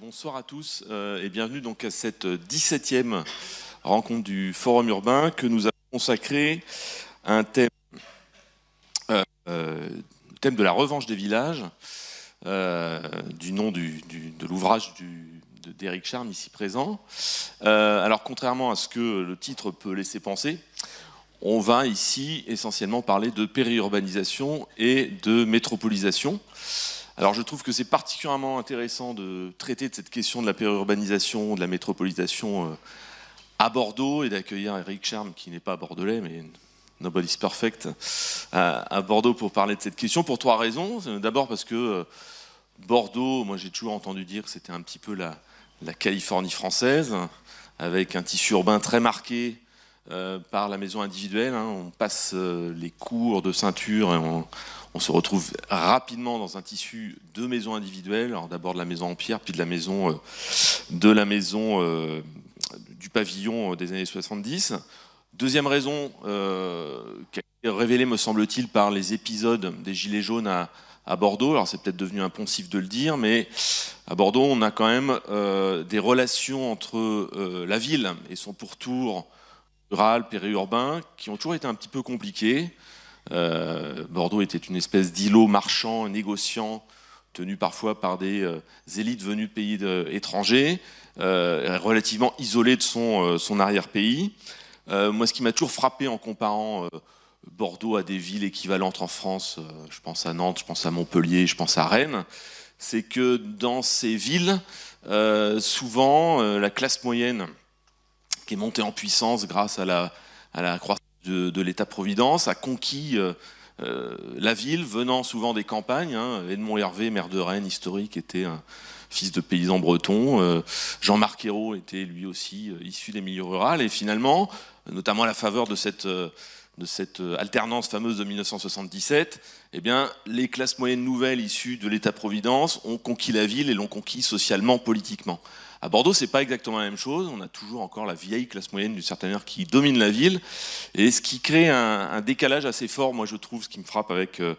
Bonsoir à tous euh, et bienvenue donc à cette 17e rencontre du Forum urbain que nous avons consacré à un thème, euh, euh, thème de la revanche des villages, du nom du, de l'ouvrage d'Éric Charme ici présent. alors contrairement à ce que le titre peut laisser penser, on va ici essentiellement parler de périurbanisation et de métropolisation. Alors je trouve que c'est particulièrement intéressant de traiter de cette question de la périurbanisation, de la métropolisation euh, à Bordeaux et d'accueillir Eric Charme, qui n'est pas bordelais, mais nobody's perfect, à Bordeaux pour parler de cette question pour trois raisons. Euh, d'abord parce que euh, Bordeaux, moi j'ai toujours entendu dire que c'était un petit peu la, la, Californie française, avec un tissu urbain très marqué par la maison individuelle. Hein. On passe les cours de ceinture et on, on se retrouve rapidement dans un tissu de maisons individuelles, d'abord de la maison en pierre, puis de la maison, euh, de la maison euh, du pavillon euh, des années 70. Deuxième raison, qui révélée, me semble-t-il, par les épisodes des Gilets jaunes à, Bordeaux. Alors, c'est peut-être devenu impensif de le dire, mais à Bordeaux, on a quand même des relations entre la ville et son pourtour rural, périurbain, qui ont toujours été un petit peu compliquées. Euh, Bordeaux était une espèce d'îlot marchand, négociant, tenu parfois par des euh, élites venues de pays euh, étrangers, relativement isolé de son, son arrière-pays. moi, ce qui m'a toujours frappé en comparant Bordeaux à des villes équivalentes en France, je pense à Nantes, je pense à Montpellier, je pense à Rennes, c'est que dans ces villes, souvent, la classe moyenne, qui est montée en puissance grâce à la, à la croissance de, l'État-providence a conquis euh, euh, la ville, venant souvent des campagnes. Hein. Edmond Hervé, maire de Rennes, historique, était un fils de paysan breton. Euh, Jean-Marc Hérault était lui aussi issu des milieux ruraux. Et finalement, notamment à la faveur de cette, alternance fameuse de 1977, eh bien, les classes moyennes nouvelles issues de l'État-providence ont conquis la ville et l'ont conquis socialement, politiquement. À Bordeaux, n'est pas exactement la même chose. On a toujours encore la vieille classe moyenne d'une certaine heure qui domine la ville, et ce qui crée un, décalage assez fort, moi je trouve, ce qui me frappe avec, euh,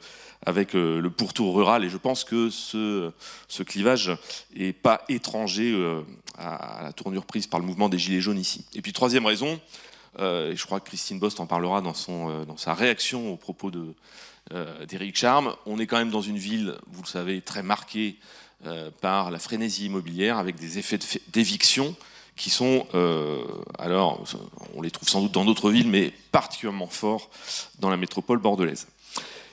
avec euh, le pourtour rural. Et je pense que ce, ce clivage est pas étranger euh, à, la tournure prise par le mouvement des Gilets jaunes ici. Et puis troisième raison, et je crois que Christine Bost en parlera dans, son, dans sa réaction au propos de, d'Éric Charme, on est quand même dans une ville, vous le savez, très marquée euh, par la frénésie immobilière avec des effets d'éviction qui sont, euh, alors on les trouve sans doute dans d'autres villes, mais particulièrement forts dans la métropole bordelaise.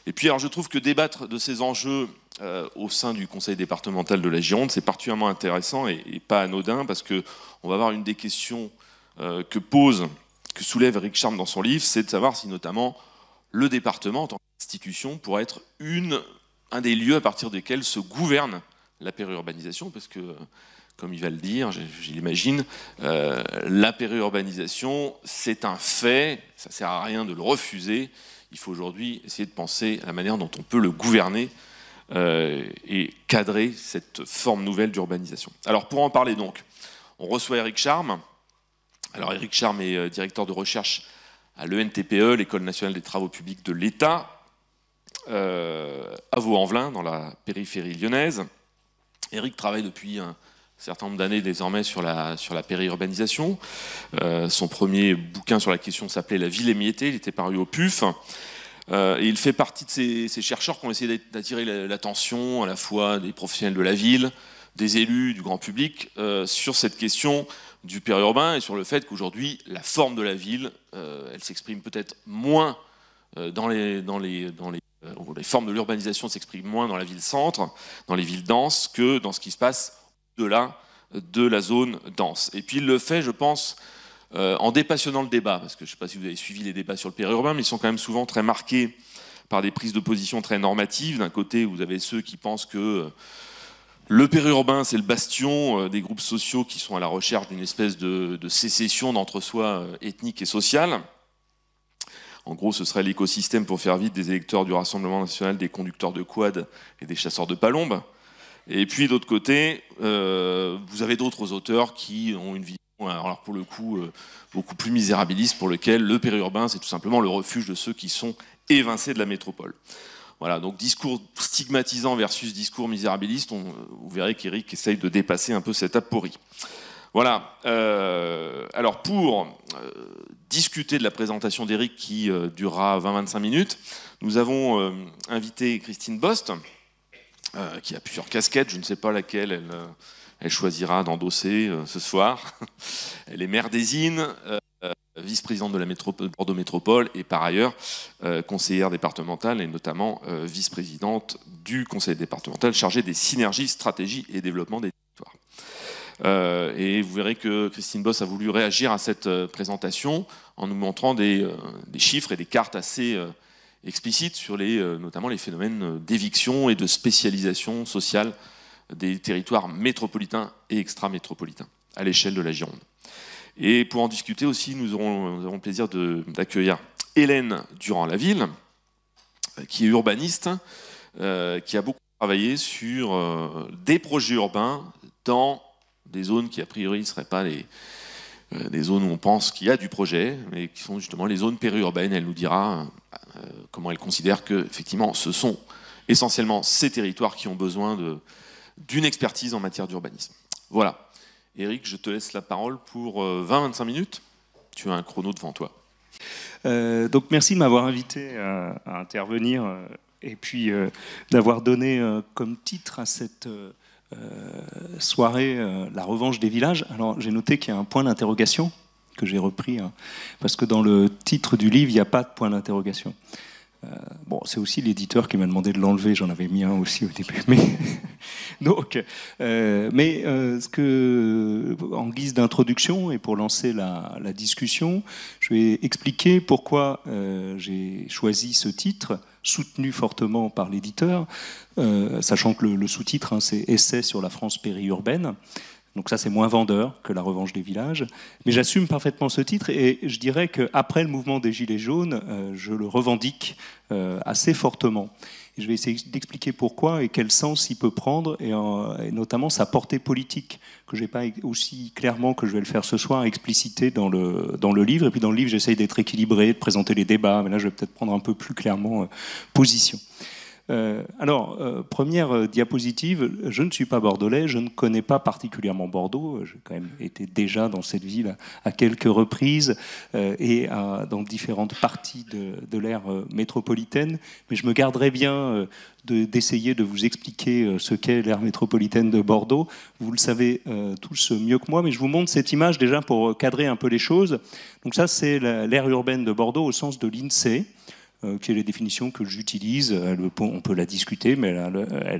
Et puis alors je trouve que débattre de ces enjeux euh, au sein du conseil départemental de la Gironde, c'est particulièrement intéressant et, pas anodin, parce qu'on va avoir une des questions que pose, que soulève Eric Charme dans son livre, c'est de savoir si notamment le département, en tant qu'institution, pourrait être une, un des lieux à partir desquels se gouvernent la périurbanisation, parce que, comme il va le dire, je, l'imagine, euh, la périurbanisation, c'est un fait, ça ne sert à rien de le refuser, il faut aujourd'hui essayer de penser à la manière dont on peut le gouverner euh, et cadrer cette forme nouvelle d'urbanisation. Alors pour en parler donc, on reçoit Eric Charme. Alors Eric Charme est euh, directeur de recherche à l'ENTPE, l'École nationale des travaux publics de l'État, à Vaux-en-Velin, dans la périphérie lyonnaise. Eric travaille depuis un certain nombre d'années désormais sur la, sur la périurbanisation. Euh, son premier bouquin sur la question s'appelait La ville émiettée il était paru au PUF. Euh, et il fait partie de ces, chercheurs qui ont essayé d'attirer l'attention à la fois des professionnels de la ville, des élus, du grand public, euh, sur cette question du périurbain et sur le fait qu'aujourd'hui, la forme de la ville, elle s'exprime peut-être moins dans les, dans les, dans les euh, les formes de l'urbanisation s'expriment moins dans la ville-centre, dans les villes denses, que dans ce qui se passe au-delà de la zone dense. Et puis il le fait, je pense, euh, en dépassionnant le débat, parce que je ne sais pas si vous avez suivi les débats sur le périurbain, mais ils sont quand même souvent très marqués par des prises de position très normatives. D'un côté, vous avez ceux qui pensent que euh, le périurbain, c'est le bastion des groupes sociaux qui sont à la recherche d'une espèce de sécession d'entre-soi ethnique et sociale. En gros, ce serait l'écosystème, pour faire vite, des électeurs du Rassemblement national, des conducteurs de quad et des chasseurs de palombes. Et puis, d'autre côté, euh, vous avez d'autres auteurs qui ont une vision, alors pour le coup, euh, beaucoup plus misérabiliste, pour lequel le périurbain, c'est tout simplement le refuge de ceux qui sont évincés de la métropole. Voilà, donc discours stigmatisant versus discours misérabiliste, vous verrez qu'Éric essaye de dépasser un peu cette aporie. Voilà. Euh, alors pour euh, discuter de la présentation d'Eric qui euh, durera 20-25 minutes, nous avons invité Christine Bost, qui a plusieurs casquettes, je ne sais pas laquelle elle, choisira d'endosser ce soir. Elle est maire euh, vice-présidente de la métropole, Bordeaux Métropole et par ailleurs conseillère départementale et notamment vice-présidente du conseil départemental chargée des synergies, stratégies et développement des euh, et vous verrez que Christine Boss a voulu réagir à cette euh, présentation en nous montrant euh, des, chiffres et des cartes assez explicites sur les, notamment les phénomènes d'éviction et de spécialisation sociale des territoires métropolitains et extra-métropolitains à l'échelle de la Gironde. Et pour en discuter aussi, nous aurons, le plaisir d'accueillir Hélène Durand-Laville, qui est urbaniste, qui a beaucoup travaillé sur des projets urbains dans des zones qui a priori ne seraient pas les, euh, des zones où on pense qu'il y a du projet, mais qui sont justement les zones périurbaines. Elle nous dira euh, euh, comment elle considère que, effectivement, ce sont essentiellement ces territoires qui ont besoin d'une expertise en matière d'urbanisme. Voilà. Eric, je te laisse la parole pour 20-25 minutes. Tu as un chrono devant toi. donc merci de m'avoir invité à intervenir et puis d'avoir donné comme titre à cette euh, soirée euh, La revanche des villages. Alors j'ai noté qu'il y a un point d'interrogation que j'ai repris, hein, parce que dans le titre du livre, il n'y a pas de point d'interrogation. Euh, bon, c'est aussi l'éditeur qui m'a demandé de l'enlever, j'en avais mis un aussi au début. Mais, donc, euh, mais euh, ce que, en guise d'introduction et pour lancer la, discussion, je vais expliquer pourquoi j'ai choisi ce titre, soutenu fortement par l'éditeur, sachant que le, sous-titre, hein, c'est Essai sur la France périurbaine. Donc ça, c'est moins vendeur que La Revanche des villages. Mais j'assume parfaitement ce titre et je dirais qu'après le mouvement des Gilets jaunes, euh, je le revendique euh, assez fortement. je vais essayer d'expliquer pourquoi et quel sens il peut prendre, et, euh, notamment sa portée politique, que je n'ai pas aussi clairement que je vais le faire ce soir explicité dans le, dans le livre. Et puis dans le livre, j'essaye d'être équilibré, de présenter les débats, mais là, je vais peut-être prendre un peu plus clairement position. Euh, alors, euh, première euh, diapositive, je ne suis pas bordelais, je ne connais pas particulièrement Bordeaux, j'ai quand même été déjà dans cette ville à, quelques reprises et dans différentes parties de, de l'ère métropolitaine, mais je me garderai bien d'essayer de, de, vous expliquer ce qu'est l'ère métropolitaine de Bordeaux. Vous le savez tous mieux que moi, mais je vous montre cette image déjà pour cadrer un peu les choses. Donc ça, c'est l'ère urbaine de Bordeaux au sens de l'INSEE. Euh, qui est la définition que j'utilise. On peut la discuter, mais elle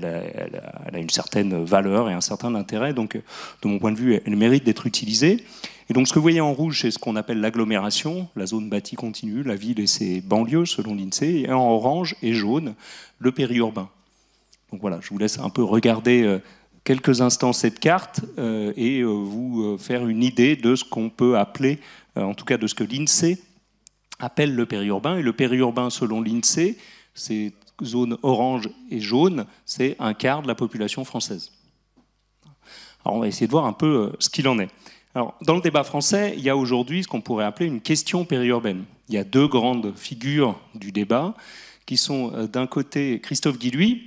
a, elle, elle a, une certaine valeur et un certain intérêt. Donc, euh, de mon point de vue, elle mérite d'être utilisée. Et donc, ce que vous voyez en rouge, c'est ce qu'on appelle l'agglomération, la zone bâtie continue, la ville et ses banlieues, selon l'INSEE. Et en orange et jaune, le périurbain. Donc voilà, je vous laisse un peu regarder euh, quelques instants cette carte et vous faire une idée de ce qu'on peut appeler, en tout cas de ce que l'INSEE appelle le périurbain. Et le périurbain, selon l'INSEE, ces zones orange et jaune, c'est un quart de la population française. Alors on va essayer de voir un peu euh, ce qu'il en est. Alors, dans le débat français, il y a aujourd'hui ce qu'on pourrait appeler une question périurbaine. Il y a deux grandes figures du débat qui sont euh, d'un côté Christophe Guillouis,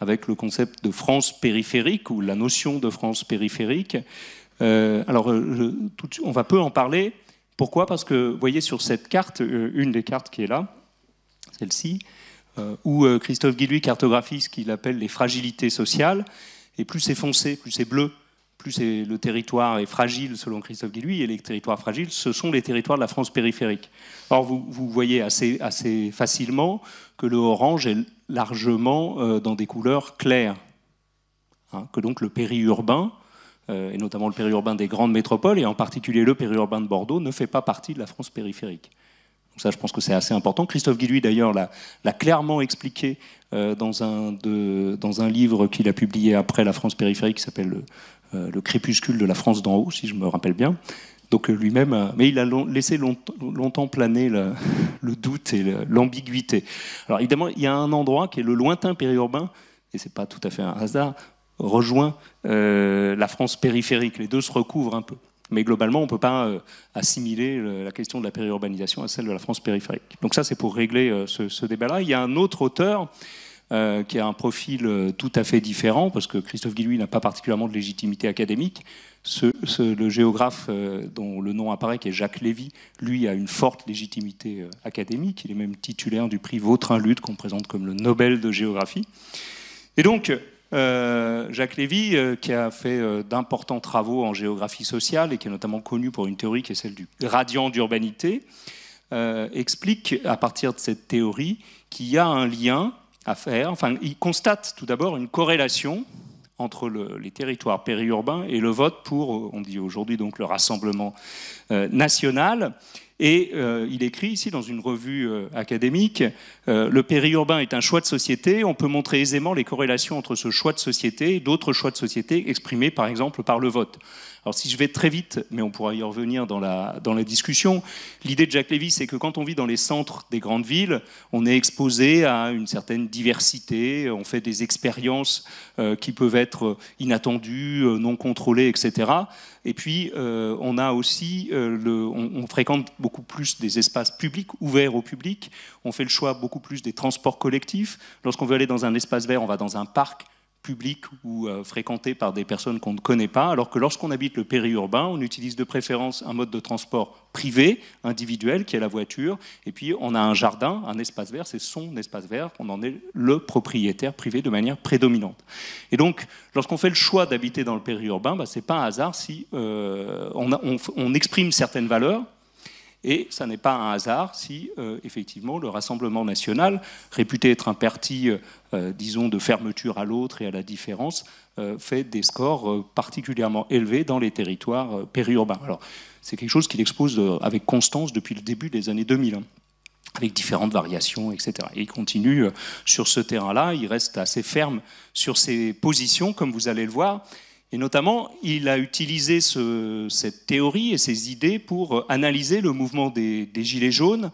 avec le concept de France périphérique ou la notion de France périphérique. Euh, alors, on va peu en parler. Pourquoi Parce que, vous voyez sur cette carte, euh, une des cartes qui est là, celle-ci, euh, où euh, Christophe Guilluy cartographie ce qu'il appelle les fragilités sociales, et plus c'est foncé, plus c'est bleu, plus le territoire est fragile, selon Christophe Guilluy, et les territoires fragiles, ce sont les territoires de la France périphérique. Or, vous, voyez assez, facilement que le orange est largement dans des couleurs claires, hein, que donc le périurbain, euh, et notamment le périurbain des grandes métropoles, et en particulier le périurbain de Bordeaux, ne fait pas partie de la France périphérique. Donc ça, je pense que c'est assez important. Christophe Guilluy, d'ailleurs, l'a clairement expliqué euh, dans, un dans un livre qu'il a publié après la France périphérique, qui s'appelle euh, le, crépuscule de la France d'en haut, si je me rappelle bien. Donc lui-même, mais il a laissé longtemps planer le, le doute et l'ambiguïté. Alors évidemment, il y a un endroit qui est le lointain périurbain, et c'est pas tout à fait un hasard, rejoint euh, la France périphérique. Les deux se recouvrent un peu. Mais globalement, on ne peut pas euh, assimiler la question de la périurbanisation à celle de la France périphérique. Donc ça, c'est pour régler euh, ce, débat-là. Il y a un autre auteur qui a un profil tout à fait différent, parce que Christophe Guillouis n'a pas particulièrement de légitimité académique. le géographe dont le nom apparaît, qui est Jacques Lévy, lui a une forte légitimité académique. Il est même titulaire du prix Vautrin-Lutte, qu'on présente comme le Nobel de géographie. Et donc, euh, Jacques Lévy, euh, qui a fait euh, d'importants travaux en géographie sociale et qui est notamment connu pour une théorie qui est celle du gradient d'urbanité, explique à partir de cette théorie qu'il y a un lien à faire. Enfin, il constate tout d'abord une corrélation entre les territoires périurbains et le vote pour, euh, on dit aujourd'hui donc le Rassemblement euh, national. Et euh, il écrit ici dans une revue académique, le périurbain est un choix de société, on peut montrer aisément les corrélations entre ce choix de société et d'autres choix de société exprimés par exemple par le vote. Alors si je vais très vite, mais on pourra y revenir dans la, discussion, l'idée de Jacques Levy, c'est que quand on vit dans les centres des grandes villes, on est exposé à une certaine diversité, on fait des expériences euh, qui peuvent être inattendues, euh, non contrôlées, etc. Et puis, euh, on a aussi, on, fréquente beaucoup plus des espaces publics, ouverts au public. On fait le choix beaucoup plus des transports collectifs. Lorsqu'on veut aller dans un espace vert, on va dans un parc public ou euh, fréquenté par des personnes qu'on ne connaît pas, alors que lorsqu'on habite le périurbain, on utilise de préférence un mode de transport privé, individuel, qui est la voiture, et puis on a un jardin, un espace vert, c'est son espace vert, on en est le propriétaire privé de manière prédominante. Et donc, lorsqu'on fait le choix d'habiter dans le périurbain, bah, ce n'est pas un hasard si euh, on exprime certaines valeurs, et ça n'est pas un hasard si, euh, effectivement, le Rassemblement national, réputé être un parti, euh, euh, disons, de fermeture à l'autre et à la différence, fait des scores particulièrement élevés dans les territoires périurbains. Alors, c'est quelque chose qu'il expose avec constance depuis le début des années 2000. Hein, avec différentes variations, etc. Et il continue sur ce terrain-là, il reste assez ferme sur ses positions, comme vous allez le voir. Et notamment, il a utilisé ce, cette théorie et ces idées pour euh, analyser le mouvement des, Gilets jaunes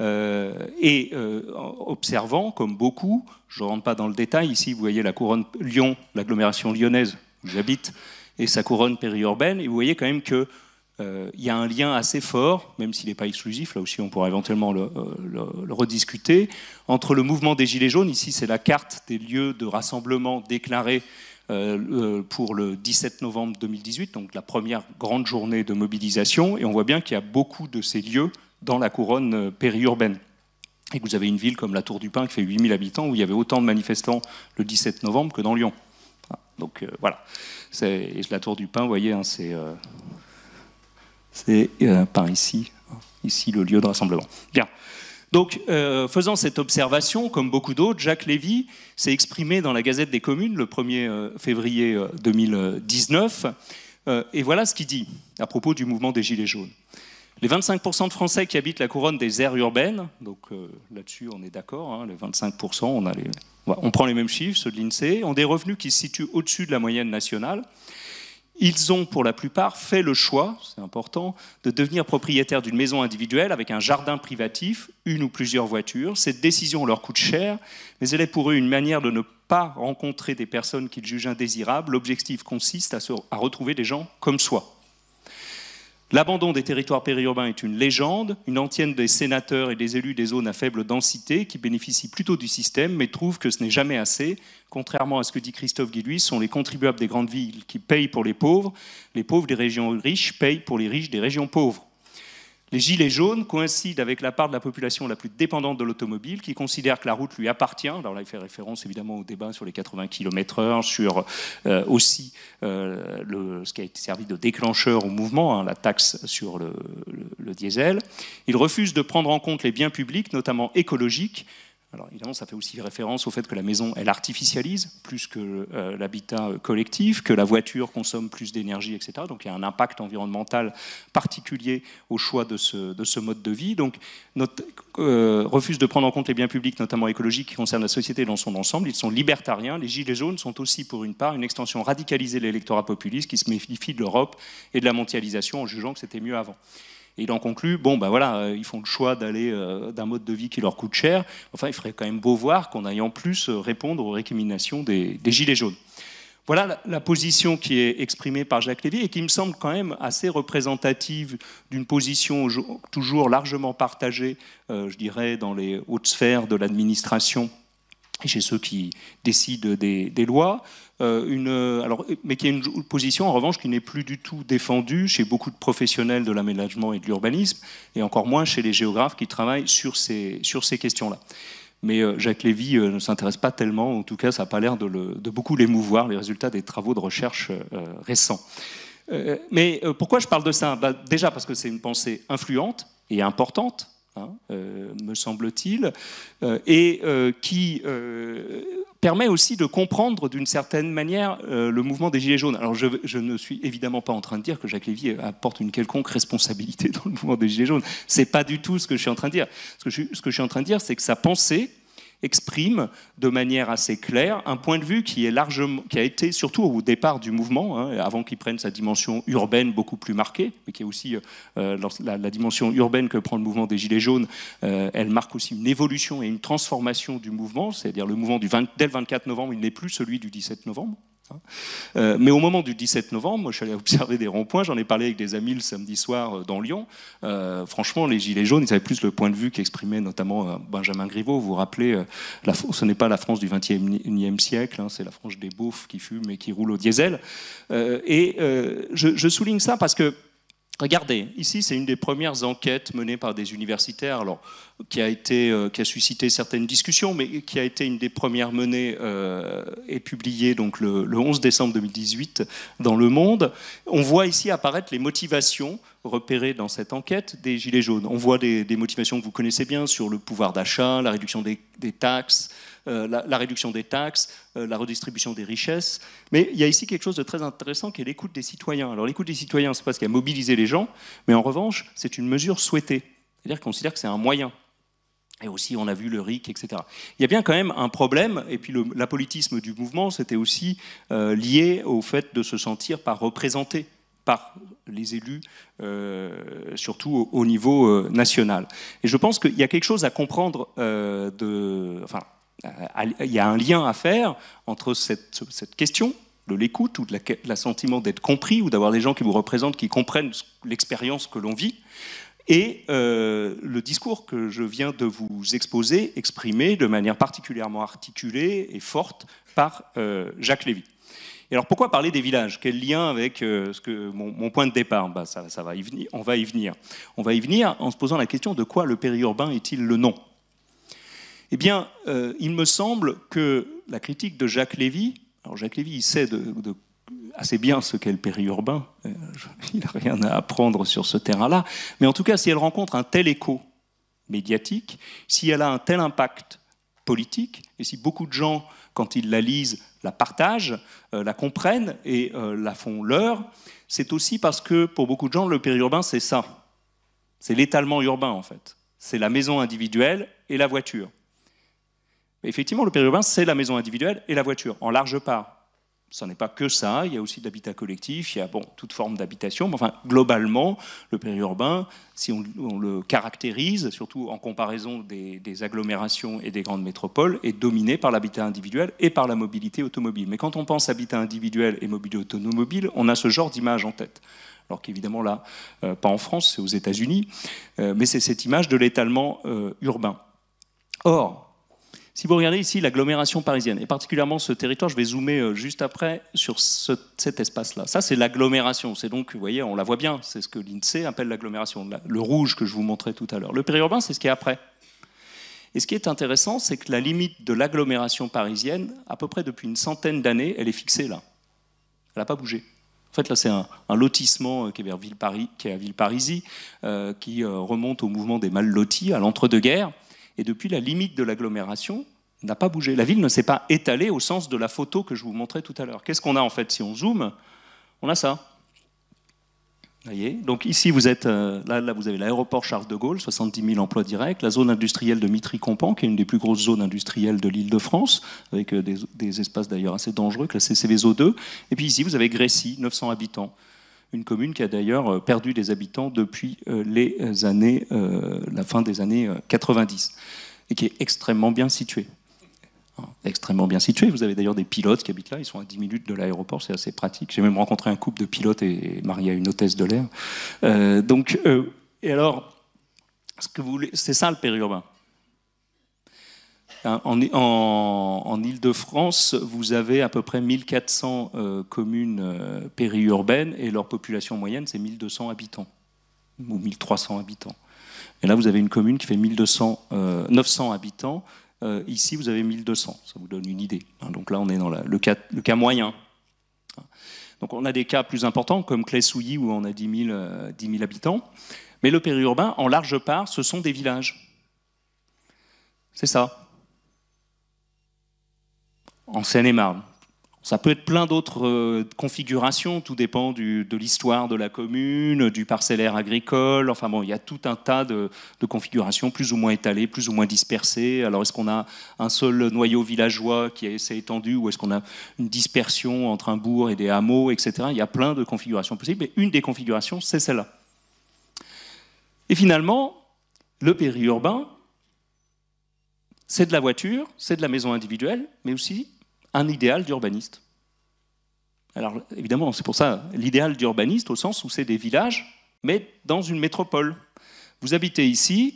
euh, et euh, observant, comme beaucoup, je ne rentre pas dans le détail, ici vous voyez la couronne Lyon, l'agglomération lyonnaise où j'habite, et sa couronne périurbaine, et vous voyez quand même qu'il y a un lien assez fort, même s'il n'est pas exclusif, là aussi on pourra éventuellement le, rediscuter, entre le mouvement des Gilets jaunes, ici c'est la carte des lieux de rassemblement déclarés euh, euh, pour le 17 novembre 2018, donc la première grande journée de mobilisation, et on voit bien qu'il y a beaucoup de ces lieux dans la couronne euh, périurbaine. Et que vous avez une ville comme la Tour du Pin qui fait 8000 habitants, où il y avait autant de manifestants le 17 novembre que dans Lyon. Donc voilà. c'est la Tour du Pin, vous voyez, hein, c'est par ici, hein, ici le lieu de rassemblement. Bien. Donc, euh, faisant cette observation, comme beaucoup d'autres, Jacques Lévy s'est exprimé dans la Gazette des communes le 1er euh, février 2019, euh, et voilà ce qu'il dit à propos du mouvement des Gilets jaunes. Les 25% de Français qui habitent la couronne des aires urbaines, donc là-dessus on est d'accord, hein, les 25%, on, on prend les mêmes chiffres, ceux de l'INSEE, ont des revenus qui se situent au-dessus de la moyenne nationale. Ils ont pour la plupart fait le choix, c'est important, de devenir propriétaires d'une maison individuelle avec un jardin privatif, une ou plusieurs voitures. Cette décision leur coûte cher, mais elle est pour eux une manière de ne pas rencontrer des personnes qu'ils jugent indésirables. L'objectif consiste à, se, à retrouver des gens comme soi. L'abandon des territoires périurbains est une légende, une antienne des sénateurs et des élus des zones à faible densité qui bénéficient plutôt du système mais trouvent que ce n'est jamais assez. Contrairement à ce que dit Christophe Guilluy, sont les contribuables des grandes villes qui payent pour les pauvres, les pauvres des régions riches payent pour les riches des régions pauvres. Les gilets jaunes coïncident avec la part de la population la plus dépendante de l'automobile, qui considère que la route lui appartient. Alors là, il fait référence évidemment au débat sur les 80 km/h, sur euh, aussi euh, ce qui a été servi de déclencheur au mouvement, hein, la taxe sur le, le diesel. Il refuse de prendre en compte les biens publics, notamment écologiques, alors évidemment, ça fait aussi référence au fait que la maison, elle artificialise plus que euh, l'habitat euh, collectif, que la voiture consomme plus d'énergie, etc. Donc il y a un impact environnemental particulier au choix de ce, mode de vie. Donc notre, euh, de prendre en compte les biens publics, notamment écologiques, qui concernent la société dans son ensemble. Ils sont libertariens. Les Gilets jaunes sont aussi, pour une part, une extension radicalisée de l'électorat populiste qui se méfie de l'Europe et de la mondialisation en jugeant que c'était mieux avant. Et il en conclut, bon, ben voilà, euh, ils font le choix d'aller euh, d'un mode de vie qui leur coûte cher. Enfin, il ferait quand même beau voir qu'on aille en plus euh, répondre aux récriminations des, Gilets jaunes. Voilà la, position qui est exprimée par Jacques Lévy et qui me semble quand même assez représentative d'une position toujours largement partagée, je dirais, dans les hautes sphères de l'administration et chez ceux qui décident des, lois, euh, euh, alors, mais qui est une position en revanche qui n'est plus du tout défendue chez beaucoup de professionnels de l'aménagement et de l'urbanisme, et encore moins chez les géographes qui travaillent sur ces, sur ces questions-là. Mais euh, Jacques Lévy ne s'intéresse pas tellement, en tout cas ça n'a pas l'air de, beaucoup l'émouvoir, les résultats des travaux de recherche récents. mais pourquoi je parle de ça bah, Déjà parce que c'est une pensée influente et importante, Hein, euh, me semble-t-il, euh, et euh, qui permet aussi de comprendre d'une certaine manière le mouvement des Gilets jaunes. Alors je, ne suis évidemment pas en train de dire que Jacques Lévy apporte une quelconque responsabilité dans le mouvement des Gilets jaunes. C'est pas du tout ce que je suis en train de dire. ce que je suis en train de dire, c'est que sa pensée exprime de manière assez claire un point de vue qui, est largement, qui a été, surtout au départ du mouvement, hein, avant qu'il prenne sa dimension urbaine beaucoup plus marquée, mais qui est aussi euh, euh, la, dimension urbaine que prend le mouvement des Gilets jaunes, euh, elle marque aussi une évolution et une transformation du mouvement, c'est-à-dire le mouvement du dès le 24 novembre, il n'est plus celui du 17 novembre. Hein. Euh, mais au moment du 17 novembre, moi, je suis allé observer des ronds-points, j'en ai parlé avec des amis le samedi soir euh, dans Lyon. Euh, franchement, les Gilets jaunes, ils avaient plus le point de vue qu'exprimait notamment Benjamin Griveaux. Vous vous rappelez, ce n'est pas la France du 21e siècle, hein, c'est la France des bouffes qui fument et qui roulent au diesel. et je, souligne ça parce que Regardez, ici c'est une des premières enquêtes menées par des universitaires, alors, qui, a été, euh, qui a suscité certaines discussions, mais qui a été une des premières menées euh, et publiée donc, le, 11 décembre 2018 dans Le Monde. On voit ici apparaître les motivations repérées dans cette enquête des Gilets jaunes. On voit des, motivations que vous connaissez bien sur le pouvoir d'achat, la réduction des taxes, euh, la, réduction des taxes, euh, la redistribution des richesses. Mais il y a ici quelque chose de très intéressant qui est l'écoute des citoyens. Alors l'écoute des citoyens, c'est pas ce qui a mobilisé les gens, mais en revanche, c'est une mesure souhaitée. C'est-à-dire qu'on considère que c'est un moyen. Et aussi, on a vu le RIC, etc. Il y a bien quand même un problème, et puis l'apolitisme du mouvement, c'était aussi euh, lié au fait de se sentir pas représenté par les élus, surtout au, niveau national. Et je pense qu'il y a quelque chose à comprendre de... Enfin, euh, il y a un lien à faire entre cette, question de l'écoute ou de la, sentiment d'être compris ou d'avoir des gens qui vous représentent, qui comprennent l'expérience que l'on vit, et euh, le discours que je viens de vous exposer, exprimé de manière particulièrement articulée et forte par euh, Jacques Lévy. Et alors pourquoi parler des villages Quel lien avec ce que, mon, point de départ bah, va On va y venir. On va y venir en se posant la question de quoi le périurbain est-il le nom eh bien, euh, il me semble que la critique de Jacques Lévy, alors Jacques Lévy, il sait assez bien ce qu'est le périurbain, euh, il n'a rien à apprendre sur ce terrain-là, mais en tout cas, si elle rencontre un tel écho médiatique, si elle a un tel impact politique, et si beaucoup de gens, quand ils la lisent, la partagent, euh, la comprennent et la font leur, c'est aussi parce que pour beaucoup de gens, le périurbain, c'est ça. C'est l'étalement urbain, en fait. C'est la maison individuelle et la voiture. Effectivement, le périurbain, c'est la maison individuelle et la voiture, en large part. Ce n'est pas que ça, il y a aussi de l'habitat collectif, il y a bon, toute forme d'habitation, mais enfin, globalement, le périurbain, si on, le caractérise, surtout en comparaison des, agglomérations et des grandes métropoles, est dominé par l'habitat individuel et par la mobilité automobile. Mais quand on pense habitat individuel et mobilité automobile, on a ce genre d'image en tête. Alors qu'évidemment, là, euh, pas en France, c'est aux États-Unis, euh, mais c'est cette image de l'étalement euh, urbain. Or, si vous regardez ici l'agglomération parisienne, et particulièrement ce territoire, je vais zoomer euh, juste après sur cet espace-là. Ça, c'est l'agglomération. C'est donc, vous voyez, on la voit bien, c'est ce que l'INSEE appelle l'agglomération, le rouge que je vous montrais tout à l'heure. Le périurbain, c'est ce qui est après. Et ce qui est intéressant, c'est que la limite de l'agglomération parisienne, à peu près depuis une centaine d'années, elle est fixée là. Elle n'a pas bougé. En fait, là, c'est un, lotissement euh, qui est, qui à Villeparisis, euh, qui remonte au mouvement des mal lotis, à l'entre-deux-guerres et depuis la limite de l'agglomération n'a pas bougé. La ville ne s'est pas étalée au sens de la photo que je vous montrais tout à l'heure. Qu'est-ce qu'on a en fait si on zoome On a ça. Voyez Donc ici, vous êtes, euh, là, là vous avez l'aéroport Charles de Gaulle, 70 000 emplois directs, la zone industrielle de Mitry-Compan, qui est une des plus grosses zones industrielles de l'île de France, avec euh, des, des espaces d'ailleurs assez dangereux, classés CVSO2. Et puis ici, vous avez Grécy, 900 habitants une commune qui a d'ailleurs euh, perdu des habitants depuis euh, les euh, années, la fin des années 90 et qui est extrêmement bien située hein, extrêmement bien située. Vous avez d'ailleurs des pilotes qui habitent là, ils sont à 10 minutes de l'aéroport, c'est assez pratique. J'ai même rencontré un couple de pilotes et marié à une hôtesse de l'air. donc, et alors, ce que vous c'est ça le périurbain. Hein, en, Ile-de-France, vous avez à peu près 1400 euh, communes euh, périurbaines et leur population moyenne, c'est 1200 habitants ou 1300 habitants. Et là, vous avez une commune qui fait 1200, 900 euh, habitants. ici, vous avez 1200. Ça vous donne une idée. Hein, donc là, on est dans le, cas, moyen. Hein. Donc on a des cas plus importants, comme Clé-Souilly, où on a 10 000 habitants. Mais le périurbain, en large part, ce sont des villages. C'est ça en Seine-et-Marne. Ça peut être plein d'autres euh, configurations, tout dépend de l'histoire de la commune, du parcellaire agricole. Enfin bon, il y a tout un tas de, configurations plus ou moins étalées, plus ou moins dispersées. Alors est-ce qu'on a un seul noyau villageois qui s'est étendu ou est-ce qu'on a une dispersion entre un bourg et des hameaux, etc. Il y a plein de configurations possibles mais une des configurations, c'est celle-là. Et finalement, le périurbain, c'est de la voiture, c'est de la maison individuelle, mais aussi un idéal d'urbaniste. Alors évidemment, c'est pour ça l'idéal d'urbaniste au sens où c'est des villages, mais dans une métropole. Vous habitez ici,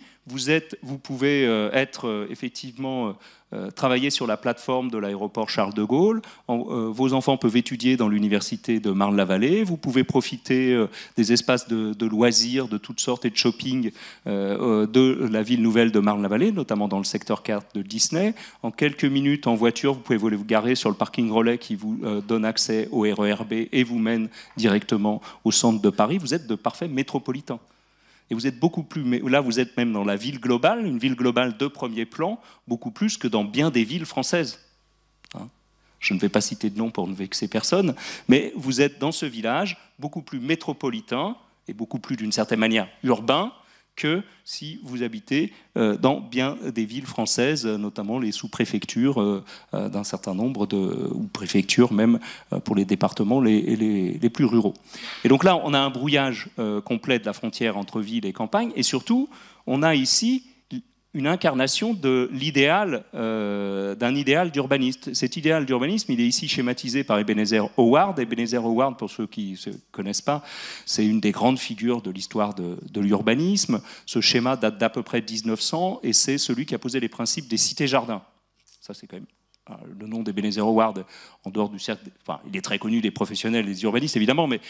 vous, pouvez euh, être euh, effectivement euh, travailler sur la plateforme de l'aéroport Charles de Gaulle. vos enfants peuvent étudier dans l'université de Marne-la-Vallée. Vous pouvez profiter des espaces de, de, loisirs, de toutes sortes et de shopping de la ville nouvelle de Marne-la-Vallée, notamment dans le secteur 4 de Disney. En quelques minutes, en voiture, vous pouvez vous garer sur le parking relais qui vous donne accès au RERB et vous mène directement au centre de Paris. Vous êtes de parfaits métropolitains. Et vous êtes beaucoup plus, mais là vous êtes même dans la ville globale, une ville globale de premier plan, beaucoup plus que dans bien des villes françaises. Hein. je ne vais pas citer de nom pour ne vexer personne, mais vous êtes dans ce village beaucoup plus métropolitain et beaucoup plus d'une certaine manière urbain que si vous habitez euh, dans bien des villes françaises, notamment les sous-préfectures euh, euh, d'un certain nombre de, ou préfectures même pour les départements les, les, plus ruraux. Et donc là, on a un brouillage complet de la frontière entre ville et campagne, et surtout, on a ici une incarnation de l'idéal, euh, d'un idéal d'urbaniste. Cet idéal d'urbanisme, il est ici schématisé par Ebenezer Howard. Ebenezer Howard, pour ceux qui ne connaissent pas, c'est une des grandes figures de l'histoire de, de l'urbanisme. Ce schéma date d'à peu près 1900 et c'est celui qui a posé les principes des cités-jardins. Ça, c'est quand même le nom des Howard, Ward, en dehors du cercle, enfin, il est très connu des professionnels, des urbanistes évidemment, mais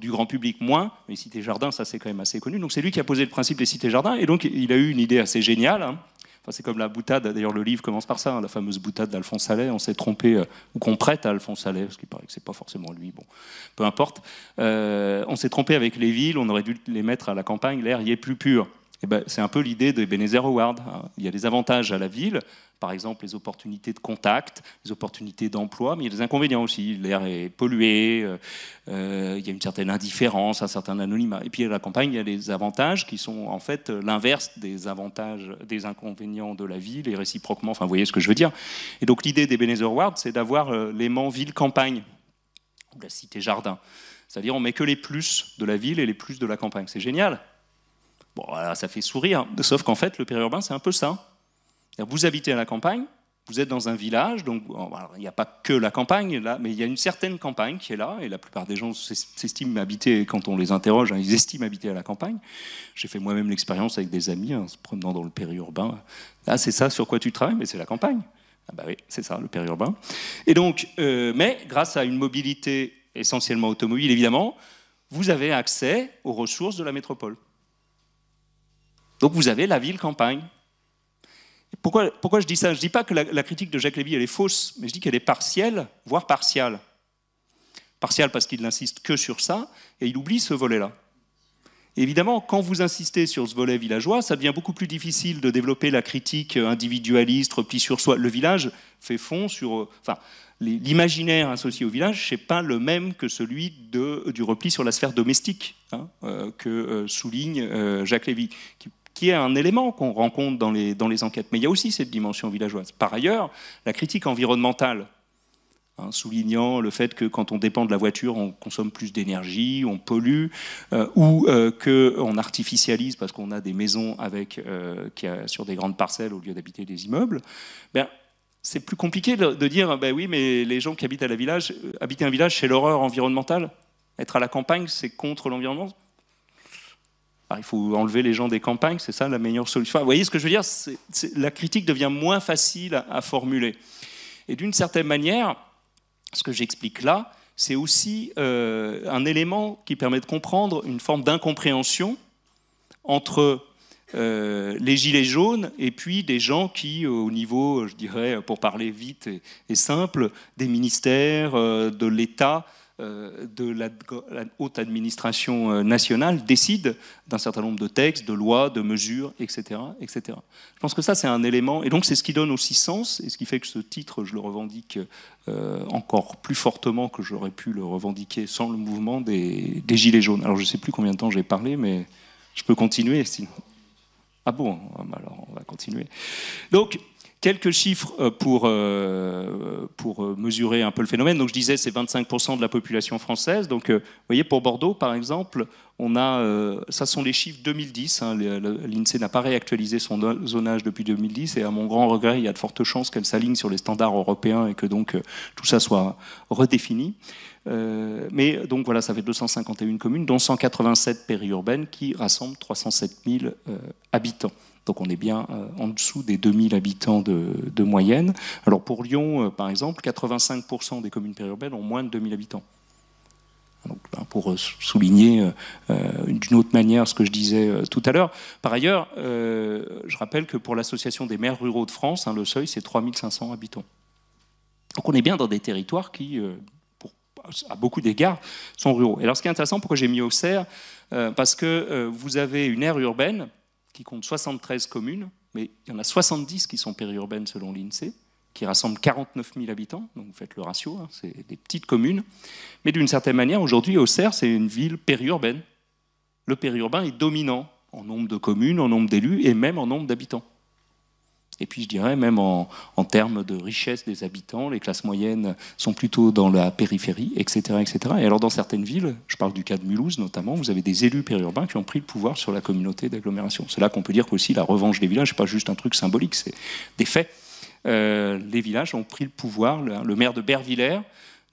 du grand public moins. Les cités-jardins, ça c'est quand même assez connu. Donc c'est lui qui a posé le principe des cités-jardins, et donc il a eu une idée assez géniale. Hein. Enfin, c'est comme la boutade, d'ailleurs le livre commence par ça, hein, la fameuse boutade d'Alphonse Allais, on s'est trompé, euh, ou qu'on prête à Alphonse Allais, parce qu'il paraît que c'est pas forcément lui, bon, peu importe. Euh, on s'est trompé avec les villes, on aurait dû les mettre à la campagne, l'air y est plus pur. Eh ben, c'est un peu l'idée de Benezero Ward. Hein. Il y a des avantages à la ville, par exemple les opportunités de contact, les opportunités d'emploi, mais il y a des inconvénients aussi. L'air est pollué, euh, euh, il y a une certaine indifférence, un certain anonymat. Et puis la campagne, il y a des avantages qui sont en fait l'inverse des avantages, des inconvénients de la ville et réciproquement. Enfin, vous voyez ce que je veux dire. Et donc l'idée des Benezer Ward, c'est d'avoir euh, l'aimant ville-campagne ou la cité-jardin. C'est-à-dire on met que les plus de la ville et les plus de la campagne. C'est génial. Bon, voilà, ça fait sourire. Sauf qu'en fait, le périurbain, c'est un peu ça. Vous habitez à la campagne, vous êtes dans un village, donc il n'y a pas que la campagne, là, mais il y a une certaine campagne qui est là, et la plupart des gens s'estiment habiter, quand on les interroge, hein, ils estiment habiter à la campagne. J'ai fait moi-même l'expérience avec des amis en hein, se promenant dans le périurbain. Ah, c'est ça sur quoi tu travailles, mais c'est la campagne. Ah bah oui, c'est ça, le périurbain. Et donc, euh, mais grâce à une mobilité essentiellement automobile, évidemment, vous avez accès aux ressources de la métropole. Donc vous avez la ville-campagne, pourquoi, pourquoi je dis ça Je ne dis pas que la, critique de Jacques Lévy elle est fausse, mais je dis qu'elle est partielle, voire partielle. Partielle parce qu'il n'insiste que sur ça, et il oublie ce volet-là. Évidemment, quand vous insistez sur ce volet villageois, ça devient beaucoup plus difficile de développer la critique individualiste, repli sur soi. Le village fait fond sur... Enfin, l'imaginaire associé au village, n'est pas le même que celui de, du repli sur la sphère domestique hein, euh, que euh, souligne euh, Jacques Lévy, qui qui est un élément qu'on rencontre dans les, dans les enquêtes. Mais il y a aussi cette dimension villageoise. Par ailleurs, la critique environnementale, hein, soulignant le fait que quand on dépend de la voiture, on consomme plus d'énergie, on pollue, euh, ou euh, que qu'on artificialise parce qu'on a des maisons avec, euh, qui sur des grandes parcelles au lieu d'habiter des immeubles, ben, c'est plus compliqué de dire, ben oui, mais les gens qui habitent à la village, habiter un village, c'est l'horreur environnementale. Être à la campagne, c'est contre l'environnement. Ah, il faut enlever les gens des campagnes, c'est ça la meilleure solution. vous voyez ce que je veux dire La critique devient moins facile à, formuler. Et d'une certaine manière, ce que j'explique là, c'est aussi euh, un élément qui permet de comprendre une forme d'incompréhension entre euh, les gilets jaunes et puis des gens qui, euh, au niveau, je dirais, pour parler vite et simple, des ministères, de l'État, euh, de la, haute administration euh, nationale décide d'un certain nombre de textes, de lois, de mesures, etc. etc. Je pense que ça, c'est un élément, et donc c'est ce qui donne aussi sens, et ce qui fait que ce titre, je le revendique euh, encore plus fortement que j'aurais pu le revendiquer sans le mouvement des, des Gilets jaunes. Alors je ne sais plus combien de temps j'ai parlé, mais je peux continuer sinon. Ah bon, ah, bah alors on va continuer. Donc, Quelques chiffres euh, pour, euh, pour euh, mesurer un peu le phénomène. Donc je disais c'est 25% de la population française. Donc voyez pour Bordeaux par exemple, on a, ça sont les chiffres 2010. Hein. L'INSEE n'a pas réactualisé son zonage depuis 2010 et à mon grand regret il y a de fortes chances qu'elle s'aligne sur les standards européens et que donc tout ça soit redéfini. mais donc voilà, ça fait 251 communes, dont 187 périurbaines qui rassemblent 307 000 habitants. Donc on est bien euh, en dessous des 2000 habitants de, moyenne. Alors pour Lyon, euh, par exemple, 85% des communes périurbaines ont moins de 2000 habitants. Ben, pour euh, souligner d'une autre manière ce que je disais tout à l'heure. Par ailleurs, je rappelle que pour l'Association des maires ruraux de France, hein, le seuil, c'est 3500 habitants. Donc on est bien dans des territoires qui, à beaucoup d'égards, sont ruraux. Et alors ce qui est intéressant, pourquoi j'ai mis au Auxerre Parce que vous avez une aire urbaine qui compte 73 communes, mais il y en a 70 qui sont périurbaines selon l'INSEE, qui rassemblent 49 000 habitants, donc vous faites le ratio, hein, c'est des petites communes. Mais d'une certaine manière, aujourd'hui, Auxerre, c'est une ville périurbaine. Le périurbain est dominant en nombre de communes, en nombre d'élus et même en nombre d'habitants. Et puis je dirais même en, termes de richesse des habitants, les classes moyennes sont plutôt dans la périphérie, etc., etc. Et alors dans certaines villes, je parle du cas de Mulhouse notamment, vous avez des élus périurbains qui ont pris le pouvoir sur la communauté d'agglomération. C'est là qu'on peut dire qu'aussi la revanche des villages, n'est pas juste un truc symbolique, c'est des faits. Euh, les villages ont pris le pouvoir. Le, maire de Bervillers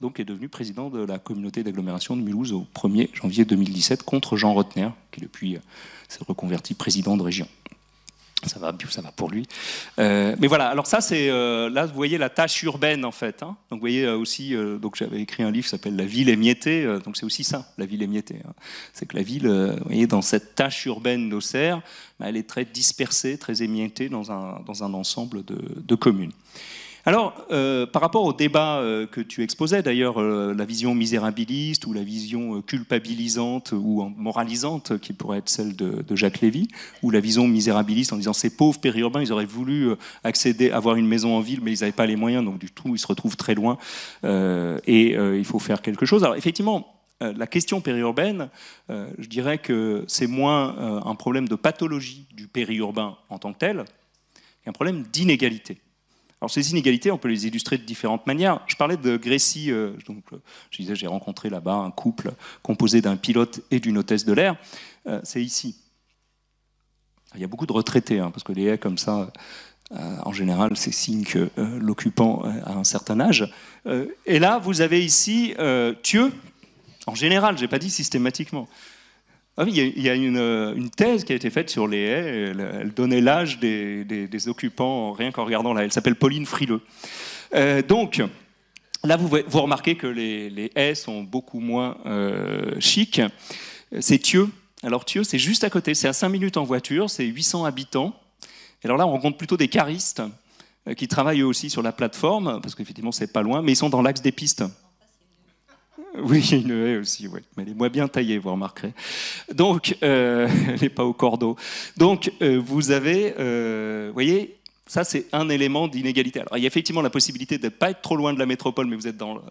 donc, est devenu président de la communauté d'agglomération de Mulhouse au 1er janvier 2017 contre Jean Rotner, qui depuis s'est reconverti président de région ça va, ça va pour lui. Euh, mais voilà, alors ça c'est euh, là vous voyez la tâche urbaine en fait. Hein. Donc vous voyez euh, aussi, donc j'avais écrit un livre qui s'appelle La ville émiettée. donc c'est aussi ça, la ville émiettée. Hein. C'est que la ville, vous voyez, dans cette tâche urbaine d'Auxerre, bah, elle est très dispersée, très émiettée dans un, dans un ensemble de, de communes. Alors, euh, par rapport au débat euh, que tu exposais, d'ailleurs, euh, la vision misérabiliste ou la vision culpabilisante ou moralisante, qui pourrait être celle de, Jacques Lévy, ou la vision misérabiliste en disant ces pauvres périurbains, ils auraient voulu accéder, avoir une maison en ville, mais ils n'avaient pas les moyens, donc du tout, ils se retrouvent très loin et il faut faire quelque chose. Alors, effectivement, la question périurbaine, je dirais que c'est moins un problème de pathologie du périurbain en tant que tel qu'un problème d'inégalité. Alors ces inégalités, on peut les illustrer de différentes manières. Je parlais de Grécie, euh, donc, euh, je disais j'ai rencontré là-bas un couple composé d'un pilote et d'une hôtesse de l'air. Euh, c'est ici. Il y a beaucoup de retraités, hein, parce que les haies comme ça, en général, c'est signe que l'occupant a un certain âge. et là, vous avez ici Thieu, en général, je n'ai pas dit systématiquement. Ah il y a, euh, une, thèse qui a été faite sur les haies. Elle, donnait l'âge des, occupants rien qu'en regardant là. Elle s'appelle Pauline Frileux. Euh, donc, là, vous, vous, remarquez que les, haies sont beaucoup moins euh, chic. C'est Thieu. Alors, Thieu, c'est juste à côté. C'est à 5 minutes en voiture. C'est 800 habitants. alors là, on rencontre plutôt des caristes qui travaillent aussi sur la plateforme, parce qu'effectivement, c'est pas loin, mais ils sont dans l'axe des pistes. Oui, il y a une haie aussi, mais elle est moins bien taillée, vous remarquerez. Donc, euh, elle n'est pas au cordeau. Donc, euh, vous avez, euh, vous voyez, ça, c'est un élément d'inégalité. Alors, il y a effectivement la possibilité de ne pas être trop loin de la métropole, mais vous, êtes dans,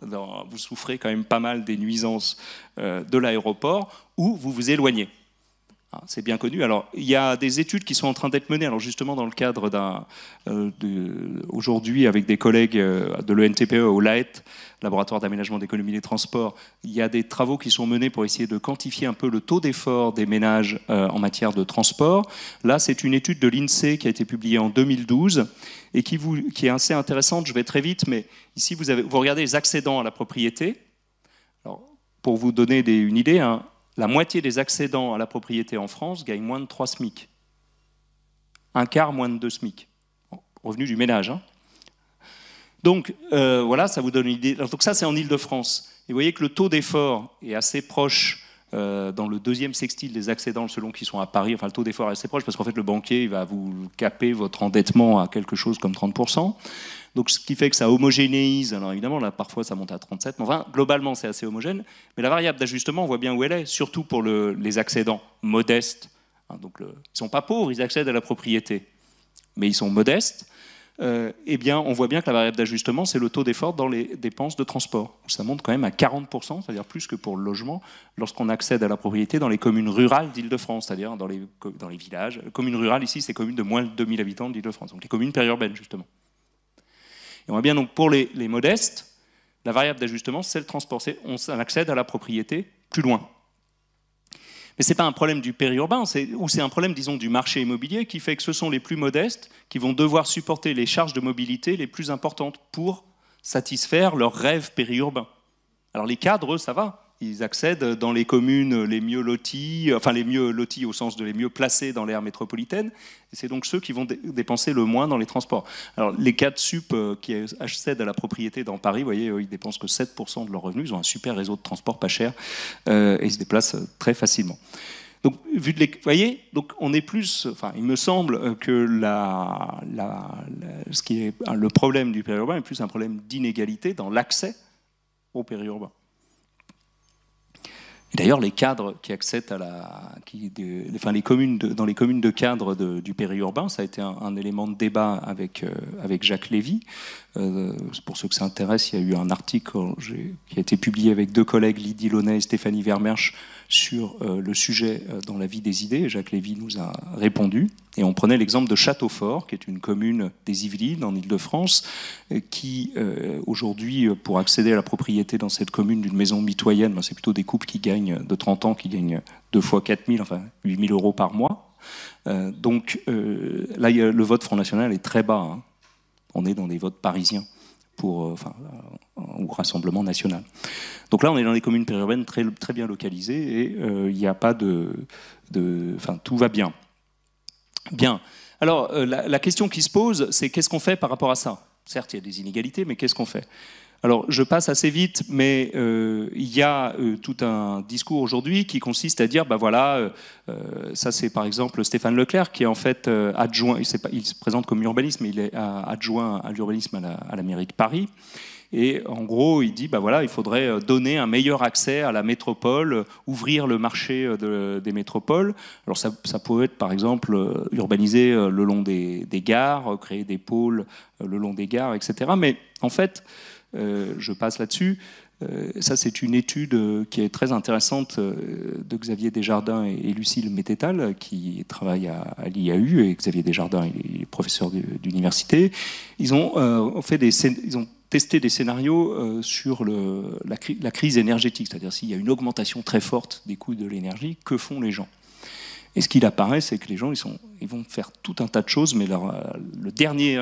vous souffrez quand même pas mal des nuisances de l'aéroport, ou vous vous éloignez. Hein, c'est bien connu. Alors, il y a des études qui sont en train d'être menées. Alors, justement, dans le cadre d'un. Euh, aujourd'hui, avec des collègues euh, de l'ENTPE au LAET, Laboratoire d'aménagement d'économie des transports, il y a des travaux qui sont menés pour essayer de quantifier un peu le taux d'effort des ménages euh, en matière de transport. Là, c'est une étude de l'INSEE qui a été publiée en 2012 et qui, qui est assez intéressante. Je vais très vite, mais ici, vous, avez, vous regardez les accédants à la propriété. Alors, pour vous donner une idée, hein, la moitié des accédants à la propriété en France gagnent moins de 3 SMIC. Un quart moins de 2 SMIC. Revenu du ménage. Hein. donc euh, voilà, ça vous donne une idée. Donc ça, c'est en Ile-de-France. Et vous voyez que le taux d'effort est assez proche euh, dans le deuxième sextile des accédants selon qui sont à Paris. Enfin, le taux d'effort est assez proche parce qu'en fait, le banquier il va vous caper votre endettement à quelque chose comme 30%. Donc, ce qui fait que ça homogénéise. Alors, évidemment, là, parfois, ça monte à 37. Mais enfin, globalement, c'est assez homogène. Mais la variable d'ajustement, on voit bien où elle est, surtout pour les accédants modestes. Hein, donc, ils ne sont pas pauvres, ils accèdent à la propriété, mais ils sont modestes. Euh, eh bien, on voit bien que la variable d'ajustement, c'est le taux d'effort dans les dépenses de transport. Ça monte quand même à 40%, c'est-à-dire plus que pour le logement, lorsqu'on accède à la propriété dans les communes rurales d'Île-de-France, c'est-à-dire dans les, dans les villages. Communes rurales, ici, c'est communes de moins de 2000 habitants d'Île-de-France, donc les communes périurbaines, justement. Et on voit bien donc pour les, modestes, la variable d'ajustement, c'est le transport. On accède à la propriété plus loin. Mais ce n'est pas un problème du périurbain, ou c'est un problème, disons, du marché immobilier qui fait que ce sont les plus modestes qui vont devoir supporter les charges de mobilité les plus importantes pour satisfaire leurs rêves périurbains. Alors les cadres, ça va ils accèdent dans les communes les mieux loties, enfin les mieux loties au sens de les mieux placées dans l'aire métropolitaine. C'est donc ceux qui vont dépenser le moins dans les transports. Alors les 4 sup euh, qui accèdent à la propriété dans Paris, vous voyez, ils dépensent que 7% de leurs revenus. Ils ont un super réseau de transport pas cher euh, et ils se déplacent euh, très facilement. Donc, vu de les, vous voyez, donc on est plus, enfin, il me semble que la, la, ce qui est le problème du périurbain est plus un problème d'inégalité dans l'accès au périurbain. D'ailleurs, les cadres qui accèdent à dans les communes de cadre du périurbain, ça a été un, élément de débat avec euh, Jacques Lévy. Euh, pour ceux que ça intéresse, il y a eu un article qui a été publié avec deux collègues, Lydie Launay et Stéphanie Vermersch, sur euh, le sujet euh, dans la vie des idées, Jacques Lévy nous a répondu. Et on prenait l'exemple de Châteaufort, qui est une commune des Yvelines, en Ile-de-France, euh, qui aujourd'hui, pour accéder à la propriété dans cette commune d'une maison mitoyenne, ben, c'est plutôt des couples qui gagnent de 30 ans, qui gagnent 2 fois 4 000, enfin 8 000 euros par mois. donc là, le vote Front National est très bas. Hein. On est dans des votes parisiens pour, euh, euh, au Rassemblement national. Donc là, on est dans des communes périurbaines très, très bien localisées et euh, il n'y a pas de, Enfin, tout va bien. Bien. Alors, la question qui se pose, c'est qu'est-ce qu'on fait par rapport à ça Certes, il y a des inégalités, mais qu'est-ce qu'on fait alors, je passe assez vite, mais euh, il y a euh, tout un discours aujourd'hui qui consiste à dire, ben voilà, euh, ça c'est par exemple Stéphane Leclerc qui est en fait adjoint, il, pas, il, se présente comme urbanisme, mais il est adjoint à l'urbanisme à, l'Amérique la, mairie de Paris. Et en gros, il dit, ben voilà, il faudrait donner un meilleur accès à la métropole, ouvrir le marché des métropoles. Alors ça, peut être, par exemple, urbaniser le long des, gares, créer des pôles le long des gares, etc. Mais en fait, euh, je passe là-dessus. Euh, ça, c'est une étude euh, qui est très intéressante de Xavier Desjardins et, Lucille Mététal, qui travaillent à, l'IAU, et Xavier Desjardins, il est professeur d'université. Ils ont fait des... Ils ont testé des scénarios sur le, la, crise énergétique, c'est-à-dire s'il y a une augmentation très forte des coûts de l'énergie, que font les gens Et ce qu'il apparaît, c'est que les gens, ils, sont, ils, vont faire tout un tas de choses, mais leur, le dernier,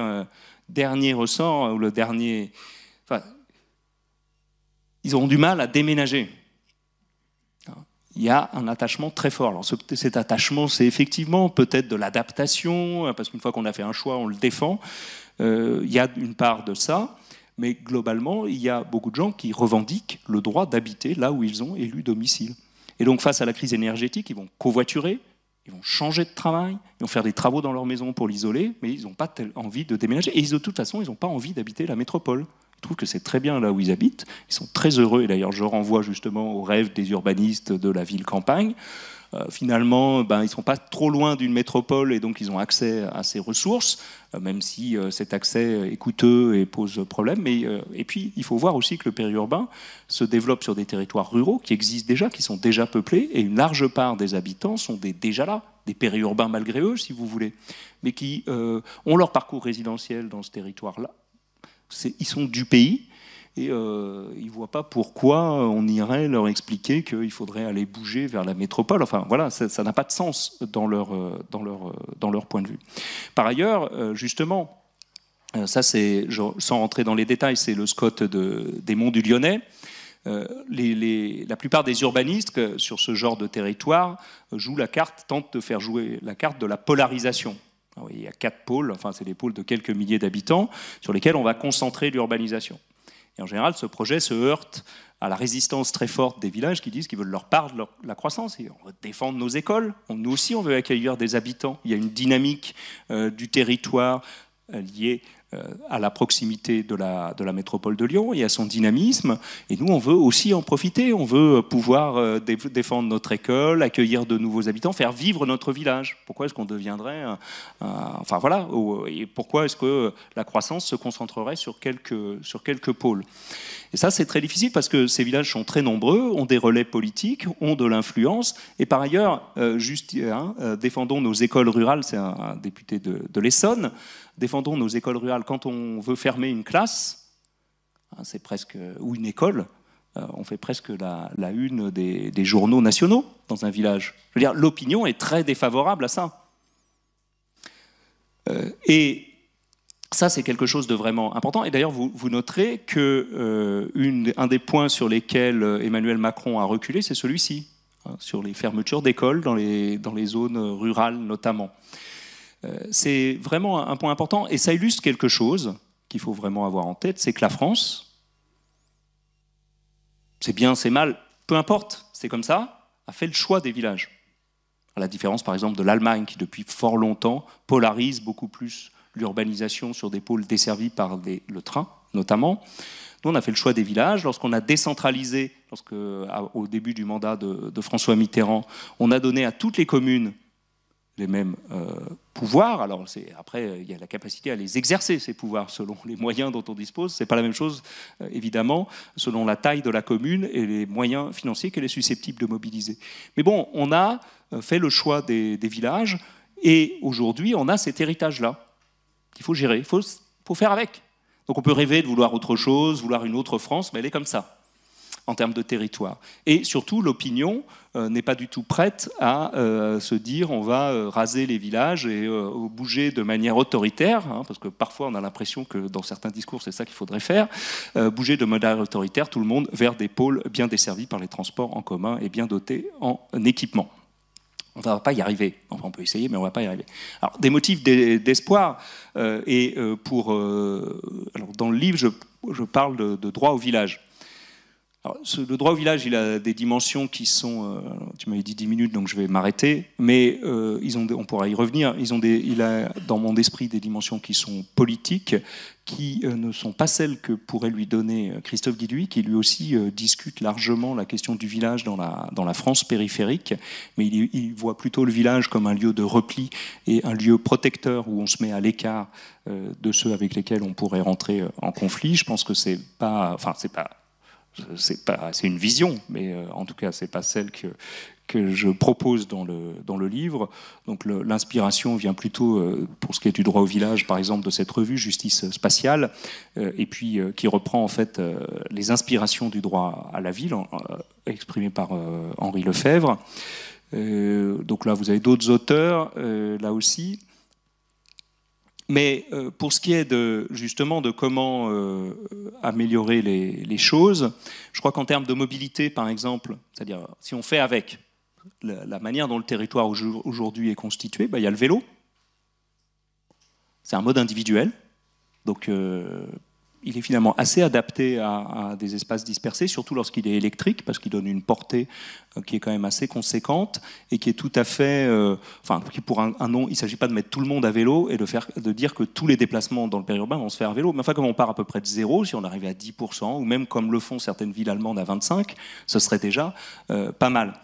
dernier ressort, ou le dernier, Enfin, ils ont du mal à déménager. Il y a un attachement très fort. Alors cet attachement, c'est effectivement peut-être de l'adaptation, hein, parce qu'une fois qu'on a fait un choix, on le défend. Euh, il y a une part de ça, mais globalement, il y a beaucoup de gens qui revendiquent le droit d'habiter là où ils ont élu domicile. Et donc face à la crise énergétique, ils vont covoiturer, ils vont changer de travail, ils vont faire des travaux dans leur maison pour l'isoler, mais ils n'ont pas envie de déménager. Et ils, de toute façon, ils n'ont pas envie d'habiter la métropole trouve que c'est très bien là où ils habitent. Ils sont très heureux. Et d'ailleurs, je renvoie justement au rêve des urbanistes de la ville-campagne. Euh, finalement, ben, ils ne sont pas trop loin d'une métropole et donc ils ont accès à ces ressources, euh, même si euh, cet accès est coûteux et pose problème. et puis, il faut voir aussi que le périurbain se développe sur des territoires ruraux qui existent déjà, qui sont déjà peuplés, et une large part des habitants sont déjà là, des périurbains malgré eux, si vous voulez, mais qui ont leur parcours résidentiel dans ce territoire-là ils sont du pays et euh, ils ne voient pas pourquoi on irait leur expliquer qu'il faudrait aller bouger vers la métropole. Enfin voilà, ça n'a pas de sens dans leur, euh, dans, leur, euh, dans leur point de vue. Par ailleurs, justement, ça c'est, sans rentrer dans les détails, c'est le Scott des Monts du Lyonnais. la plupart des urbanistes sur ce genre de territoire jouent la carte, tentent de faire jouer la carte de la polarisation. Ah il y a quatre pôles, enfin c'est des pôles de quelques milliers d'habitants, sur lesquels on va concentrer l'urbanisation. Et en général, ce projet se heurte à la résistance très forte des villages qui disent qu'ils veulent leur part de la croissance. Et on veut défendre nos écoles. nous aussi, on veut accueillir des habitants. Il y a une dynamique euh, du territoire euh, liée euh, à la proximité de la, de la, métropole de Lyon et à son dynamisme. Et nous, on veut aussi en profiter. On veut pouvoir euh, défendre notre école, accueillir de nouveaux habitants, faire vivre notre village. Pourquoi est-ce qu'on deviendrait... enfin voilà, et pourquoi est-ce que la croissance se concentrerait sur quelques, sur quelques pôles Et ça, c'est très difficile parce que ces villages sont très nombreux, ont des relais politiques, ont de l'influence. Et par ailleurs, euh, juste, hein, défendons nos écoles rurales, c'est un, député de l'Essonne, défendons nos écoles rurales quand on veut fermer une classe, hein, c'est presque ou une école, euh, on fait presque la, une des, journaux nationaux dans un village. Je veux dire, l'opinion est très défavorable à ça. Euh, et ça, c'est quelque chose de vraiment important. Et d'ailleurs, vous, noterez qu'un euh, des points sur lesquels Emmanuel Macron a reculé, c'est celui-ci, hein, sur les fermetures d'écoles dans les zones rurales notamment. Euh, c'est vraiment un point important et ça illustre quelque chose qu'il faut vraiment avoir en tête, c'est que la France, c'est bien, c'est mal, peu importe, c'est comme ça, a fait le choix des villages. À la différence par exemple de l'Allemagne qui depuis fort longtemps polarise beaucoup plus l'urbanisation sur des pôles desservis par le train notamment. Nous, on a fait le choix des villages. Lorsqu'on a décentralisé, lorsque, au début du mandat de François Mitterrand, on a donné à toutes les communes les mêmes euh, pouvoirs. Alors après, il y a la capacité à les exercer, ces pouvoirs, selon les moyens dont on dispose. c'est pas la même chose, euh, évidemment, selon la taille de la commune et les moyens financiers qu'elle est susceptible de mobiliser. Mais bon, on a euh, fait le choix des, villages, et aujourd'hui, on a cet héritage-là qu'il faut gérer, il faut faire avec. Donc on peut rêver de vouloir autre chose, vouloir une autre France, mais elle est comme ça en termes de territoire. Et surtout, l'opinion euh, n'est pas du tout prête à euh, se dire on va euh, raser les villages et bouger de manière autoritaire, hein, parce que parfois on a l'impression que dans certains discours c'est ça qu'il faudrait faire, bouger de manière autoritaire tout le monde vers des pôles bien desservis par les transports en commun et bien dotés en équipement. On ne va pas y arriver. Enfin, on peut essayer, mais on ne va pas y arriver. Alors, des motifs d'espoir. et pour, dans le livre, je, parle de, de droit au village le droit au village, il a des dimensions qui sont. Euh, tu m'avais dit 10 minutes, donc je vais m'arrêter. Mais euh, ils ont, on pourra y revenir. Ils ont des, il a, dans mon esprit, des dimensions qui sont politiques, qui euh, ne sont pas celles que pourrait lui donner Christophe Guiduy, qui lui aussi discute largement la question du village dans la, dans la France périphérique. Mais il, il, voit plutôt le village comme un lieu de repli et un lieu protecteur où on se met à l'écart de ceux avec lesquels on pourrait rentrer en conflit. Je pense que c'est pas. Enfin, c'est pas c'est une vision, mais euh, en tout cas, c'est pas celle que que je propose dans le, dans le livre. Donc l'inspiration vient plutôt, euh, pour ce qui est du droit au village, par exemple, de cette revue Justice spatiale, euh, et puis qui reprend en fait les inspirations du droit à la ville, exprimées par Henri Lefebvre. donc là, vous avez d'autres auteurs, là aussi. Mais euh, pour ce qui est de, justement de comment euh, améliorer les, choses, je crois qu'en termes de mobilité, par exemple, c'est-à-dire si on fait avec la, manière dont le territoire aujourd'hui est constitué, bah, il y a le vélo. C'est un mode individuel. Donc euh, il est finalement assez adapté à, des espaces dispersés, surtout lorsqu'il est électrique, parce qu'il donne une portée euh, qui est quand même assez conséquente et qui est tout à fait, euh, enfin, qui pour un, nom, il ne s'agit pas de mettre tout le monde à vélo et de, dire que tous les déplacements dans le périurbain vont se faire à vélo. Mais enfin, comme on part à peu près de zéro, si on arrivait à 10%, ou même comme le font certaines villes allemandes à 25, ce serait déjà euh, pas mal.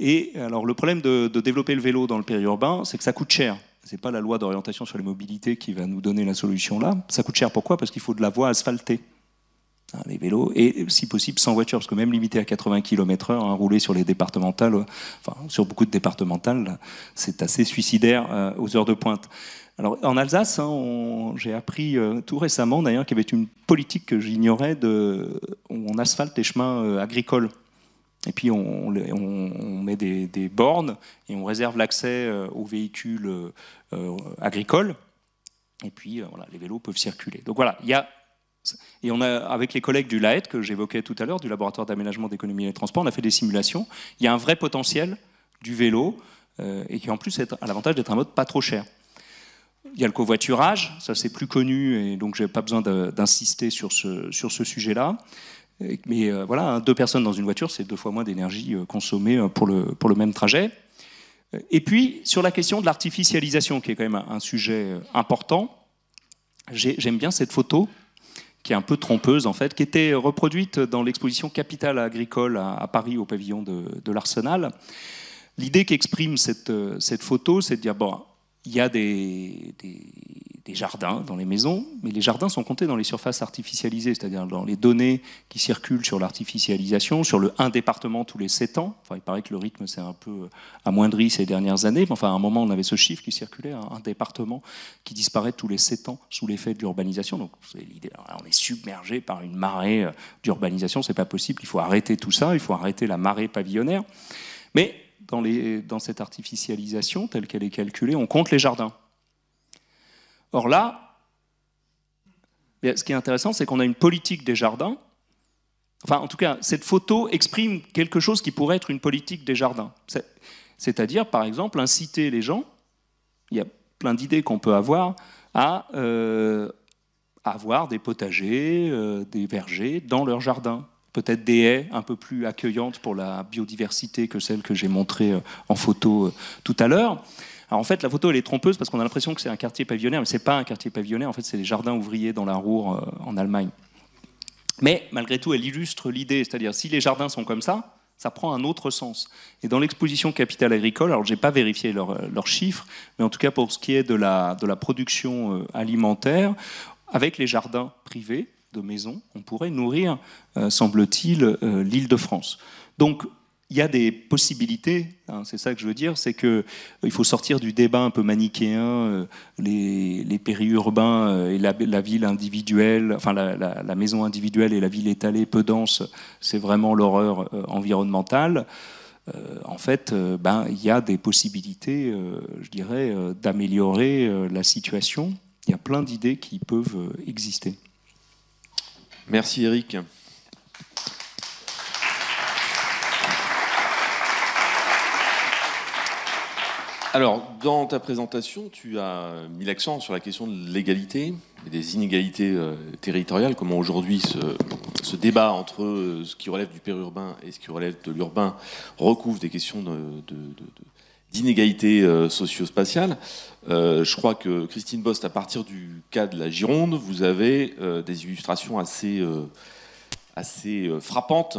Et alors, le problème de, de développer le vélo dans le périurbain, c'est que ça coûte cher n'est pas la loi d'orientation sur les mobilités qui va nous donner la solution là. Ça coûte cher pourquoi Parce qu'il faut de la voie asphaltée. Hein, les vélos, et si possible sans voiture, parce que même limité à 80 km/h, hein, rouler sur les départementales, enfin sur beaucoup de départementales, c'est assez suicidaire euh, aux heures de pointe. Alors, en Alsace, hein, j'ai appris euh, tout récemment d'ailleurs qu'il y avait une politique que j'ignorais de on asphalte les chemins euh, agricoles. Et puis on, met des, bornes et on réserve l'accès euh, aux véhicules euh, euh, agricoles. Et puis les vélos peuvent circuler. Donc voilà, il y a et on a, avec les collègues du LAET que j'évoquais tout à l'heure, du laboratoire d'aménagement d'économie et des transports, on a fait des simulations. Il y a un vrai potentiel du vélo et qui en plus a l'avantage d'être un mode pas trop cher. Il y a le covoiturage, ça c'est plus connu et donc n'ai pas besoin d'insister sur ce, sur ce sujet-là. Mais euh, voilà, hein, deux personnes dans une voiture, c'est deux fois moins d'énergie euh, consommée euh, pour le, pour le même trajet. Et puis, sur la question de l'artificialisation, qui est quand même un sujet important, j'aime bien cette photo, qui est un peu trompeuse en fait, qui était reproduite dans l'exposition Capital agricole à, Paris au pavillon de, l'Arsenal. L'idée qu'exprime cette, cette photo, c'est de dire, bon, il y a des des jardins dans les maisons, mais les jardins sont comptés dans les surfaces artificialisées, c'est-à-dire dans les données qui circulent sur l'artificialisation, sur le un département tous les 7 ans. il paraît que le rythme s'est un peu amoindri ces dernières années, mais enfin, à un moment, on avait ce chiffre qui circulait, un département qui disparaît tous les 7 ans sous l'effet de l'urbanisation. Donc, l'idée, on est submergé par une marée euh, d'urbanisation, c'est pas possible, il faut arrêter tout ça, il faut arrêter la marée pavillonnaire. Mais dans cette artificialisation telle qu'elle est calculée, on compte les jardins. Or là, ce qui est intéressant, c'est qu'on a une politique des jardins. Enfin, en tout cas, cette photo exprime quelque chose qui pourrait être une politique des jardins. C'est-à-dire, par exemple, inciter les gens, il y a plein d'idées qu'on peut avoir, à euh, avoir des potagers, euh, des vergers dans leur jardin. Peut-être des haies un peu plus accueillantes pour la biodiversité que celles que j'ai montrées euh, en photo tout à l'heure en fait, la photo, elle est trompeuse parce qu'on a l'impression que c'est un quartier pavillonnaire, mais c'est pas un quartier pavillonnaire, en fait, c'est les jardins ouvriers dans la Ruhr en Allemagne. Mais malgré tout, elle illustre l'idée, c'est-à-dire si les jardins sont comme ça, ça prend un autre sens. Et dans l'exposition Capital Agricole, alors j'ai pas vérifié leurs euh, chiffres, mais en tout cas pour ce qui est de la, production euh, alimentaire, avec les jardins privés de maisons, on pourrait nourrir, euh, semble-t-il, l'île de France. Donc il y a des possibilités, hein, c'est ça que je veux dire, c'est qu'il euh, faut sortir du débat un peu manichéen, euh, les, périurbains euh, et la, ville individuelle, enfin la, maison individuelle et la ville étalée peu dense, c'est vraiment l'horreur environnementale. en fait, ben, il y a des possibilités, je dirais, d'améliorer la situation. Il y a plein d'idées qui peuvent exister. Merci Eric. Alors, dans ta présentation, tu as mis l'accent sur la question de l'égalité et des inégalités euh, territoriales, comment aujourd'hui ce, débat entre euh, ce qui relève du périurbain et ce qui relève de l'urbain recouvre des questions d'inégalités de, euh, socio-spatiales. je crois que Christine Bost, à partir du cas de la Gironde, vous avez des illustrations assez frappantes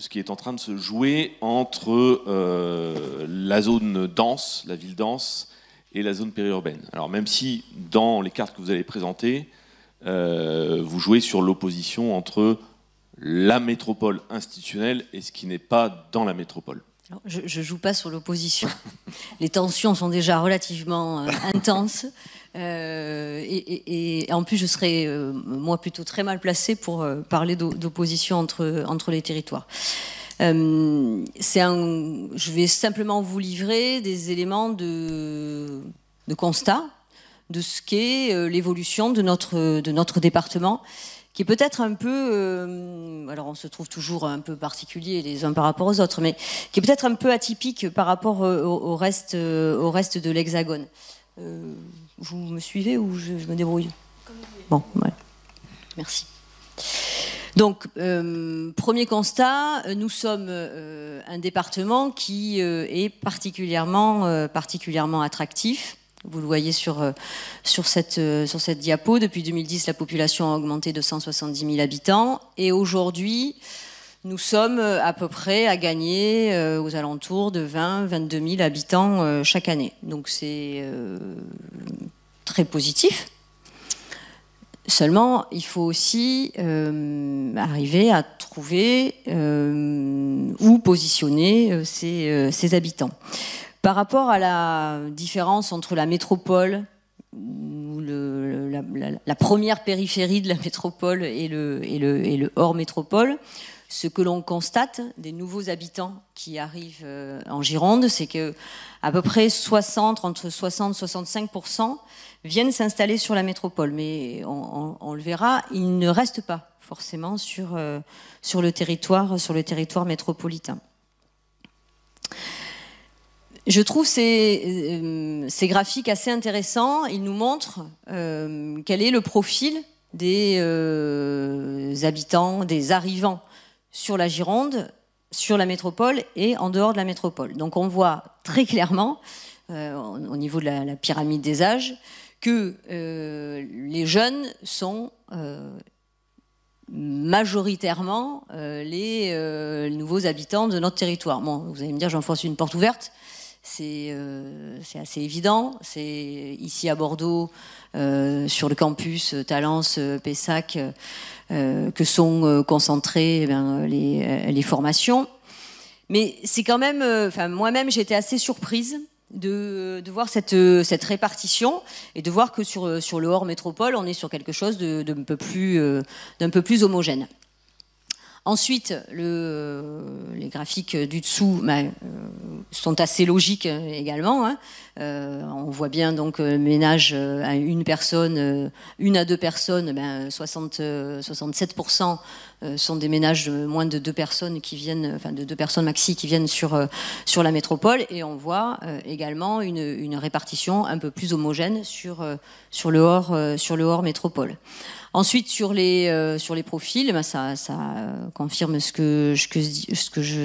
ce qui est en train de se jouer entre euh, la zone dense, la ville dense, et la zone périurbaine. Alors même si dans les cartes que vous allez présenter, euh, vous jouez sur l'opposition entre la métropole institutionnelle et ce qui n'est pas dans la métropole. je ne joue pas sur l'opposition. les tensions sont déjà relativement euh, intenses. Euh, et, en plus, je serais, euh, moi, plutôt très mal placée pour euh, parler d'opposition entre, entre les territoires. Un, je vais simplement vous livrer des éléments de, de constat de ce qu'est l'évolution de notre, de notre département qui est peut-être un peu, alors on se trouve toujours un peu particulier les uns par rapport aux autres, mais qui est peut-être un peu atypique par rapport au, reste, au reste de l'Hexagone. Euh, vous me suivez ou je, me débrouille Bon, ouais. Merci. Donc, euh, premier constat, euh, nous sommes euh, un département qui est particulièrement, particulièrement attractif. Vous le voyez sur, sur, cette, sur cette diapo. Depuis 2010, la population a augmenté de 170 000 habitants. Et aujourd'hui, nous sommes euh, à peu près à gagner euh, aux alentours de 20-22 000 habitants euh, chaque année. Donc c'est très positif. Seulement, il faut aussi arriver à trouver où positionner ces, habitants. Par rapport à la différence entre la métropole, la, première périphérie de la métropole et le hors métropole. Ce que l'on constate des nouveaux habitants qui arrivent euh, en Gironde, c'est que à peu près 60, entre 60 et 65 viennent s'installer sur la métropole. Mais on, le verra, ils ne restent pas forcément euh, sur, le, territoire, sur le territoire métropolitain. Je trouve ces, euh, graphiques assez intéressants. Ils nous montrent quel est le profil des habitants, des arrivants sur la Gironde, sur la métropole et en dehors de la métropole. Donc on voit très clairement, euh, au niveau de la, pyramide des âges, que euh, les jeunes sont euh, majoritairement les nouveaux habitants de notre territoire. Bon, vous allez me dire, j'enfonce une porte ouverte. Euh, c'est assez évident. C'est ici à Bordeaux, euh, sur le campus Talence, euh, Pessac, que sont concentrées eh les, formations. Mais c'est quand même, enfin, moi-même, j'étais assez surprise de, voir cette, répartition et de voir que sur, le hors métropole, on est sur quelque chose d'un peu plus homogène. Ensuite, les graphiques du dessous ben, euh, sont assez logiques euh, également. Hein. Euh, on voit bien donc ménage à une personne, une à deux personnes, 67% ben, sont des ménages de moins de deux personnes qui viennent, enfin de deux personnes maxi qui viennent sur, la métropole. Et on voit également une, répartition un peu plus homogène sur, le, sur le hors métropole. Ensuite, sur les, euh, sur les profils, ben, ça, euh, confirme ce que,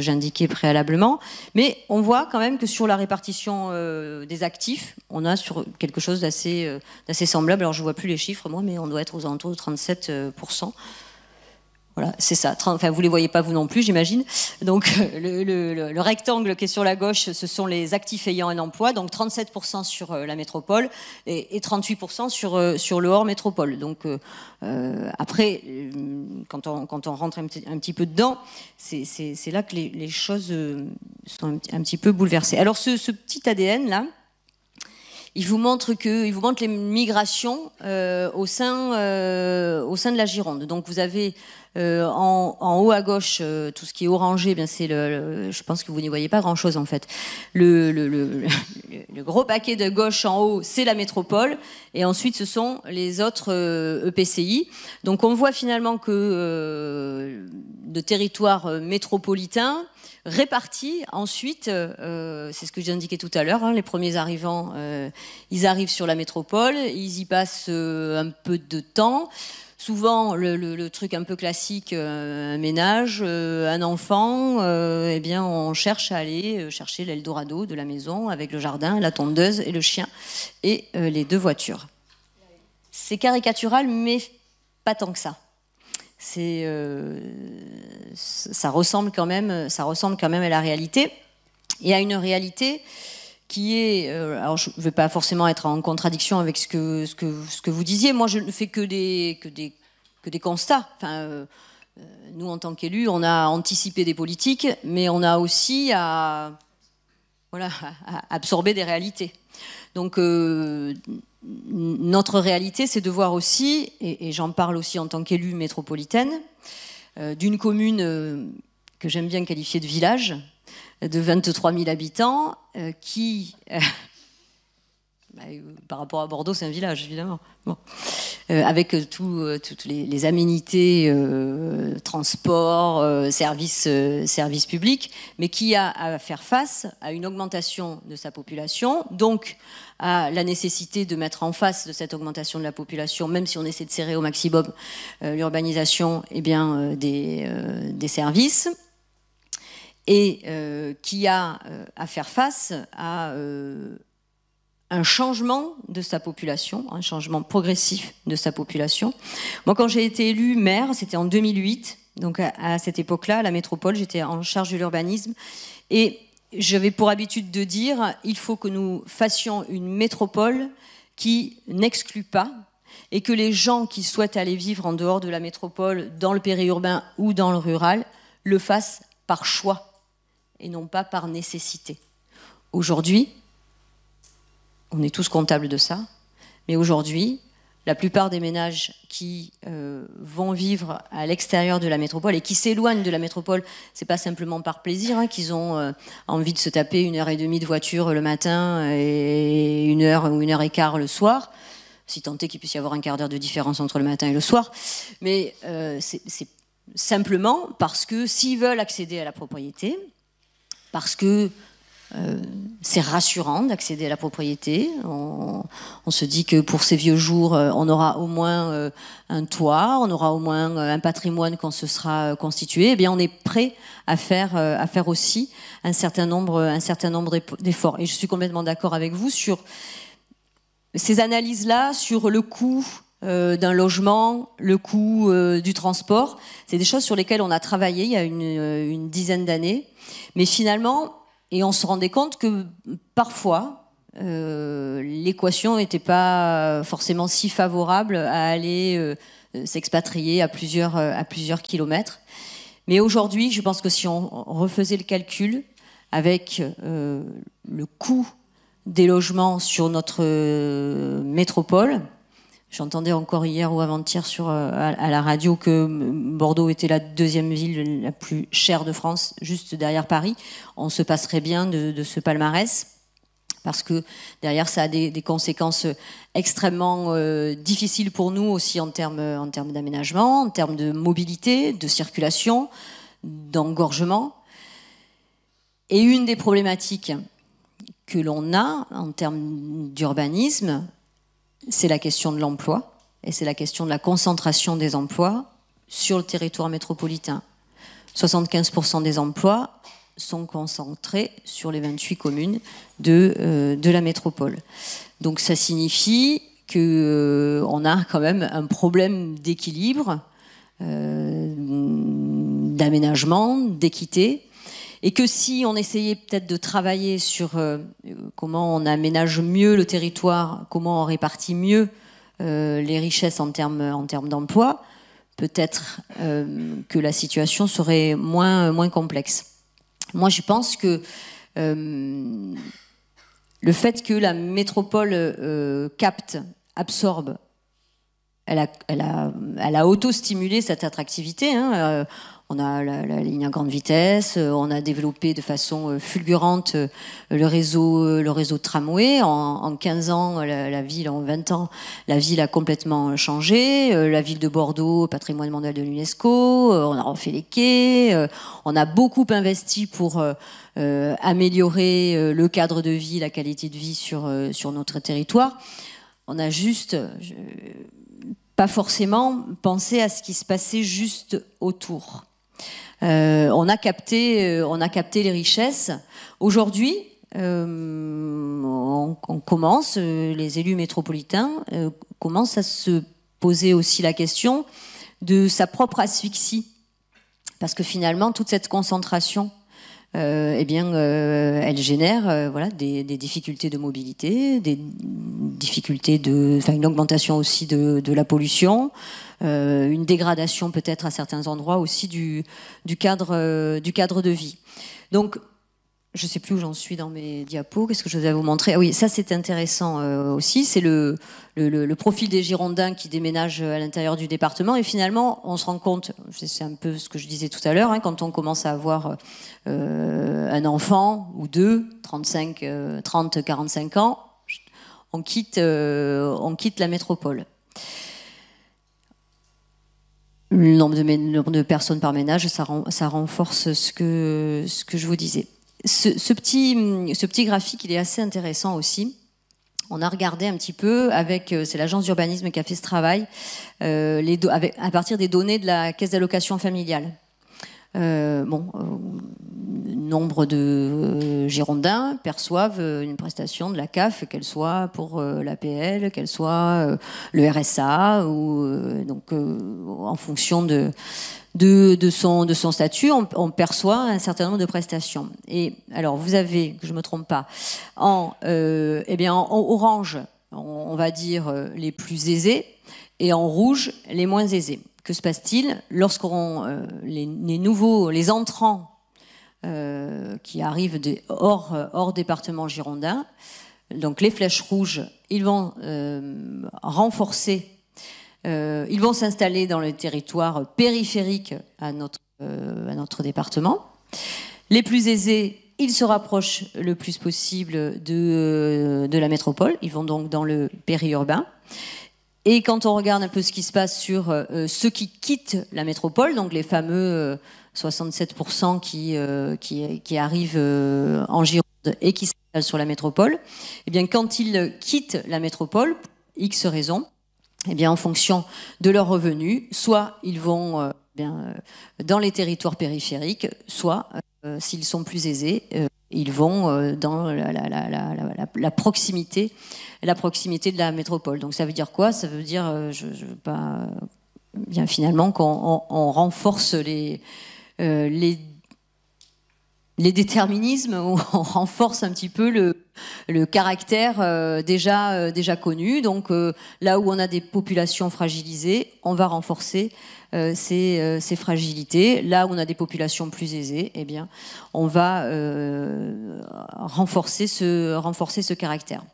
j'indiquais préalablement. Mais on voit quand même que sur la répartition euh, des actifs, on a sur quelque chose d'assez, d'assez semblable. Alors, je ne vois plus les chiffres, moi, mais on doit être aux alentours de 37%. Voilà, c'est ça. Enfin, vous les voyez pas vous non plus, j'imagine. Donc, euh, le, rectangle qui est sur la gauche, ce sont les actifs ayant un emploi, donc 37% sur euh, la métropole et, 38% sur, euh, sur le hors métropole. Donc, après, quand on, quand on rentre un, petit, peu dedans, c'est là que les, choses sont un, petit peu bouleversées. Alors, ce, petit ADN là. Il vous montre que, vous montre les migrations au sein, au sein de la Gironde. Donc vous avez euh, en, haut à gauche, euh, tout ce qui est orangé, bien c'est le, je pense que vous n'y voyez pas grand-chose en fait. Le, gros paquet de gauche en haut, c'est la métropole, et ensuite ce sont les autres EPCI. Euh, e Donc on voit finalement que de territoires métropolitains répartis ensuite, c'est ce que j'ai indiqué tout à l'heure, hein, les premiers arrivants, ils arrivent sur la métropole, ils y passent un peu de temps souvent le, truc un peu classique, un euh, ménage, euh, un enfant, euh, eh bien on cherche à aller chercher l'Eldorado de la maison avec le jardin, la tondeuse et le chien et les deux voitures. C'est caricatural, mais pas tant que ça. C'est, ça ressemble quand même, ça ressemble quand même à la réalité et à une réalité qui est, euh, alors je ne vais pas forcément être en contradiction avec ce que, vous disiez, moi je ne fais que des, que des, que des constats. Euh, euh, nous, en tant qu'élus, on a anticipé des politiques, mais on a aussi à, absorber des réalités. Donc notre réalité, c'est de voir aussi, et, j'en parle aussi en tant qu'élue métropolitaine, d'une commune que j'aime bien qualifier de village, de 23 000 habitants euh, qui, euh, bah, euh, par rapport à Bordeaux, c'est un village, évidemment, avec toutes les, aménités, transports, services, publics, mais qui a à faire face à une augmentation de sa population, donc à la nécessité de mettre en face de cette augmentation de la population, même si on essaie de serrer au maximum l'urbanisation et eh bien, des, des services et euh, qui a euh, à faire face à euh, un changement de sa population, un changement progressif de sa population. Moi, quand j'ai été élue maire, c'était en 2008, donc à, à cette époque-là, à la métropole, j'étais en charge de l'urbanisme, et j'avais pour habitude de dire, il faut que nous fassions une métropole qui n'exclut pas, et que les gens qui souhaitent aller vivre en dehors de la métropole, dans le périurbain ou dans le rural, le fassent par choix et non pas par nécessité. Aujourd'hui, on est tous comptables de ça, mais aujourd'hui, la plupart des ménages qui euh, vont vivre à l'extérieur de la métropole et qui s'éloignent de la métropole, ce n'est pas simplement par plaisir hein, qu'ils ont euh, envie de se taper une heure et demie de voiture le matin euh, et une heure ou une heure et quart le soir, si tant est qu'il puisse y avoir un quart d'heure de différence entre le matin et le soir, mais c'est simplement parce que s'ils veulent accéder à la propriété, parce que euh, c'est rassurant d'accéder à la propriété. On, se dit que pour ces vieux jours, euh, on aura au moins euh, un toit, on aura au moins un patrimoine qu'on se sera constitué. Eh bien, on est prêt à faire, à faire aussi un certain nombre, un certain nombre d'efforts. Et je suis complètement d'accord avec vous sur ces analyses-là, sur le coût d'un logement, le coût du transport. C'est des choses sur lesquelles on a travaillé il y a une dizaine d'années mais finalement, et on se rendait compte que parfois, euh, l'équation n'était pas forcément si favorable à aller euh, s'expatrier à plusieurs, euh, à plusieurs kilomètres. Mais aujourd'hui, je pense que si on refaisait le calcul avec le coût des logements sur notre métropole, J'entendais encore hier ou avant-hier sur euh, à, la radio que Bordeaux était la deuxième ville la plus chère de France, juste derrière Paris. On se passerait bien de, ce palmarès parce que derrière ça a des, conséquences extrêmement euh, difficiles pour nous aussi en termes en termes d'aménagement, en termes de mobilité, de circulation, d'engorgement. Et une des problématiques que l'on a en termes d'urbanisme, c'est la question de l'emploi et c'est la question de la concentration des emplois sur le territoire métropolitain. 75% des emplois sont concentrés sur les 28 communes euh, de, la métropole. Donc ça signifie qu'on euh, a quand même un problème d'équilibre, euh, d'aménagement, d'équité, et que si on essayait peut-être de travailler sur euh, comment on aménage mieux le territoire, comment on répartit mieux euh, les richesses en termes en d'emploi, peut-être euh, que la situation serait moins complexe. Moi, je pense que le fait que la métropole capte, absorbe, elle a, auto-stimulé cette attractivité. Hein, on a la, ligne à grande vitesse, euh, on a développé de façon euh, fulgurante euh, le réseau, le réseau tramway. En, 15 ans, la, ville, en 20 ans, la ville a complètement changé. La ville de Bordeaux, patrimoine mondial de l'UNESCO, on a refait les quais, on a beaucoup investi pour améliorer le cadre de vie, la qualité de vie sur, notre territoire. On a juste... pas forcément pensé à ce qui se passait juste autour. Euh, on a capté, euh, on a capté les richesses. Aujourd'hui, euh, on, commence, les élus métropolitains commencent à se poser aussi la question de sa propre asphyxie, parce que finalement toute cette concentration eh bien, elle génère voilà, des, difficultés de mobilité, des difficultés de, une augmentation aussi de la pollution, euh, une dégradation peut-être à certains endroits aussi du, du cadre, euh, du cadre de vie. Donc, je ne sais plus où j'en suis dans mes diapos. Qu'est-ce que je vais vous montrer ah Oui, ça c'est intéressant euh, aussi. C'est le, le, profil des Girondins qui déménagent à l'intérieur du département. Et finalement, on se rend compte, c'est un peu ce que je disais tout à l'heure, hein, quand on commence à avoir un enfant ou deux, 35, 30, 45 ans, on quitte, on quitte la métropole le nombre de, de, personnes par ménage, ça, renforce ce que, je vous disais. Ce, petit, graphique, il est assez intéressant aussi. On a regardé un petit peu avec, euh, c'est l'agence d'urbanisme qui a fait ce travail, euh, à partir des données de la caisse d'allocation familiale. Euh, bon, euh, nombre de euh, Girondins perçoivent une prestation de la CAF, qu'elle soit pour l'APL, qu'elle soit le RSA, ou donc en fonction de, de, son, de son statut, on, perçoit un certain nombre de prestations. Et alors, vous avez, que je ne me trompe pas, en, eh bien, en, orange, on va dire les plus aisés, et en rouge, les moins aisés. Que se passe-t-il lorsqu'on euh, les, nouveaux, les entrants euh, qui arrivent euh, hors, département girondin, donc les flèches rouges, ils vont renforcer, ils vont s'installer dans le territoire périphérique à notre, département. Les plus aisés ils se rapprochent le plus possible de, la métropole. Ils vont donc dans le périurbain. Et quand on regarde un peu ce qui se passe sur euh, euh, ceux qui quittent la métropole, donc les fameux 67% euh, qui, qui, arrivent en Gironde et qui s'installent sur la métropole, eh bien quand ils quittent la métropole, X raisons, eh bien en fonction de leurs revenus, soit ils vont eh bien, dans les territoires périphériques, soit s'ils sont plus aisés, ils vont euh, dans la, proximité, la proximité de la métropole. Donc ça veut dire quoi Ça veut dire, euh, je, je pas, euh, bien finalement qu'on renforce les, les les déterminismes on renforce un petit peu le, le caractère euh, déjà, euh, déjà connu. Donc euh, là où on a des populations fragilisées, on va renforcer ces, fragilités. Là où on a des populations plus aisées, eh bien, on va renforcer, ce, renforcer ce caractère.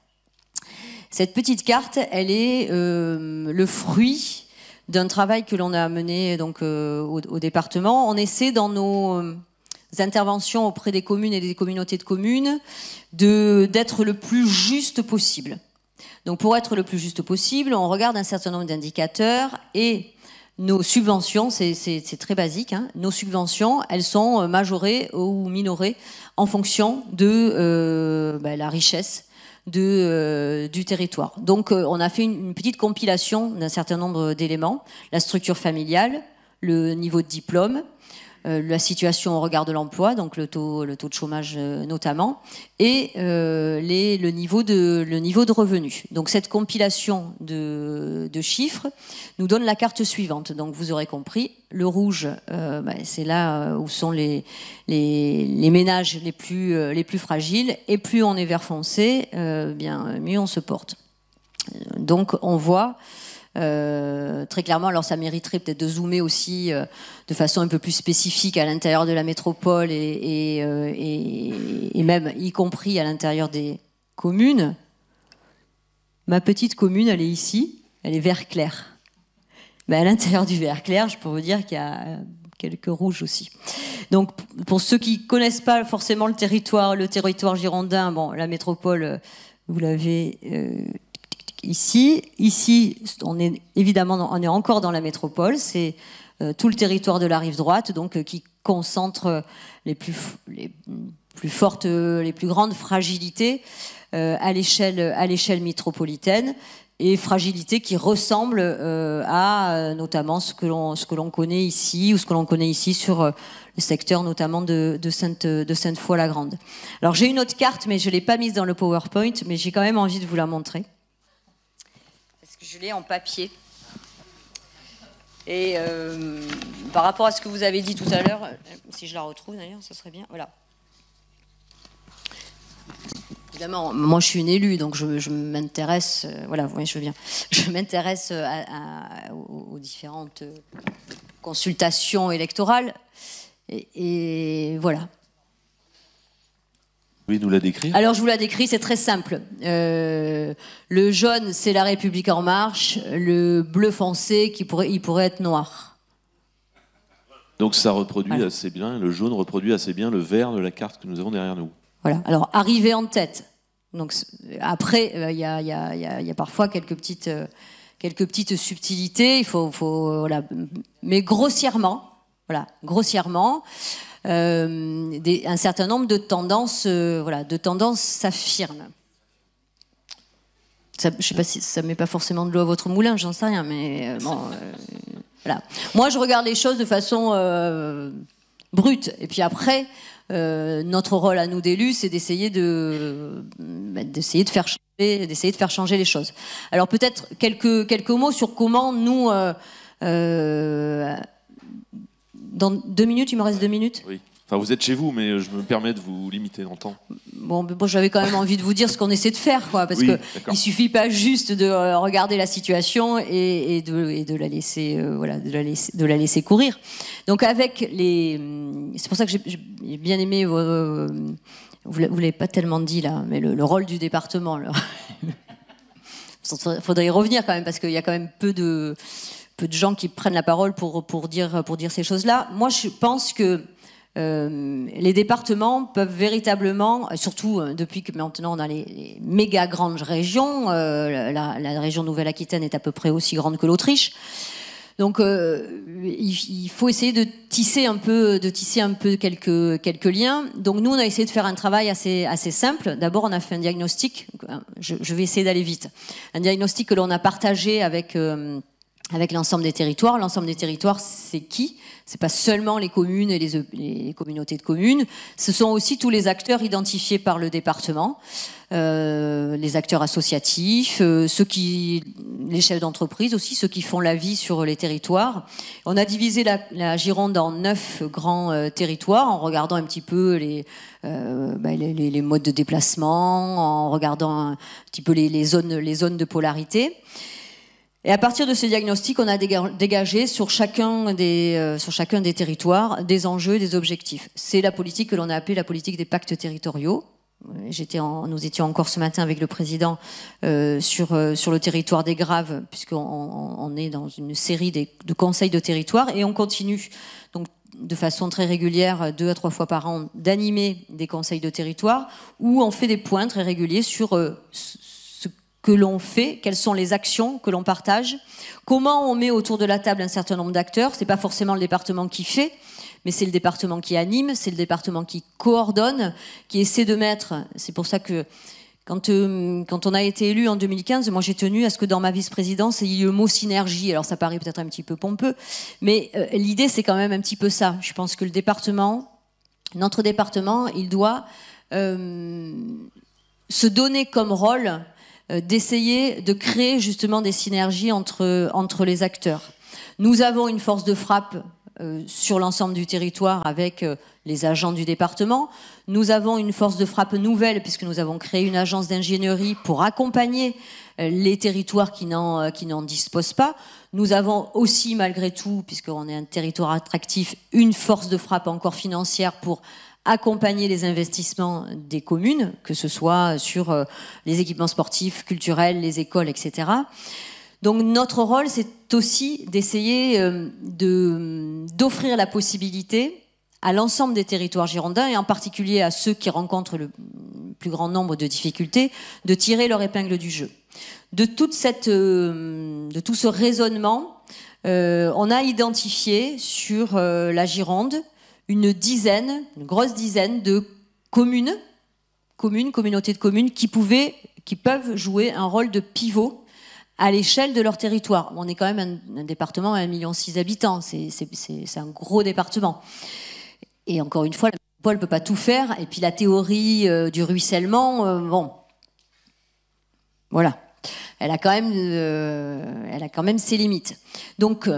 Cette petite carte, elle est le fruit d'un travail que l'on a mené donc, au, au, département. On essaie dans nos interventions auprès des communes et des communautés de communes, d'être le plus juste possible. Donc pour être le plus juste possible, on regarde un certain nombre d'indicateurs et nos subventions, c'est très basique, hein. nos subventions, elles sont euh, majorées ou minorées en fonction de euh, ben, la richesse euh, du territoire. Donc on a fait une petite compilation d'un certain nombre d'éléments, la structure familiale, le niveau de diplôme, euh, la situation au regard de l'emploi, donc le taux, le taux de chômage euh, notamment, et euh, le, niveau de, le niveau de revenus. Donc cette compilation de, chiffres nous donne la carte suivante. Donc vous aurez compris, le rouge, bah, c'est là où sont les, les, ménages les plus, les plus fragiles. Et plus on est vert foncé, bien mieux on se porte. Donc on voit euh, très clairement, alors ça mériterait peut-être de zoomer aussi euh, de façon un peu plus spécifique à l'intérieur de la métropole euh, et, même y compris à l'intérieur des communes. Ma petite commune, elle est ici, elle est vert clair. Mais à l'intérieur du vert clair, je pourrais vous dire qu'il y a quelques rouges aussi. Donc, pour ceux qui connaissent pas forcément le territoire, le territoire girondin, bon, la métropole, vous l'avez ici. Ici, on est évidemment on est encore dans la métropole, c'est euh, tout le territoire de la rive droite, donc euh, qui concentre euh, les plus, les plus fortes, les plus grandes fragilités l'échelle à l'échelle métropolitaine et fragilités qui ressemblent à notamment ce que l'on connaît ici ou ce que l'on connaît ici sur le secteur notamment de, de Sainte de Sainte-Foy-la-Grande. Alors j'ai une autre carte mais je l'ai pas mise dans le PowerPoint mais j'ai quand même envie de vous la montrer je l'ai en papier. Et euh, par rapport à ce que vous avez dit tout à l'heure, euh, si je la retrouve d'ailleurs, ce serait bien. Voilà. Évidemment, moi je suis une élue, donc je, m'intéresse. voilà, voilà, voyez, je viens, Je m'intéresse aux, différentes euh, consultations électorales. et, et voilà nous la décrire Alors, je vous la décris, c'est très simple. Euh, le jaune, c'est la République en marche. Le bleu foncé, qui pourrait, il pourrait être noir. Donc, ça reproduit assez bien, le jaune reproduit assez bien le vert de la carte que nous avons derrière nous. Voilà. Alors, arriver en tête. Donc, après, il y, a parfois quelques petites, euh, quelques petites subtilités. Il faut, faut mais grossièrement, voilà, grossièrement. Euh, un certain nombre de tendances, euh, voilà, de tendances s'affirment. Ça, ne sais pas si ça met pas forcément de l'eau à votre moulin, j'en sais rien, mais euh, bon, voilà. Moi, je regarde les choses de façon brute, et puis après. notre rôle à nous d'élus, c'est d'essayer de, bah, d'essayer de faire changer, d'essayer de faire changer les choses. Alors peut-être quelques quelques mots sur comment nous dans deux minutes, il me reste deux minutes Oui. Enfin, vous êtes chez vous, mais je me permets de vous limiter dans le temps. Bon, j'avais quand même envie de vous dire ce qu'on essaie de faire, quoi, parce qu'il ne suffit pas juste de euh, regarder la situation et, et, de, la laisser, euh, voilà, de, la laisser, de la laisser courir. Donc, avec les. Hum, c'est pour ça que j'ai bien aimé. Euh, vous ne l'avez pas tellement dit, là, mais le, le rôle du département. Il faudrait y revenir quand même, parce qu'il y a quand même peu de peu de gens qui prennent la parole pour, pour, dire, pour dire ces choses-là. Moi, je pense que euh, les départements peuvent véritablement, surtout euh, depuis que maintenant on a les, méga grandes régions, euh, la, région Nouvelle-Aquitaine est à peu près aussi grande que l'Autriche. Donc, il, faut essayer de tisser un peu, de tisser un peu quelques, quelques liens. Donc, nous, on a essayé de faire un travail assez, assez simple. D'abord, on a fait un diagnostic. Je, je vais essayer d'aller vite. Un diagnostic que l'on a partagé avec avec l'ensemble des territoires. L'ensemble des territoires, c'est qui C'est pas seulement les communes et les, communautés de communes. Ce sont aussi tous les acteurs identifiés par le département, euh, les acteurs associatifs, euh, ceux qui, les chefs d'entreprise aussi, ceux qui font la vie sur les territoires. On a divisé la, la Gironde en neuf grands euh, territoires en regardant un petit peu euh, ben, les, les, les, modes de déplacement, en regardant un petit peu les, zones, les zones de polarité. Et à partir de ce diagnostic, on a dégagé sur chacun des, euh, sur chacun des territoires des enjeux des objectifs. C'est la politique que l'on a appelée la politique des pactes territoriaux. nous étions encore ce matin avec le président euh, sur, euh, sur le territoire des Graves, puisqu'on on est dans une série de conseils de territoire, et on continue donc de façon très régulière, deux à trois fois par an, d'animer des conseils de territoire où on fait des points très réguliers sur que l'on fait, quelles sont les actions que l'on partage, comment on met autour de la table un certain nombre d'acteurs. C'est pas forcément le département qui fait, mais c'est le département qui anime, c'est le département qui coordonne, qui essaie de mettre. C'est pour ça que quand, euh, quand, on a été élu en 2015, moi j'ai tenu à ce que dans ma vice-présidence, il y ait le mot synergie. Alors ça paraît peut-être un petit peu pompeux, mais euh, l'idée c'est quand même un petit peu ça. Je pense que le département, notre département, il doit euh, se donner comme rôle euh, d'essayer de créer justement des synergies entre, entre les acteurs. Nous avons une force de frappe euh, sur l'ensemble du territoire avec euh, les agents du département. Nous avons une force de frappe nouvelle puisque nous avons créé une agence d'ingénierie pour accompagner les territoires qui n'en disposent pas. Nous avons aussi, malgré tout, puisque puisqu'on est un territoire attractif, une force de frappe encore financière pour accompagner les investissements des communes, que ce soit sur euh, les équipements sportifs, culturels, les écoles, etc. Donc notre rôle, c'est aussi d'essayer euh, d'offrir la possibilité à l'ensemble des territoires girondins, et en particulier à ceux qui rencontrent le plus grand nombre de difficultés, de tirer leur épingle du jeu. De, toute cette, euh, de tout ce raisonnement, on a identifié sur la Gironde une dizaine, une grosse dizaine de communes, communes, communautés de communes, qui, pouvaient, qui peuvent jouer un rôle de pivot à l'échelle de leur territoire. On est quand même un, département à 1,6 million d'habitants, c'est un gros département. Et encore une fois, la métropole ne peut pas tout faire, et puis la théorie euh, du ruissellement, euh, bon, voilà, elle a quand même, euh, elle a quand même ses limites. Donc,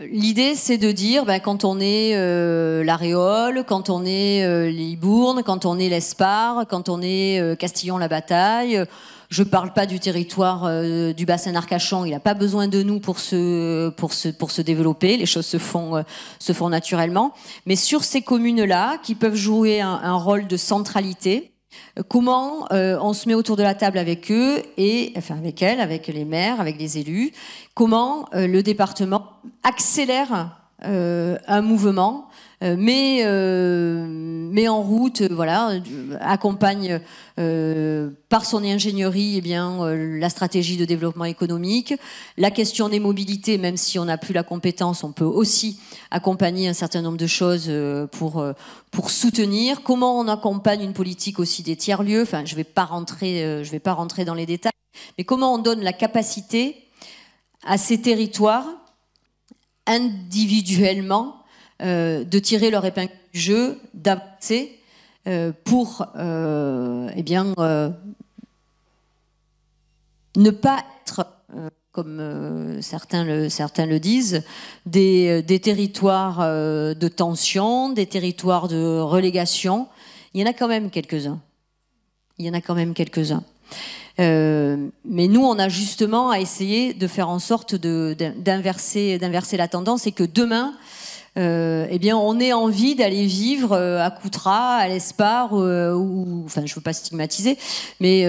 L'idée, c'est de dire, ben, quand on est euh, l'aréole, quand on est euh, Libourne, quand on est l'Espar, quand on est euh, Castillon-la-Bataille, euh, je ne parle pas du territoire du bassin d'Arcachon, il n'a pas besoin de nous pour se, pour, se, pour se développer, les choses se font, se font naturellement. Mais sur ces communes-là, qui peuvent jouer un rôle de centralité, Comment euh, on se met autour de la table avec eux et enfin avec elles, avec les maires, avec les élus. Comment euh, le département accélère euh, un mouvement euh, mais, euh, mais en route, euh, voilà, accompagne par son ingénierie eh bien, la stratégie de développement économique. La question des mobilités, même si on n'a plus la compétence, on peut aussi accompagner un certain nombre de choses pour, pour soutenir. Comment on accompagne une politique aussi des tiers-lieux enfin, Je ne vais, pas rentrer, je vais pas rentrer dans les détails, mais comment on donne la capacité à ces territoires individuellement euh, de tirer leur épingle du jeu, d'avancer euh, pour euh, eh bien, ne pas être comme certains, le, certains le disent, des, des territoires de tension, des territoires de relégation. Il y en a quand même quelques-uns. Il y en a quand même quelques-uns. mais nous, on a justement à essayer de faire en sorte d'inverser d'inverser la tendance et que demain, euh, eh bien, on ait envie d'aller vivre euh, à Coutras, à l'Espar, euh, ou, enfin, je ne veux pas stigmatiser, mais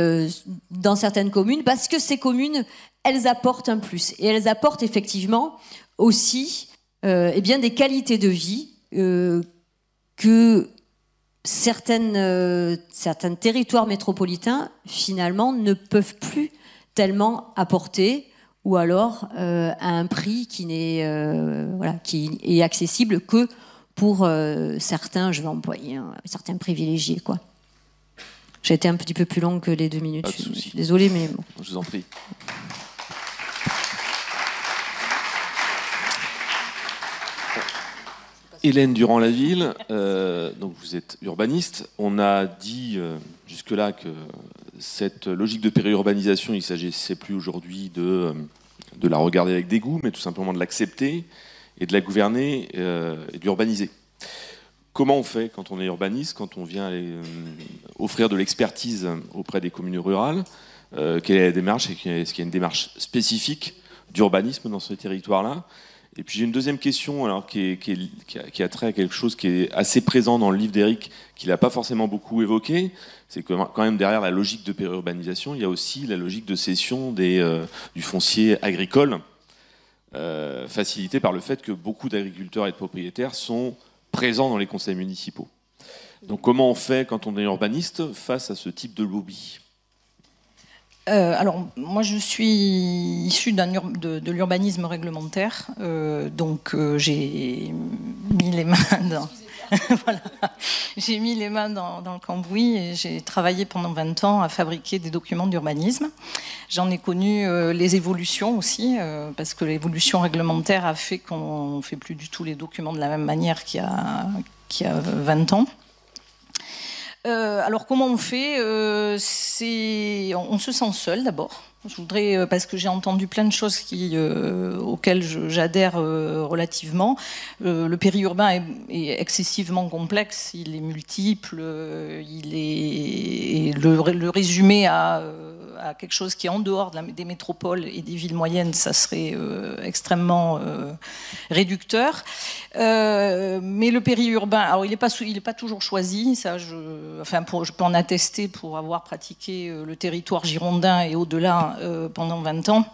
dans certaines communes, parce que ces communes, elles apportent un plus. Et elles apportent effectivement aussi eh bien, des qualités de vie que certaines, certains territoires métropolitains, finalement, ne peuvent plus tellement apporter ou alors euh, à un prix qui n'est euh, qui est accessible que pour euh, certains, je vais employer certains privilégiés J'ai été un petit peu plus longue que les deux minutes. Désolée, mais bon. Je vous en prie. Hélène Durand laville donc vous êtes urbaniste. On a dit jusque-là que cette logique de périurbanisation, il s'agissait plus aujourd'hui de de la regarder avec dégoût, mais tout simplement de l'accepter et de la gouverner euh, et d'urbaniser. Comment on fait quand on est urbaniste, quand on vient euh, offrir de l'expertise auprès des communes rurales euh, Quelle est la démarche Est-ce qu'il y a une démarche spécifique d'urbanisme dans ce territoire-là Et puis j'ai une deuxième question alors, qui, a, trait à quelque chose qui est assez présent dans le livre d'Éric, qu'il n'a pas forcément beaucoup évoqué, c'est quand même derrière la logique de périurbanisation, il y a aussi la logique de cession euh, du foncier agricole, euh, facilitée par le fait que beaucoup d'agriculteurs et de propriétaires sont présents dans les conseils municipaux. Donc comment on fait quand on est urbaniste face à ce type de lobby euh, alors, moi, je suis issue de, l'urbanisme réglementaire, donc j'ai mis les mains dans, voilà. J'ai mis les mains dans, le cambouis et j'ai travaillé pendant 20 ans à fabriquer des documents d'urbanisme. J'en ai connu euh, les évolutions aussi, euh, parce que l'évolution réglementaire a fait qu'on ne fait plus du tout les documents de la même manière qu'il y a, qu'il y a 20 ans. Euh, alors comment on fait euh, on, se sent seul d'abord. Je voudrais euh, parce que j'ai entendu plein de choses auxquelles j'adhère relativement. le périurbain est, excessivement complexe. Il est multiple. il est le, le, résumé à à quelque chose qui est en dehors des métropoles et des villes moyennes, ça serait euh, extrêmement euh, réducteur. Euh, mais le périurbain, alors il n'est pas, pas toujours choisi, ça je, enfin pour, je peux en attester pour avoir pratiqué le territoire girondin et au-delà pendant 20 ans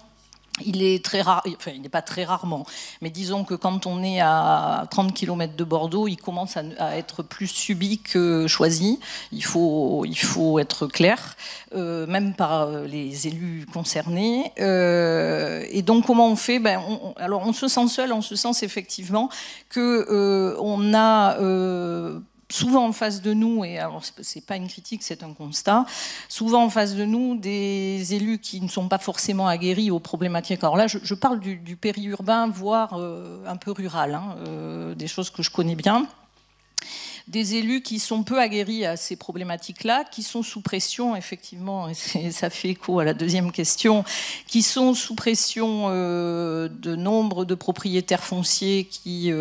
il est très rare, enfin, il n'est pas très rarement, mais disons que quand on est à 30 km de Bordeaux, il commence à, être plus subi que choisi. Il faut, il faut être clair, euh, même par euh, les élus concernés. Euh, et donc, comment on fait ben, Alors, on se sent seul, on se sent effectivement que on a souvent en face de nous, et alors c'est pas une critique, c'est un constat, souvent en face de nous des élus qui ne sont pas forcément aguerris aux problématiques. Alors là, je, parle du, périurbain, voire euh, un peu rural, hein, euh, des choses que je connais bien des élus qui sont peu aguerris à ces problématiques-là, qui sont sous pression, effectivement, et ça fait écho à la deuxième question, qui sont sous pression euh, de nombre de propriétaires fonciers qui,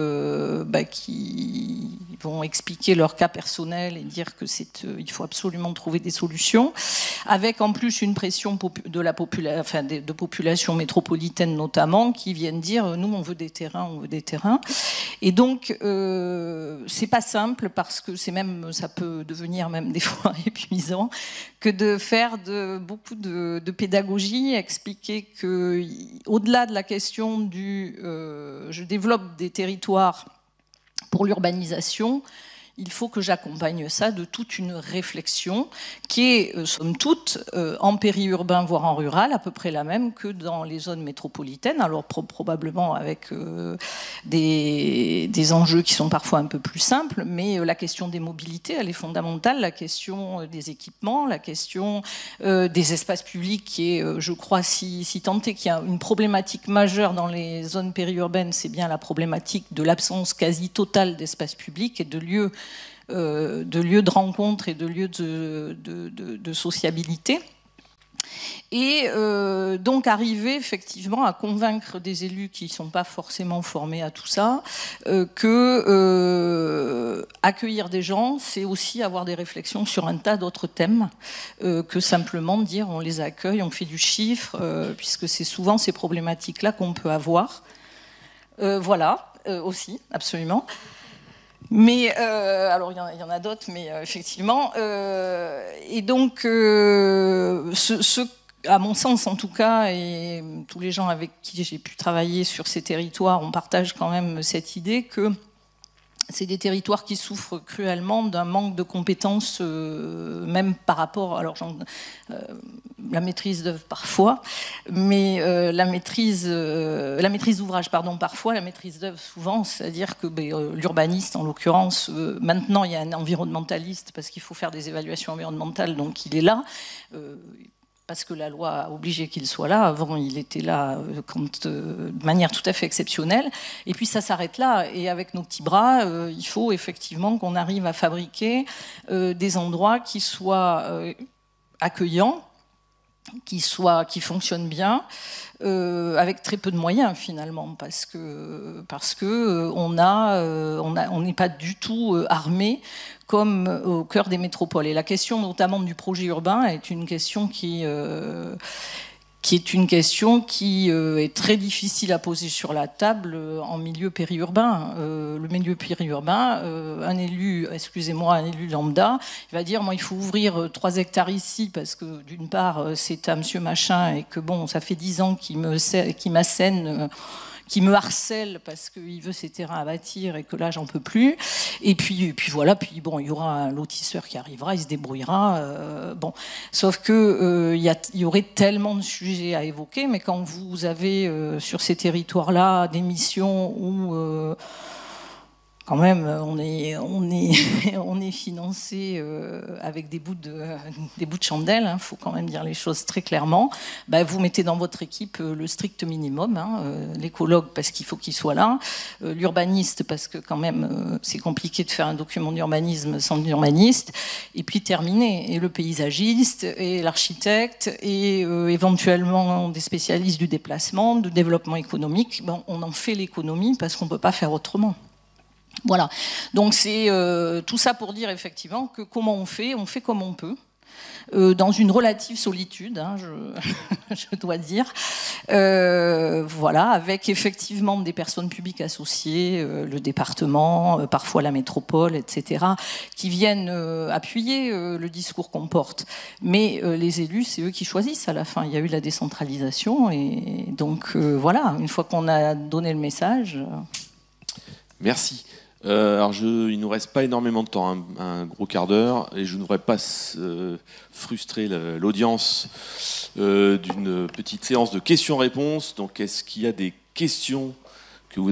bah, qui vont expliquer leur cas personnel et dire que c'est, euh, il faut absolument trouver des solutions, avec en plus une pression de la population de, population métropolitaine notamment, qui viennent dire euh, nous on veut des terrains, on veut des terrains, et donc euh, c'est pas simple parce que c'est même ça peut devenir même des fois épuisant que de faire de beaucoup de, pédagogie, expliquer que au-delà de la question du euh, je développe des territoires pour l'urbanisation il faut que j'accompagne ça de toute une réflexion qui est, euh, somme toute, euh, en périurbain, voire en rural, à peu près la même que dans les zones métropolitaines, alors probablement avec euh, des, enjeux qui sont parfois un peu plus simples, mais la question des mobilités, elle est fondamentale, la question des équipements, la question des espaces publics qui est, je crois, si, si qu'il y a une problématique majeure dans les zones périurbaines, c'est bien la problématique de l'absence quasi totale d'espaces publics et de lieux euh, de lieux de rencontre et de lieux de, sociabilité. Et euh, donc arriver effectivement à convaincre des élus qui ne sont pas forcément formés à tout ça, euh, que accueillir des gens, c'est aussi avoir des réflexions sur un tas d'autres thèmes que simplement dire on les accueille, on fait du chiffre, puisque c'est souvent ces problématiques-là qu'on peut avoir. voilà, aussi, absolument. Mais euh, alors il y, en a d'autres, mais euh, effectivement. Euh, et donc, euh, ce, à mon sens en tout cas, et tous les gens avec qui j'ai pu travailler sur ces territoires, on partage quand même cette idée que c'est des territoires qui souffrent cruellement d'un manque de compétences, euh, même par rapport, à euh, la maîtrise d'œuvre parfois, mais euh, la maîtrise, la maîtrise d'ouvrage pardon parfois, la maîtrise d'œuvre souvent, c'est-à-dire que ben, l'urbaniste en l'occurrence, maintenant il y a un environnementaliste parce qu'il faut faire des évaluations environnementales, donc il est là parce que la loi a obligé qu'il soit là. Avant, il était là euh, quand, euh, de manière tout à fait exceptionnelle. Et puis, ça s'arrête là. Et avec nos petits bras, euh, il faut effectivement qu'on arrive à fabriquer des endroits qui soient accueillants, qui, soient, qui fonctionnent bien, avec très peu de moyens finalement, parce que parce que on on n'est pas du tout armé comme au cœur des métropoles. Et la question notamment du projet urbain est une question qui... Euh, est une question qui euh, est très difficile à poser sur la table en milieu périurbain. Euh, le milieu périurbain, un élu, excusez-moi, un élu lambda, il va dire moi il faut ouvrir 3 hectares ici parce que d'une part c'est à Monsieur Machin et que bon ça fait 10 ans qu'il me m'assène qui me harcèle parce qu'il veut ses terrains à bâtir et que là, j'en peux plus. Et puis, puis voilà, puis bon, il y aura un lotisseur qui arrivera, il se débrouillera. Euh, bon, sauf que euh, il a, y, y, aurait tellement de sujets à évoquer, mais quand vous avez euh, sur ces territoires-là des missions où quand même, on est, on financé euh, avec des bouts de, des chandelle, il hein, faut quand même dire les choses très clairement. Bah, vous mettez dans votre équipe euh, le strict minimum, hein, euh, l'écologue parce qu'il faut qu'il soit là, l'urbaniste parce que quand même c'est compliqué de faire un document d'urbanisme sans urbaniste, et puis terminé, et le paysagiste, et l'architecte, et éventuellement des spécialistes du déplacement, du développement économique, on en fait l'économie parce qu'on ne peut pas faire autrement. Voilà. Donc c'est euh, tout ça pour dire effectivement que comment on fait, on fait comme on peut. Euh, dans une relative solitude, hein, je, dois dire. Euh, voilà, avec effectivement des personnes publiques associées, le département, parfois la métropole, etc., qui viennent appuyer le discours qu'on porte. Mais les élus, c'est eux qui choisissent à la fin. Il y a eu la décentralisation, et donc voilà, une fois qu'on a donné le message. Merci. Euh, alors, je, il nous reste pas énormément de temps, hein, un, gros quart d'heure, et je ne voudrais pas euh, frustrer l'audience euh, d'une petite séance de questions-réponses. Donc, est-ce qu'il y a des questions que vous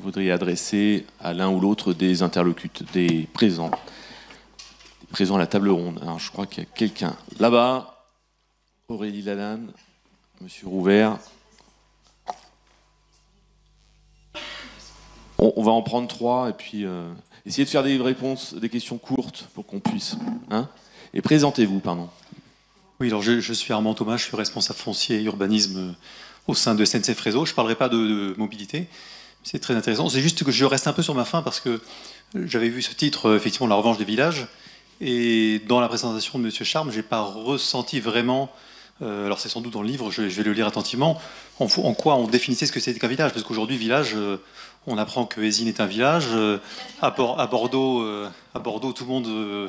voudriez, adresser à l'un ou l'autre des interlocuteurs, des présents, présents à la table ronde Alors, je crois qu'il y a quelqu'un là-bas, Aurélie Lalanne, Monsieur Rouvert. On, va en prendre trois et puis euh, essayez de faire des réponses, des questions courtes pour qu'on puisse. Hein. et présentez-vous, pardon. Oui, alors je, suis Armand Thomas, je suis responsable foncier et urbanisme euh, au sein de SNCF Réseau. Je ne parlerai pas de, mobilité, c'est très intéressant. C'est juste que je reste un peu sur ma fin parce que euh, j'avais vu ce titre, effectivement, La revanche des villages. Et dans la présentation de M. Charme, je n'ai pas ressenti vraiment, alors c'est sans doute dans le livre, je, vais le lire attentivement, en, quoi on définissait ce que c'était qu'un village. Parce qu'aujourd'hui, village, on apprend que Hésine est un village. Euh, à, Bordeaux, euh, à Bordeaux, tout le monde euh,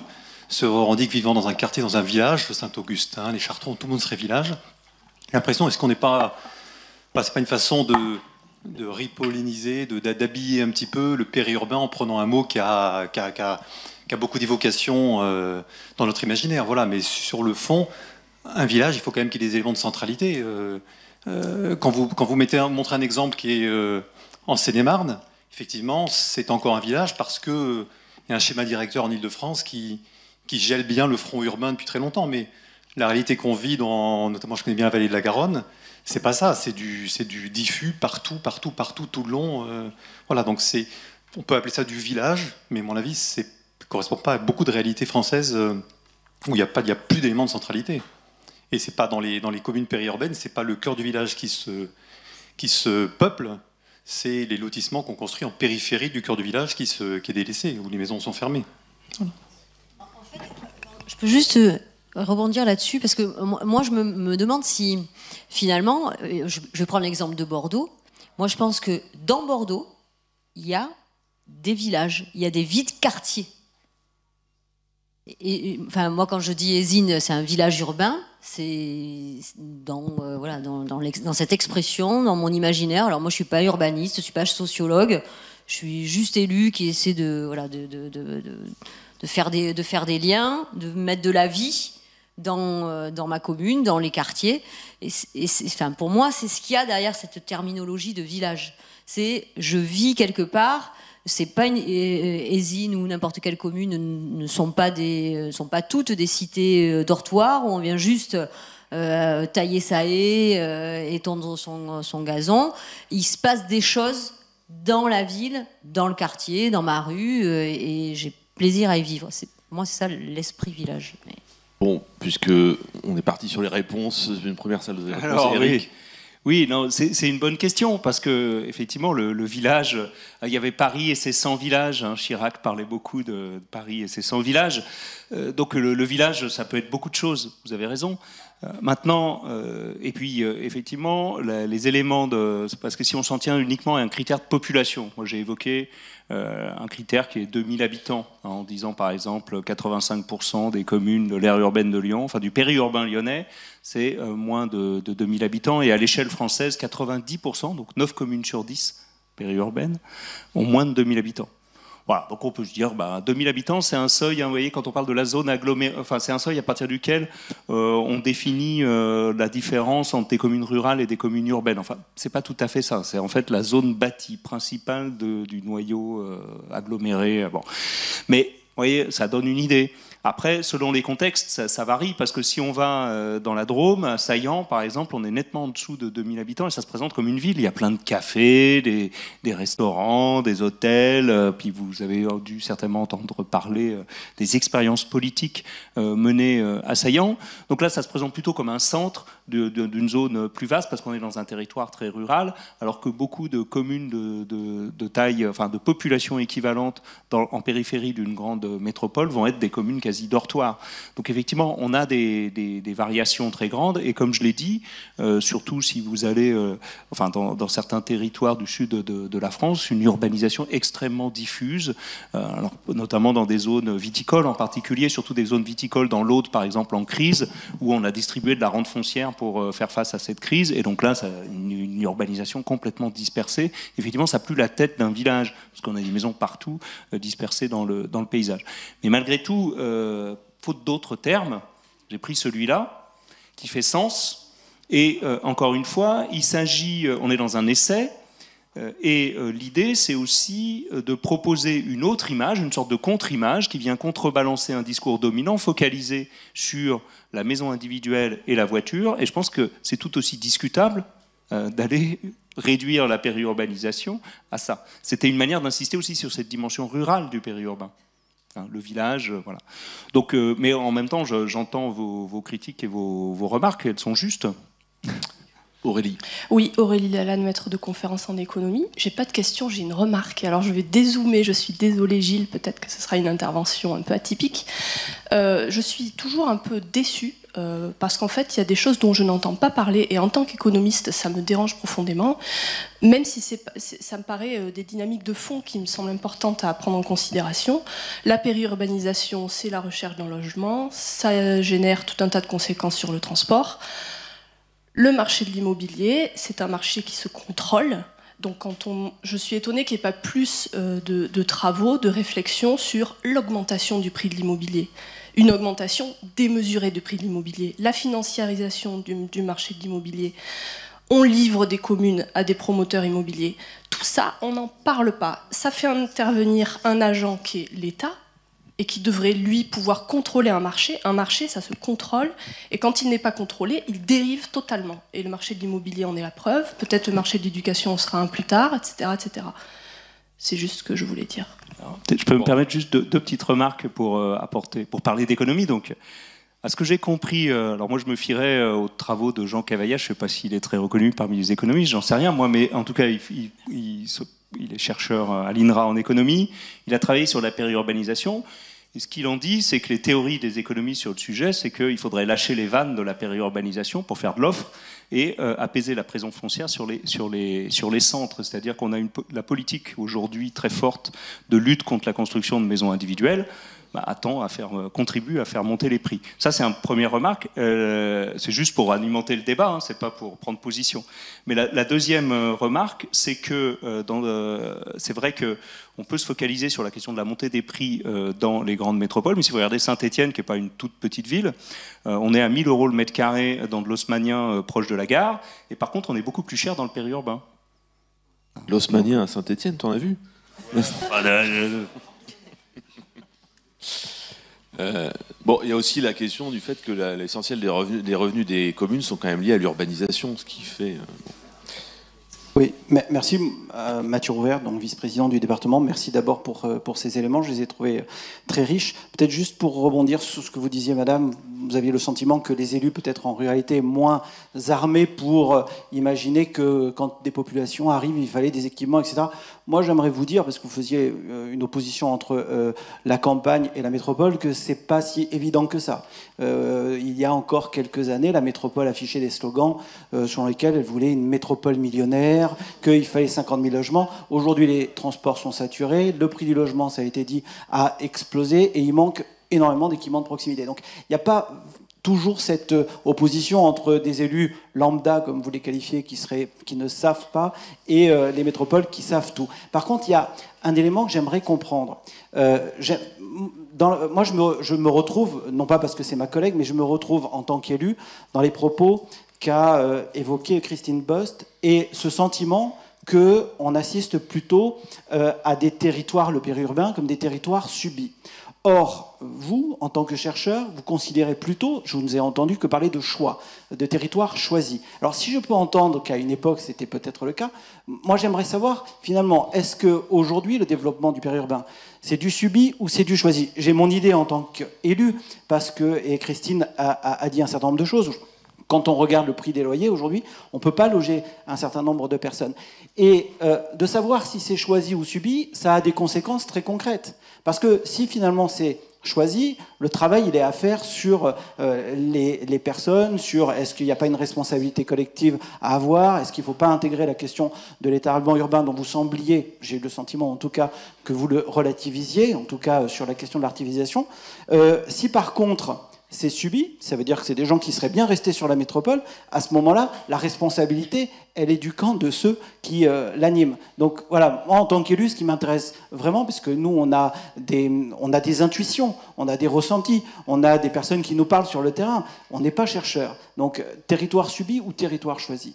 se que vivant dans un quartier, dans un village, Saint-Augustin, les Chartrons, tout le monde serait village. l'impression, est-ce qu'on n'est pas. pas c'est pas une façon de, de ripolliniser, d'habiller un petit peu le périurbain en prenant un mot qui a, beaucoup d'évocation dans notre imaginaire. Voilà, mais sur le fond, un village, il faut quand même qu'il ait des éléments de centralité. quand, vous, mettez montrez un exemple qui est en Seine-et-Marne, effectivement, c'est encore un village parce qu'il y a un schéma directeur en Ile-de-France qui, qui gèle bien le front urbain depuis très longtemps. Mais la réalité qu'on vit, dans, notamment je connais bien la vallée de la Garonne, c'est pas ça, c'est du, du diffus partout, partout, partout, tout le long. Euh, voilà, donc c'est, on peut appeler ça du village, mais à mon avis, ça ne correspond pas à beaucoup de réalités françaises euh, où il n'y a, plus d'éléments de centralité. Et c'est pas dans les, dans les communes périurbaines, c'est pas le cœur du village qui se, qui se peuple, c'est les lotissements qu'on construit en périphérie du cœur du village qui, se, qui est délaissé, où les maisons sont fermées. je peux juste euh, rebondir là-dessus, parce que moi, je me, demande si, finalement, euh, je, je prends l'exemple de Bordeaux. Moi, je pense que dans Bordeaux, il y a des villages, il y a des vides quartiers. Et, enfin, moi, quand je dis esine c'est un village urbain c'est dans, euh, dans, dans, cette expression, dans mon imaginaire. Alors moi, je suis pas urbaniste, je suis pas sociologue, je suis juste élu qui essaie de, de, faire, des, de faire des liens, de mettre de la vie dans, euh, dans ma commune, dans les quartiers. Et, et enfin, pour moi, c'est ce qu'il y a derrière cette terminologie de village. C'est je vis quelque part, c'est pas une Esine euh, euh, ou n'importe quelle commune ne sont pas des euh, sont pas toutes des cités dortoirs où on vient juste tailler sa haie, étendre son, son gazon. Il se passe des choses dans la ville, dans le quartier, dans ma rue, et j'ai plaisir à y vivre. moi, c'est ça l'esprit village. Bon, puisque on est parti sur les réponses, une première salle de réponses, Eric. Oui, non, c'est une bonne question parce que effectivement, le, village, euh, il y avait Paris et ses 100 villages. Hein. Chirac parlait beaucoup de Paris et ses 100 villages. Euh, donc le, village, ça peut être beaucoup de choses. Vous avez raison. Euh, maintenant, et puis effectivement, les éléments de parce que si on s'en tient uniquement à un critère de population, moi j'ai évoqué euh, un critère qui est 2000 habitants, hein, en disant par exemple 85% des communes de l'aire urbaine de Lyon, enfin du périurbain lyonnais, c'est euh, moins de, de 2000 habitants, et à l'échelle française, 90%, donc 9 communes sur 10 périurbaines, ont moins de 2000 habitants. Voilà, donc on peut se dire, bah, 2000 habitants, c'est un seuil, hein, vous voyez, quand on parle de la zone agglomérée, enfin, c'est un seuil à partir duquel euh, on définit euh, la différence entre des communes rurales et des communes urbaines. Enfin, c'est pas tout à fait ça, c'est en fait la zone bâtie principale du noyau euh, aggloméré. Bon. Mais, vous voyez, ça donne une idée. Après, selon les contextes, ça, varie, parce que si on va euh, dans la Drôme, à Saillant, par exemple, on est nettement en dessous de 2000 habitants, et ça se présente comme une ville. Il y a plein de cafés, des, restaurants, des hôtels, euh, puis vous avez dû certainement entendre parler euh, des expériences politiques menées à Saillant. Donc là, ça se présente plutôt comme un centre d'une zone plus vaste, parce qu'on est dans un territoire très rural, alors que beaucoup de communes de, taille, enfin de population équivalente en périphérie d'une grande métropole vont être des communes quasi dortoir. Donc effectivement, on a des, des, variations très grandes et comme je l'ai dit, euh, surtout si vous allez euh, enfin, dans, certains territoires du sud de, de, la France, une urbanisation extrêmement diffuse, euh, notamment dans des zones viticoles en particulier, surtout des zones viticoles dans l'Aude par exemple en crise, où on a distribué de la rente foncière pour faire face à cette crise et donc là, une, urbanisation complètement dispersée. Effectivement, ça plus la tête d'un village, parce qu'on a des maisons partout dispersées dans le, dans le paysage. Mais malgré tout, euh, faute d'autres termes, j'ai pris celui-là, qui fait sens. Et euh, encore une fois, il s'agit, euh, on est dans un essai, et l'idée, c'est aussi de proposer une autre image, une sorte de contre-image qui vient contrebalancer un discours dominant focalisé sur la maison individuelle et la voiture. Et je pense que c'est tout aussi discutable d'aller réduire la périurbanisation à ça. C'était une manière d'insister aussi sur cette dimension rurale du périurbain. Hein, le village, euh, voilà. Donc, euh, mais en même temps, j'entends vos, critiques et vos, remarques, elles sont justes. Aurélie. Oui, Aurélie Lalanne, maître de conférence en économie. J'ai pas de questions, j'ai une remarque. Alors je vais dézoomer, je suis désolée Gilles, peut-être que ce sera une intervention un peu atypique. Euh, je suis toujours un peu déçue euh, parce qu'en fait, il y a des choses dont je n'entends pas parler, et en tant qu'économiste, ça me dérange profondément, même si ça me paraît euh, des dynamiques de fond qui me semblent importantes à prendre en considération. La périurbanisation, c'est la recherche d'un logement, ça génère tout un tas de conséquences sur le transport. Le marché de l'immobilier, c'est un marché qui se contrôle. Donc quand on, je suis étonnée qu'il n'y ait pas plus euh, de, travaux, de réflexions sur l'augmentation du prix de l'immobilier. Une augmentation démesurée du prix de l'immobilier. La financiarisation du, du marché de l'immobilier. On livre des communes à des promoteurs immobiliers. Tout ça, on n'en parle pas. Ça fait intervenir un agent qui est l'État, et qui devrait, lui, pouvoir contrôler un marché. Un marché, ça se contrôle, et quand il n'est pas contrôlé, il dérive totalement. Et le marché de l'immobilier en est la preuve, peut-être le marché de l'éducation en sera un plus tard, etc. etc. C'est juste ce que je voulais dire. je peux me permettre juste deux, petites remarques pour, euh, apporter, pour parler d'économie, donc. À ce que j'ai compris, euh, alors moi je me fierais euh, aux travaux de Jean Cavaillat. je ne sais pas s'il est très reconnu parmi les économistes, j'en sais rien, moi, mais en tout cas, il, il, il il est chercheur à l'INRA en économie, il a travaillé sur la périurbanisation. Et ce qu'il en dit, c'est que les théories des économistes sur le sujet, c'est qu'il faudrait lâcher les vannes de la périurbanisation pour faire de l'offre et euh, apaiser la pression foncière sur les, centres. C'est-à-dire qu'on a une, la politique aujourd'hui très forte de lutte contre la construction de maisons individuelles. Bah, attend à faire, euh, contribue à faire monter les prix. Ça, c'est une première remarque. Euh, c'est juste pour alimenter le débat, hein, c'est pas pour prendre position. Mais la, deuxième euh, remarque, c'est que c'est vrai que on peut se focaliser sur la question de la montée des prix dans les grandes métropoles, mais si vous regardez Saint-Etienne, qui n'est pas une toute petite ville, on est à 1000 euros le mètre carré dans de l'osmanien proche de la gare, et par contre, on est beaucoup plus cher dans le périurbain. L'osmanien à Saint-Etienne, en as vu ah, euh, bon, il y a aussi la question du fait que l'essentiel des revenus, des communes sont quand même liés à l'urbanisation, ce qui fait. Euh, oui, merci euh, Mathieu Rouvert, donc vice-président du département. Merci d'abord pour, pour ces éléments, je les ai trouvés très riches. Peut-être juste pour rebondir sur ce que vous disiez, Madame, vous aviez le sentiment que les élus, peut-être en réalité moins armés pour imaginer que quand des populations arrivent, il fallait des équipements, etc. Moi, j'aimerais vous dire, parce que vous faisiez euh, une opposition entre euh, la campagne et la métropole, que c'est pas si évident que ça. Euh, il y a encore quelques années, la métropole affichait des slogans sur lesquels elle voulait une métropole millionnaire, qu'il fallait 50 000 logements. Aujourd'hui, les transports sont saturés, le prix du logement, ça a été dit, a explosé, et il manque énormément d'équipements de proximité. Donc, il n'y a pas toujours cette euh, opposition entre des élus lambda, comme vous les qualifiez, qui, ne savent pas, et euh, les métropoles qui savent tout. Par contre, il y a un élément que j'aimerais comprendre. Euh, moi, je me, retrouve, non pas parce que c'est ma collègue, mais je me retrouve en tant qu'élu dans les propos qu'a évoqués Christine Bost et ce sentiment qu'on assiste plutôt à des territoires, le périurbain, comme des territoires subis. Or, vous, en tant que chercheur, vous considérez plutôt, je vous ai entendu que parler de choix, de territoire choisi. Alors, si je peux entendre qu'à une époque, c'était peut-être le cas, moi, j'aimerais savoir, finalement, est-ce que aujourd'hui le développement du périurbain, c'est du subi ou c'est du choisi J'ai mon idée en tant qu'élu, parce que, et Christine a, dit un certain nombre de choses, quand on regarde le prix des loyers aujourd'hui, on ne peut pas loger un certain nombre de personnes. Et euh, de savoir si c'est choisi ou subi, ça a des conséquences très concrètes. Parce que si finalement c'est choisi, le travail il est à faire sur euh, les, personnes, sur est-ce qu'il n'y a pas une responsabilité collective à avoir, est-ce qu'il ne faut pas intégrer la question de allemand urbain dont vous sembliez, j'ai eu le sentiment en tout cas que vous le relativisiez, en tout cas euh, sur la question de l'artivisation. Euh, si par contre c'est subi, ça veut dire que c'est des gens qui seraient bien restés sur la métropole, à ce moment-là, la responsabilité, elle est du camp de ceux qui euh, l'animent. Donc voilà, moi en tant qu'élu, ce qui m'intéresse vraiment, puisque nous, on a, des, on a des intuitions, on a des ressentis, on a des personnes qui nous parlent sur le terrain, on n'est pas chercheurs. Donc euh, territoire subi ou territoire choisi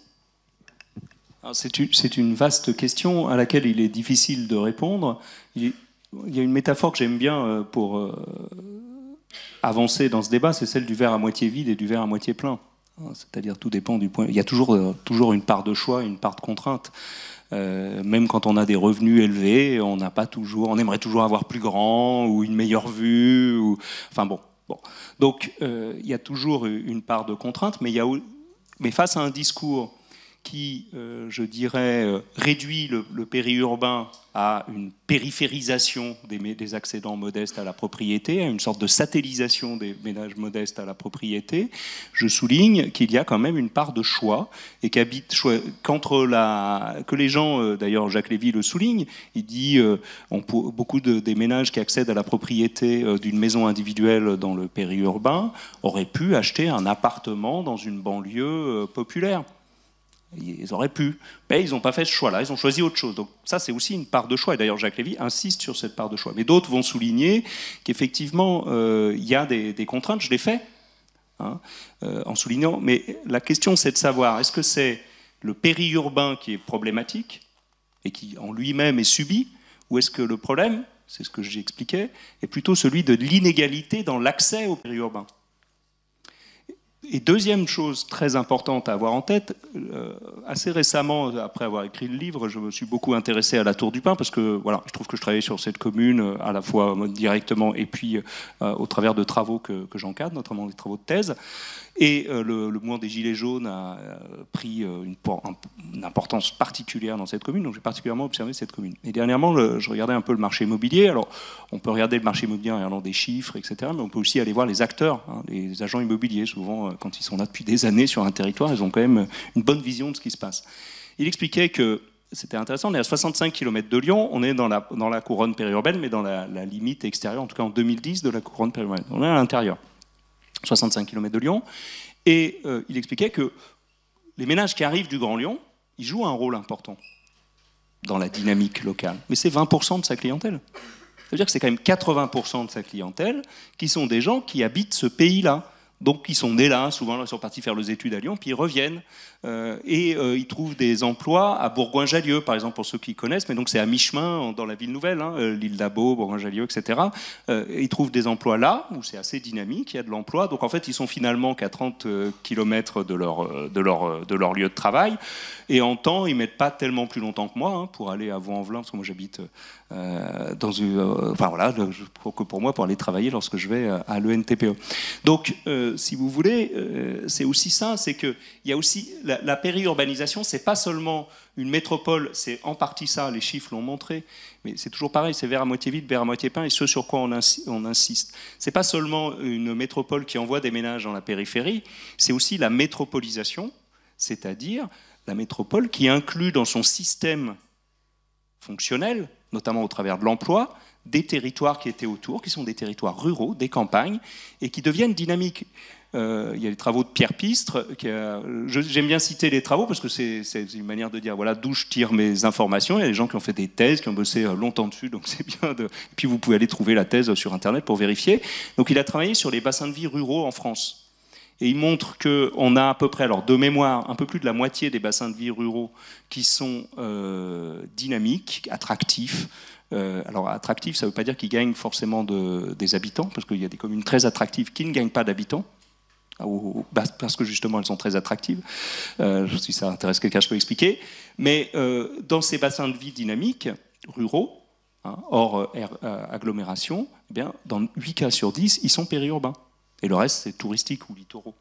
c'est une vaste question à laquelle il est difficile de répondre. Il y a une métaphore que j'aime bien euh, pour avancée dans ce débat, c'est celle du verre à moitié vide et du verre à moitié plein. Hein, c'est-à-dire tout dépend du point. Il y a toujours, euh, toujours une part de choix, une part de contrainte. Euh, même quand on a des revenus élevés, on n'a pas toujours, on aimerait toujours avoir plus grand ou une meilleure vue. Ou, enfin bon, bon. Donc euh, il y a toujours une part de contrainte, mais, il mais face à un discours qui, euh, je dirais, euh, réduit le, périurbain à une périphérisation des, accédants modestes à la propriété, à une sorte de satellisation des ménages modestes à la propriété, je souligne qu'il y a quand même une part de choix et qu'habite qu'entre la que les gens, euh, d'ailleurs Jacques Lévy le souligne, il dit beaucoup des ménages qui accèdent à la propriété d'une maison individuelle dans le périurbain auraient pu acheter un appartement dans une banlieue populaire. Ils auraient pu, mais ils n'ont pas fait ce choix-là, ils ont choisi autre chose. Donc ça, c'est aussi une part de choix, et d'ailleurs Jacques Lévy insiste sur cette part de choix. Mais d'autres vont souligner qu'effectivement, euh, il y a des, contraintes, je l'ai fait, hein, euh, en soulignant, mais la question c'est de savoir, est-ce que c'est le périurbain qui est problématique, et qui en lui-même est subi, ou est-ce que le problème, c'est ce que j'expliquais, est plutôt celui de l'inégalité dans l'accès au périurbain et deuxième chose très importante à avoir en tête, euh, assez récemment, après avoir écrit le livre, je me suis beaucoup intéressé à la Tour du Pin parce que voilà, je trouve que je travaille sur cette commune euh, à la fois directement et puis euh, au travers de travaux que, j'encadre, notamment des travaux de thèse. Et euh, le, mouvement des Gilets jaunes a euh, pris euh, une, importance particulière dans cette commune, donc j'ai particulièrement observé cette commune. Et dernièrement, je, regardais un peu le marché immobilier. Alors, on peut regarder le marché immobilier en regardant des chiffres, etc., mais on peut aussi aller voir les acteurs, hein, les agents immobiliers. Souvent, quand ils sont là depuis des années sur un territoire, ils ont quand même une bonne vision de ce qui se passe. Il expliquait que c'était intéressant. On est à 65 km de Lyon, on est dans la, couronne périurbaine, mais dans la, la, limite extérieure, en tout cas en 2010, de la couronne périurbaine. On est à l'intérieur. 65 km de Lyon, et euh, il expliquait que les ménages qui arrivent du Grand Lyon, ils jouent un rôle important dans la dynamique locale. Mais c'est 20% de sa clientèle. Ça veut dire que c'est quand même 80% de sa clientèle qui sont des gens qui habitent ce pays-là, donc ils sont nés là, souvent ils sont partis faire leurs études à Lyon, puis ils reviennent euh, et euh, ils trouvent des emplois à Bourgoin-Jallieu, par exemple pour ceux qui connaissent, mais donc c'est à mi-chemin dans la ville nouvelle, hein, euh, l'île d'Abo, Bourgoin-Jallieu, etc. ils trouvent des emplois là, où c'est assez dynamique, il y a de l'emploi, donc en fait ils sont finalement qu'à 30 km de leur, lieu de travail, et en temps ils mettent pas tellement plus longtemps que moi hein, pour aller à Vaux-en-Velin, parce que moi j'habite euh, dans euh, enfin voilà, pour, que pour moi, pour aller travailler lorsque je vais euh, à l'ENTPE. Donc, si vous voulez, c'est aussi ça, c'est que il y a aussi la, périurbanisation, c'est pas seulement une métropole, c'est en partie ça, les chiffres l'ont montré, mais c'est toujours pareil, c'est vers à moitié vide, vers à moitié peint, et ce sur quoi on, insiste. insiste. C'est pas seulement une métropole qui envoie des ménages dans la périphérie, c'est aussi la métropolisation, c'est-à-dire la métropole qui inclut dans son système fonctionnel notamment au travers de l'emploi, des territoires qui étaient autour, qui sont des territoires ruraux, des campagnes, et qui deviennent dynamiques. Euh, il y a les travaux de Pierre Pistre. J'aime bien citer les travaux parce que c'est une manière de dire voilà d'où je tire mes informations. Il y a des gens qui ont fait des thèses, qui ont bossé euh, longtemps dessus, donc c'est bien. puis vous pouvez aller trouver la thèse sur Internet pour vérifier. Donc il a travaillé sur les bassins de vie ruraux en France et il montre qu'on a à peu près, alors de mémoire, un peu plus de la moitié des bassins de vie ruraux qui sont euh, dynamiques, attractifs. Euh, alors attractifs, ça ne veut pas dire qu'ils gagnent forcément des habitants, parce qu'il y a des communes très attractives qui ne gagnent pas d'habitants, ah, bah, parce que justement elles sont très attractives. Euh, si ça intéresse quelqu'un, je peux expliquer. Mais dans ces bassins de vie dynamiques, ruraux, hein, hors agglomération, eh bien, dans 8 cas sur 10, ils sont périurbains. Et le reste, c'est touristique ou littoraux.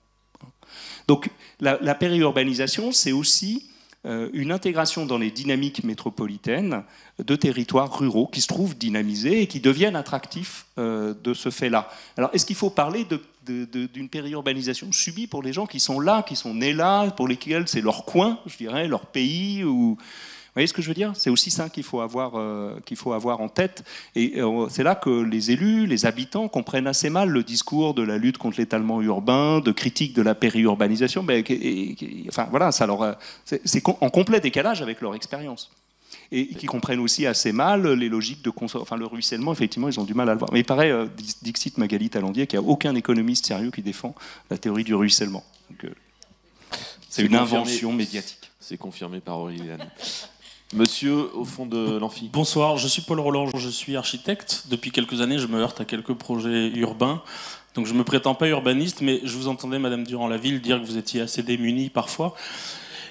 Donc la, périurbanisation, c'est aussi euh, une intégration dans les dynamiques métropolitaines de territoires ruraux qui se trouvent dynamisés et qui deviennent attractifs euh, de ce fait-là. Alors, est-ce qu'il faut parler d'une périurbanisation subie pour les gens qui sont là, qui sont nés là, pour lesquels c'est leur coin, je dirais, leur pays ou vous voyez ce que je veux dire C'est aussi ça qu'il faut, avoir, euh, qu'il faut avoir en tête. Et euh, c'est là que les élus, les habitants comprennent assez mal le discours de la lutte contre l'étalement urbain, de critique de la périurbanisation. Mais, enfin voilà, ça euh, c'est, en complet décalage avec leur expérience et qui comprennent aussi assez mal les logiques de enfin le ruissellement effectivement ils ont du mal à le voir mais il paraît Dixit Magali Talandier qu'il n'y a aucun économiste sérieux qui défend la théorie du ruissellement c'est, une invention médiatique c'est confirmé par Aurélien. Monsieur au fond de l'amphi. Bonsoir, je suis Paul Roland, je suis architecte. Depuis quelques années, je me heurte à quelques projets urbains. Donc je ne me prétends pas urbaniste, mais je vous entendais, Madame Durand-Laville, dire que vous étiez assez démunie parfois.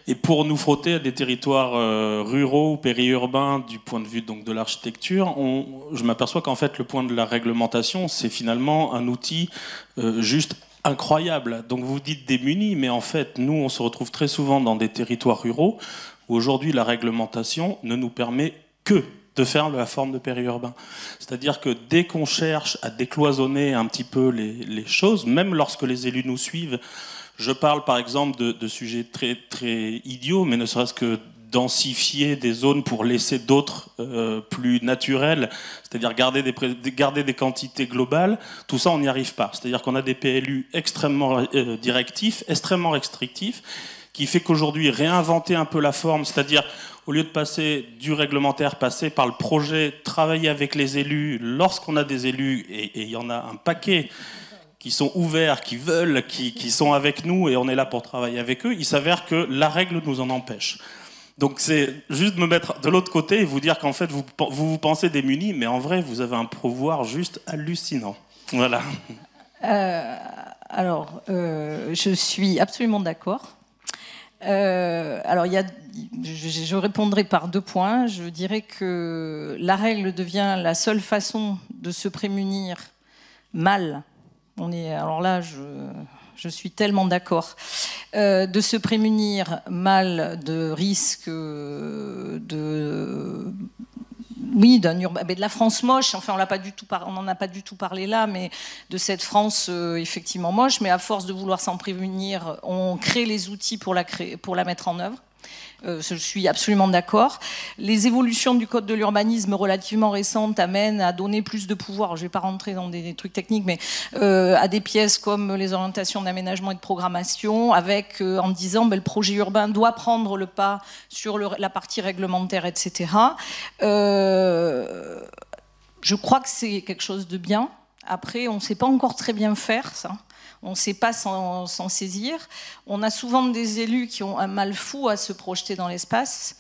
Et pour nous frotter à des territoires euh, ruraux ou périurbains du point de vue donc, de l'architecture, je m'aperçois qu'en fait le point de la réglementation, c'est finalement un outil euh, juste incroyable. Donc vous dites démunis, mais en fait, nous, on se retrouve très souvent dans des territoires ruraux Aujourd'hui, la réglementation ne nous permet que de faire la forme de périurbain. C'est-à-dire que dès qu'on cherche à décloisonner un petit peu les, choses, même lorsque les élus nous suivent, je parle par exemple de, sujets très, très idiots, mais ne serait-ce que densifier des zones pour laisser d'autres euh, plus naturelles, c'est-à-dire garder des, quantités globales, tout ça on n'y arrive pas. C'est-à-dire qu'on a des PLU extrêmement euh, directifs, extrêmement restrictifs, qui fait qu'aujourd'hui, réinventer un peu la forme, c'est-à-dire au lieu de passer du réglementaire, passer par le projet, travailler avec les élus, lorsqu'on a des élus, et il y en a un paquet qui sont ouverts, qui veulent, qui, sont avec nous, et on est là pour travailler avec eux, il s'avère que la règle nous en empêche. Donc c'est juste me mettre de l'autre côté et vous dire qu'en fait, vous, vous, pensez démunis, mais en vrai, vous avez un pouvoir juste hallucinant. Voilà. Euh, alors, euh, je suis absolument d'accord. Euh, alors, il y a, je, répondrai par deux points. Je dirais que la règle devient la seule façon de se prémunir mal. On est, alors là, je, je suis tellement d'accord. Euh, de se prémunir mal de risques euh, de oui, de la France moche. Enfin, on n'en a pas du tout parlé là, mais de cette France euh, effectivement moche. Mais à force de vouloir s'en prévenir, on crée les outils pour la créer, pour la mettre en œuvre. Euh, je suis absolument d'accord. Les évolutions du code de l'urbanisme relativement récentes amènent à donner plus de pouvoir, je ne vais pas rentrer dans des, trucs techniques, mais euh, à des pièces comme les orientations d'aménagement et de programmation, avec euh, en disant ben, le projet urbain doit prendre le pas sur la partie réglementaire, etc. je crois que c'est quelque chose de bien. Après, on ne sait pas encore très bien faire ça on ne sait pas s'en saisir. On a souvent des élus qui ont un mal fou à se projeter dans l'espace.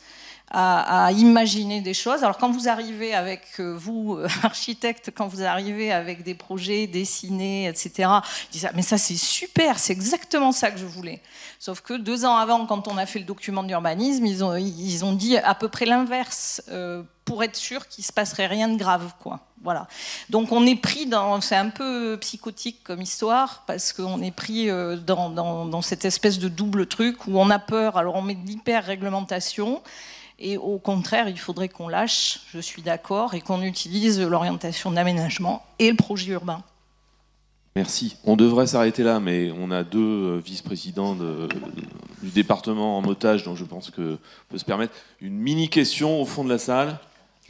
À, imaginer des choses. Alors quand vous arrivez avec euh, vous, euh, architecte, quand vous arrivez avec des projets dessinés, etc., ils disent mais ça c'est super, c'est exactement ça que je voulais. Sauf que deux ans avant, quand on a fait le document d'urbanisme, ils ont, dit à peu près l'inverse euh, pour être sûr qu'il se passerait rien de grave, quoi. Voilà. Donc on est pris dans, c'est un peu psychotique comme histoire parce qu'on est pris euh, dans, cette espèce de double truc où on a peur. Alors on met de l'hyper réglementation et au contraire il faudrait qu'on lâche. Je suis d'accord et qu'on utilise l'orientation d'aménagement et le projet urbain. Merci. On devrait s'arrêter là, mais on a deux euh, vice-présidents du département en otage, donc je pense que peut se permettre une mini question au fond de la salle.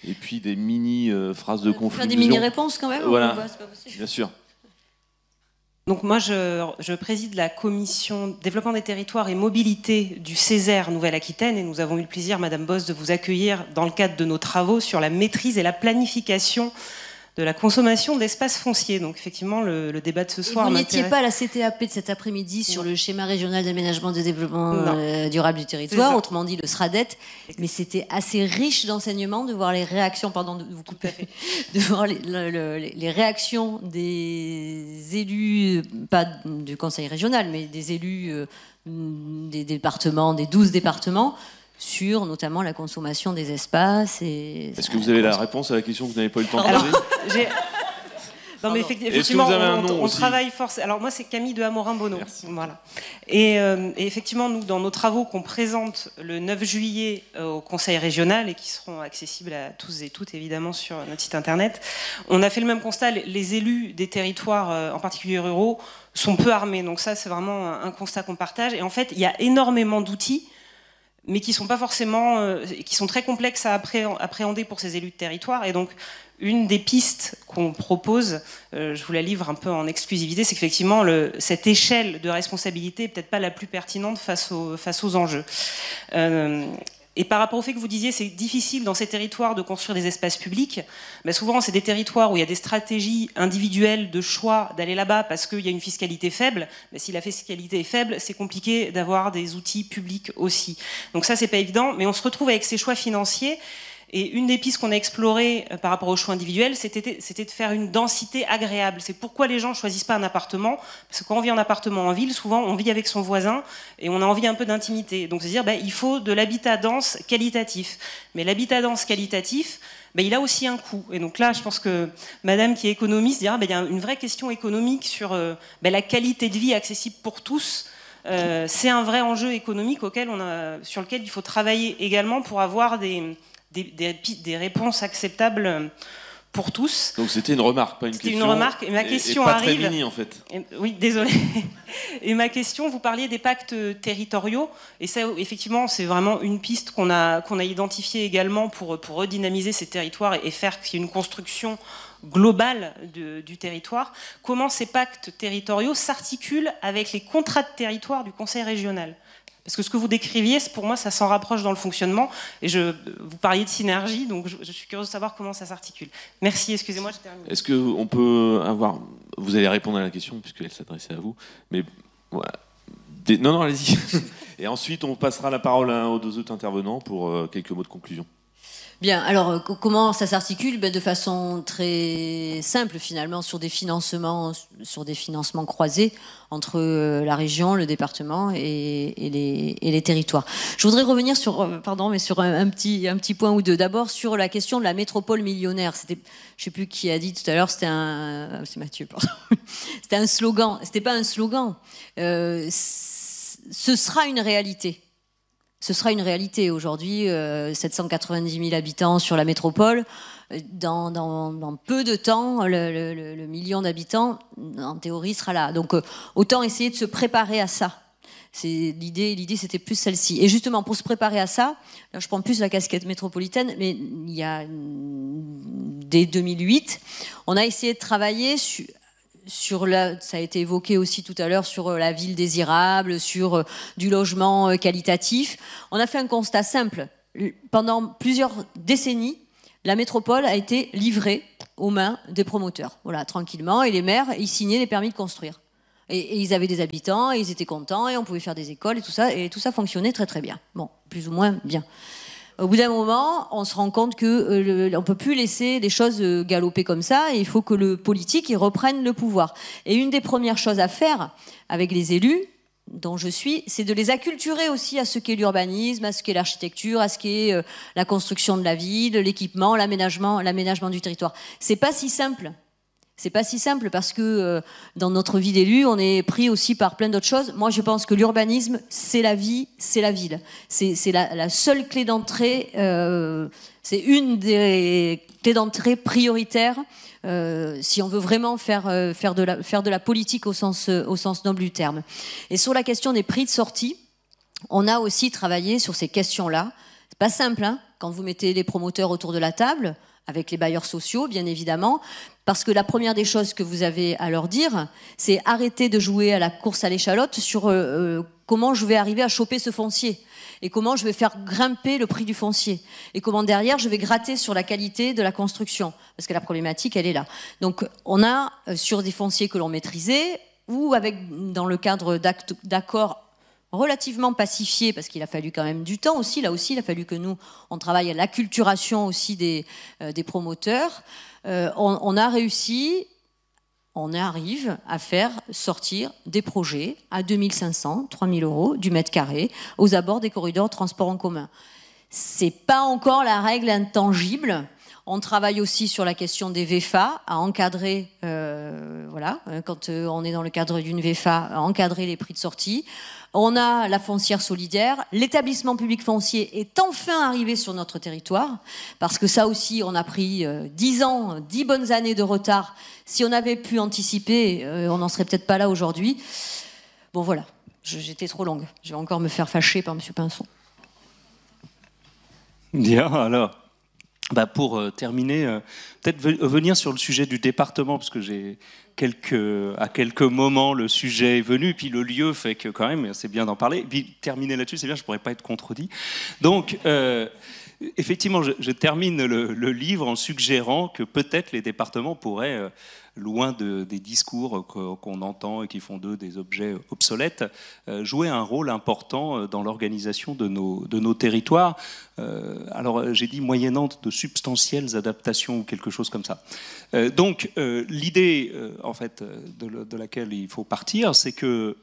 Et puis des mini euh, phrases de conflit Faire des mini réponses quand même. Hein, voilà. Bah, Bien sûr. Donc moi, je, préside la commission développement des territoires et mobilité du Césaire Nouvelle-Aquitaine et nous avons eu le plaisir, Madame Boss, de vous accueillir dans le cadre de nos travaux sur la maîtrise et la planification de la consommation d'espace foncier, Donc effectivement, le, débat de ce soir. vous n'étiez pas à la CTAP de cet après-midi sur le schéma régional d'aménagement de développement euh, durable du territoire, autrement dit le SRADET, mais c'était assez riche d'enseignements de voir les réactions, vous couper, de voir les, réactions des élus, pas du conseil régional, mais des élus euh, des départements, des 12 départements sur notamment la consommation des espaces. Et... Est-ce que vous avez la réponse à la question que vous n'avez pas eu le temps de poser Non, mais effectivement, on, travaille force. Alors moi, c'est Camille de Amorin-Bonneau. Voilà. Et, euh, et, effectivement, nous, dans nos travaux qu'on présente le 9 juillet euh, au Conseil régional et qui seront accessibles à tous et toutes, évidemment, sur notre site Internet, on a fait le même constat. Les élus des territoires, euh, en particulier ruraux, sont peu armés. Donc ça, c'est vraiment un constat qu'on partage. Et en fait, il y a énormément d'outils mais qui sont pas forcément, euh, qui sont très complexes à appréhender pour ces élus de territoire. Et donc, une des pistes qu'on propose, euh, je vous la livre un peu en exclusivité, c'est qu'effectivement, cette échelle de responsabilité n'est peut-être pas la plus pertinente face aux, enjeux. Euh, et par rapport au fait que vous disiez c'est difficile dans ces territoires de construire des espaces publics, mais bah, souvent c'est des territoires où il y a des stratégies individuelles de choix d'aller là-bas parce qu'il y a une fiscalité faible. Mais bah, si la fiscalité est faible, c'est compliqué d'avoir des outils publics aussi. Donc ça c'est pas évident, mais on se retrouve avec ces choix financiers et une des pistes qu'on a explorées euh, par rapport au choix individuel, c'était de faire une densité agréable. C'est pourquoi les gens ne choisissent pas un appartement, parce que quand on vit en appartement en ville, souvent on vit avec son voisin et on a envie un peu d'intimité. Donc c'est-à-dire ben, il faut de l'habitat dense qualitatif. Mais l'habitat dense qualitatif, ben, il a aussi un coût. Et donc là, je pense que Madame qui est économiste dira, ben, il y a une vraie question économique sur euh, ben, la qualité de vie accessible pour tous. Euh, c'est un vrai enjeu économique auquel on sur lequel il faut travailler également pour avoir des, des, réponses acceptables pour tous. Donc c'était une remarque, pas une question. C'était une remarque. Et ma question pas arrive. Très en fait. oui, désolé. Et ma question, vous parliez des pactes territoriaux, et ça, effectivement, c'est vraiment une piste qu'on a qu'on a identifiée également pour pour redynamiser ces territoires et, faire qu'il y ait une construction globale du territoire. Comment ces pactes territoriaux s'articulent avec les contrats de territoire du Conseil régional parce que ce que vous décriviez, pour moi, ça s'en rapproche dans le fonctionnement. Et je, vous parliez de synergie, donc je, suis curieux de savoir comment ça s'articule. Merci, excusez-moi, j'ai terminé. Est-ce qu'on peut avoir. Vous allez répondre à la question, puisqu'elle s'adressait à vous. Mais. Non, non, allez-y. Et ensuite, on passera la parole aux deux autres intervenants pour euh, quelques mots de conclusion. Bien, alors euh, comment ça s'articule ben, De façon très simple finalement, sur des financements, sur des financements croisés entre euh, la région, le département et, les, territoires. Je voudrais revenir sur, euh, pardon, mais sur un, petit, un petit point ou deux. D'abord sur la question de la métropole millionnaire. C'était, je sais plus qui a dit tout à l'heure, c'était un, c'est Mathieu, pardon. C'était un slogan. C'était pas un slogan. Euh, ce sera une réalité ce sera une réalité. Aujourd'hui, 790 euh, 000 habitants sur la métropole, dans, peu de temps, le, million d'habitants, en théorie, sera là. Donc euh, autant essayer de se préparer à ça. L'idée, l'idée, c'était plus celle-ci. Et justement, pour se préparer à ça, je prends plus la casquette métropolitaine, mais il y a mm, dès 2008, on a essayé de travailler sur sur ça a été évoqué aussi tout à l'heure sur euh, la ville désirable, sur euh, du logement euh, qualitatif. On a fait un constat simple. Pendant plusieurs décennies, la métropole a été livrée aux mains des promoteurs. Voilà, tranquillement. Et les maires, ils signaient les permis de construire. Et, ils avaient des habitants, et ils étaient contents, et on pouvait faire des écoles, et tout ça, et tout ça fonctionnait très très bien. Bon, plus ou moins bien au bout d'un moment, on se rend compte que euh, peut plus laisser des choses euh, galoper comme ça. Et il faut que le politique y reprenne le pouvoir. Et une des premières choses à faire avec les élus dont je suis, c'est de les acculturer aussi à ce qu'est l'urbanisme, à ce qu'est l'architecture, à ce qu'est euh, la construction de la ville, l'équipement, l'aménagement, l'aménagement du territoire. C'est pas si simple c'est pas si simple parce que euh, dans notre vie d'élu, on est pris aussi par plein d'autres choses. Moi, je pense que l'urbanisme, c'est la vie, c'est la ville. C'est la, seule clé d'entrée, euh, c'est une des clés d'entrée prioritaires euh, si on veut vraiment faire, faire, de la, faire de la politique au sens, au sens noble du terme. Et sur la question des prix de sortie, on a aussi travaillé sur ces questions-là. C'est pas simple, hein, quand vous mettez les promoteurs autour de la table, avec les bailleurs sociaux, bien évidemment, parce que la première des choses que vous avez à leur dire, c'est arrêter de jouer à la course à l'échalote sur euh, euh, comment je vais arriver à choper ce foncier et comment je vais faire grimper le prix du foncier et comment derrière je vais gratter sur la qualité de la construction parce que la problématique elle est là. Donc on a euh, sur des fonciers que l'on maîtrisait ou avec dans le cadre d'accords relativement pacifié parce qu'il a fallu quand même du temps aussi. Là aussi, il a fallu que nous, on travaille à l'acculturation aussi des, des promoteurs. Euh, on, a réussi on arrive à faire sortir des projets à 2500, 3000 euros du mètre carré aux abords des corridors de transport en commun. C'est pas encore la règle intangible. On travaille aussi sur la question des VFA, à encadrer, euh, voilà, euh, quand on est dans le cadre d'une VFA, à encadrer les prix de sortie. On a la foncière solidaire. L'établissement public foncier est enfin arrivé sur notre territoire, parce que ça aussi, on a pris euh, dix ans, dix bonnes années de retard. Si on avait pu anticiper, euh, on n'en serait peut-être pas là aujourd'hui. Bon, voilà. J'étais trop longue. Je vais encore me faire fâcher par M. Pinson. Bien, alors bah pour euh, terminer, euh, peut-être venir sur le sujet du département, parce que j'ai quelques, à quelques moments le sujet est venu, puis le lieu fait que quand même c'est bien d'en parler. puis terminer là-dessus, c'est bien, je pourrais pas être contredit. Donc euh, effectivement, je, termine le, livre en suggérant que peut-être les départements pourraient, euh, loin des discours qu'on entend et qui font d'eux des objets obsolètes, euh, jouer un rôle important euh, dans l'organisation de nos, de nos, territoires. alors, j'ai dit moyennant de substantielles adaptations ou quelque chose comme ça. donc, l'idée, en fait, de, laquelle il faut partir, c'est que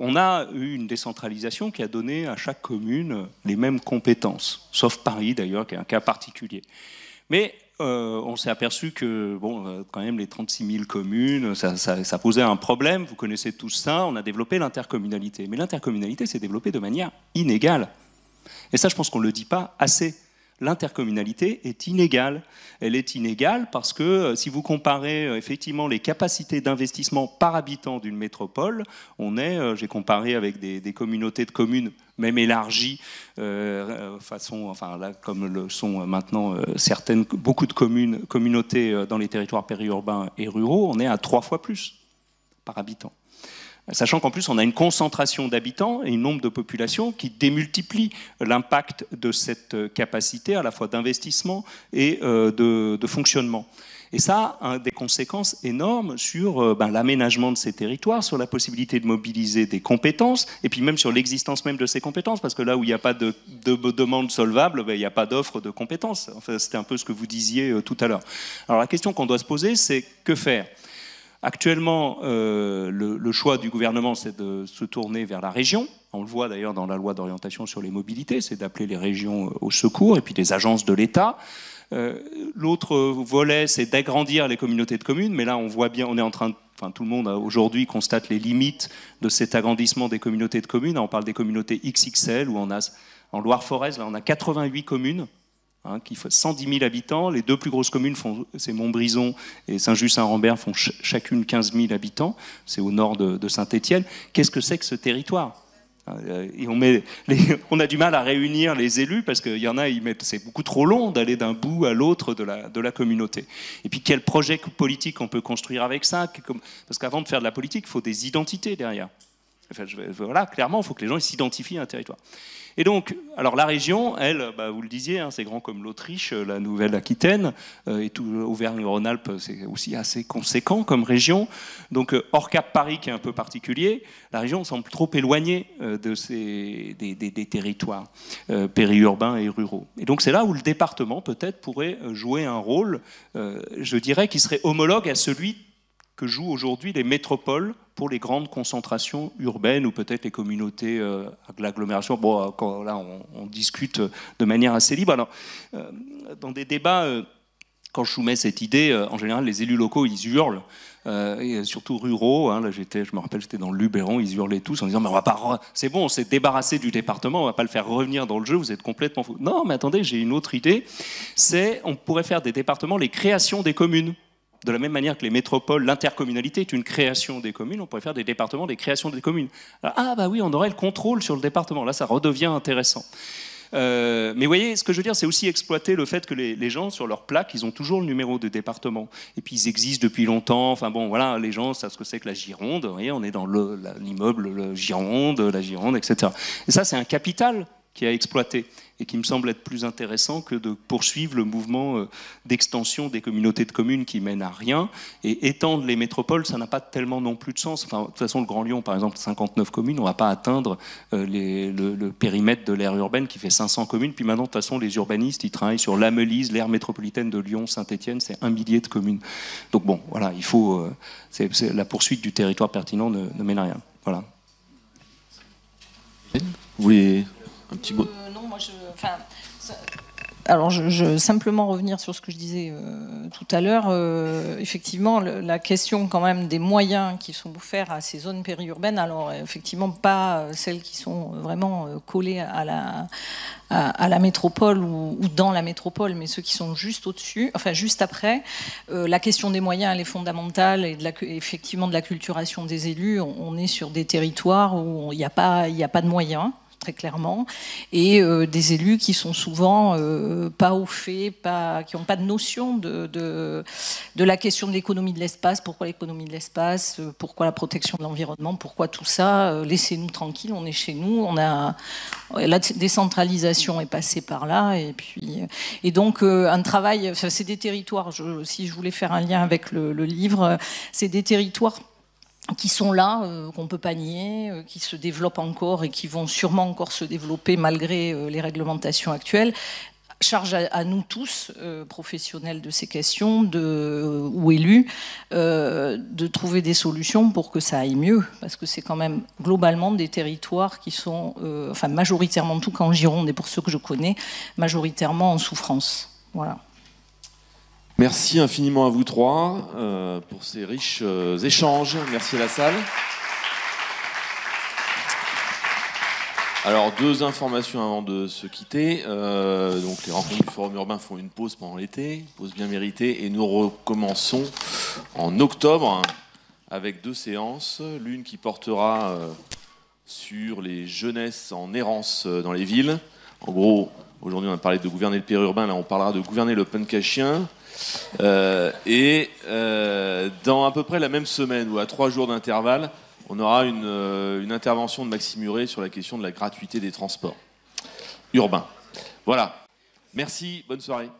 on a eu une décentralisation qui a donné à chaque commune les mêmes compétences, sauf Paris d'ailleurs, qui est un cas particulier. Mais euh, on s'est aperçu que, bon, euh, quand même, les 36 000 communes, ça, ça posait un problème, vous connaissez tous ça, on a développé l'intercommunalité. Mais l'intercommunalité s'est développée de manière inégale. Et ça, je pense qu'on ne le dit pas assez l'intercommunalité est inégale. Elle est inégale parce que euh, si vous comparez euh, effectivement les capacités d'investissement par habitant d'une métropole, on est, euh, j'ai comparé avec des, communautés de communes même élargies, façon, enfin là, comme le sont maintenant certaines, beaucoup de communes, communautés dans les territoires périurbains et ruraux, on est à trois fois plus par habitant. Sachant qu'en plus, on a une concentration d'habitants et une nombre de populations qui démultiplie l'impact de cette euh, capacité à la fois d'investissement et euh, de, fonctionnement. Et ça a des conséquences énormes sur euh, ben, l'aménagement de ces territoires, sur la possibilité de mobiliser des compétences, et puis même sur l'existence même de ces compétences, parce que là où il n'y a pas de, demande solvable, ben, il n'y a pas d'offre de compétences. Enfin, C'était un peu ce que vous disiez tout à l'heure. Alors la question qu'on doit se poser, c'est que faire Actuellement, euh, le, choix du gouvernement, c'est de se tourner vers la région. On le voit d'ailleurs dans la loi d'orientation sur les mobilités, c'est d'appeler les régions euh, au secours et puis les agences de l'État. Euh, l'autre volet, c'est d'agrandir les communautés de communes, mais là, on voit bien, on est en train de Enfin, tout le monde aujourd'hui constate les limites de cet agrandissement des communautés de communes. On parle des communautés XXL où en Loire-Forez, on a 88 communes Hein, qui 110 000 habitants. Les deux plus grosses communes, font, c'est Montbrison et Saint-Just-Saint-Rambert, font chacune 15 000 habitants. C'est au nord de, Saint-Étienne. Qu'est-ce que c'est que ce territoire hein, euh, on, met on, a du mal à réunir les élus parce qu'il y en a, ils mettent, c'est beaucoup trop long d'aller d'un bout à l'autre de la, de la communauté. Et puis quel projet politique on peut construire avec ça Parce qu'avant de faire de la politique, il faut des identités derrière. je, voilà, clairement, il faut que les gens s'identifient à un territoire. Et donc, alors la région, elle, bah, vous le disiez, hein, c'est grand comme l'Autriche, euh, la Nouvelle-Aquitaine, euh, et tout l'Auvergne-Rhône-Alpes, c'est aussi assez conséquent comme région. Donc, euh, hors Cap-Paris, qui est un peu particulier, la région semble trop éloignée de ces, des, des, territoires périurbains et ruraux. Et donc, c'est là où le département, peut-être, pourrait jouer un rôle, je dirais, qui serait homologue à celui que jouent aujourd'hui les métropoles pour les grandes concentrations urbaines ou peut-être les communautés euh, l'agglomération. Bon, quand, là, on, discute de manière assez libre. Alors, euh, dans des débats, euh, quand je soumets cette idée, euh, en général, les élus locaux, ils hurlent. Et surtout ruraux, hein, là j'étais, je me rappelle, j'étais dans le Luberon, ils hurlaient tous en disant mais on va pas, c'est bon, on s'est débarrassé du département, on va pas le faire revenir dans le jeu, vous êtes complètement fous. Non, mais attendez, j'ai une autre idée, c'est on pourrait faire des départements les créations des communes de la même manière que les métropoles, l'intercommunalité est une création des communes, on pourrait faire des départements des créations des communes. Euh, ah bah oui, on aurait le contrôle sur le département, là ça redevient intéressant. Euh, mais vous voyez, ce que je veux dire, c'est aussi exploiter le fait que les, les, gens, sur leur plaque, ils ont toujours le numéro de département. Et puis, ils existent depuis longtemps. Enfin bon, voilà, les gens savent ce que c'est que la Gironde. Vous voyez, on est dans l'immeuble Gironde, la Gironde, etc. Et ça, c'est un capital qui est à exploiter et qui me semble être plus intéressant que de poursuivre le mouvement euh, d'extension des communautés de communes qui mène à rien. Et étendre les métropoles, ça n'a pas tellement non plus de sens. Enfin, de toute façon, le Grand Lyon, par exemple, 59 communes, on ne va pas atteindre euh, le, périmètre de l'aire urbaine qui fait 500 communes. Puis maintenant, de toute façon, les urbanistes, ils travaillent sur l'Amelise, l'aire métropolitaine de Lyon, saint etienne c'est un millier de communes. Donc bon, voilà, il faut... Euh, la poursuite du territoire pertinent ne, mène à rien. Voilà. voulez... Euh, moi je. alors, je, simplement revenir sur ce que je disais euh, tout à l'heure. Euh, effectivement, la question quand même des moyens qui sont offerts à ces zones périurbaines, alors effectivement pas celles qui sont vraiment collées à la, métropole ou, dans la métropole, mais ceux qui sont juste au-dessus, enfin juste après. la question des moyens, elle est fondamentale et de la, effectivement de des élus. On, est sur des territoires où il n'y a pas de moyens clairement, et euh, des élus qui sont souvent euh, pas au fait, pas, qui n'ont pas de notion de, de, la question de l'économie de l'espace, pourquoi l'économie de l'espace, euh, pourquoi la protection de l'environnement, pourquoi tout ça, laissez-nous tranquilles, on est chez nous, on a la décentralisation est passée par là, et puis et donc un travail, c'est des territoires, si je voulais faire un lien avec le livre, c'est des territoires qui sont là, euh, qu'on peut pas nier, euh, qui se développent encore et qui vont sûrement encore se développer malgré euh, les réglementations actuelles. Charge à, nous tous, professionnels de ces questions ou élus, de trouver des solutions pour que ça aille mieux, parce que c'est quand même globalement des territoires qui sont, enfin majoritairement, tout cas en Gironde et pour ceux que je connais, majoritairement en souffrance. Voilà. Merci infiniment à vous trois euh, pour ces riches euh, échanges. Merci à la salle. Alors, deux informations avant de se quitter. Euh, donc, les rencontres du Forum urbain font une pause pendant l'été, pause bien méritée, et nous recommençons en octobre avec deux séances. L'une qui portera sur les jeunesses en errance dans les villes. En gros, aujourd'hui, on a parlé de gouverner le périurbain, là, on parlera de gouverner le Pankachien. Euh, et euh, dans à peu près la même semaine ou à trois jours d'intervalle, on aura une, euh, intervention de Maxime Muret sur la question de la gratuité des transports urbains. Voilà. Merci, bonne soirée.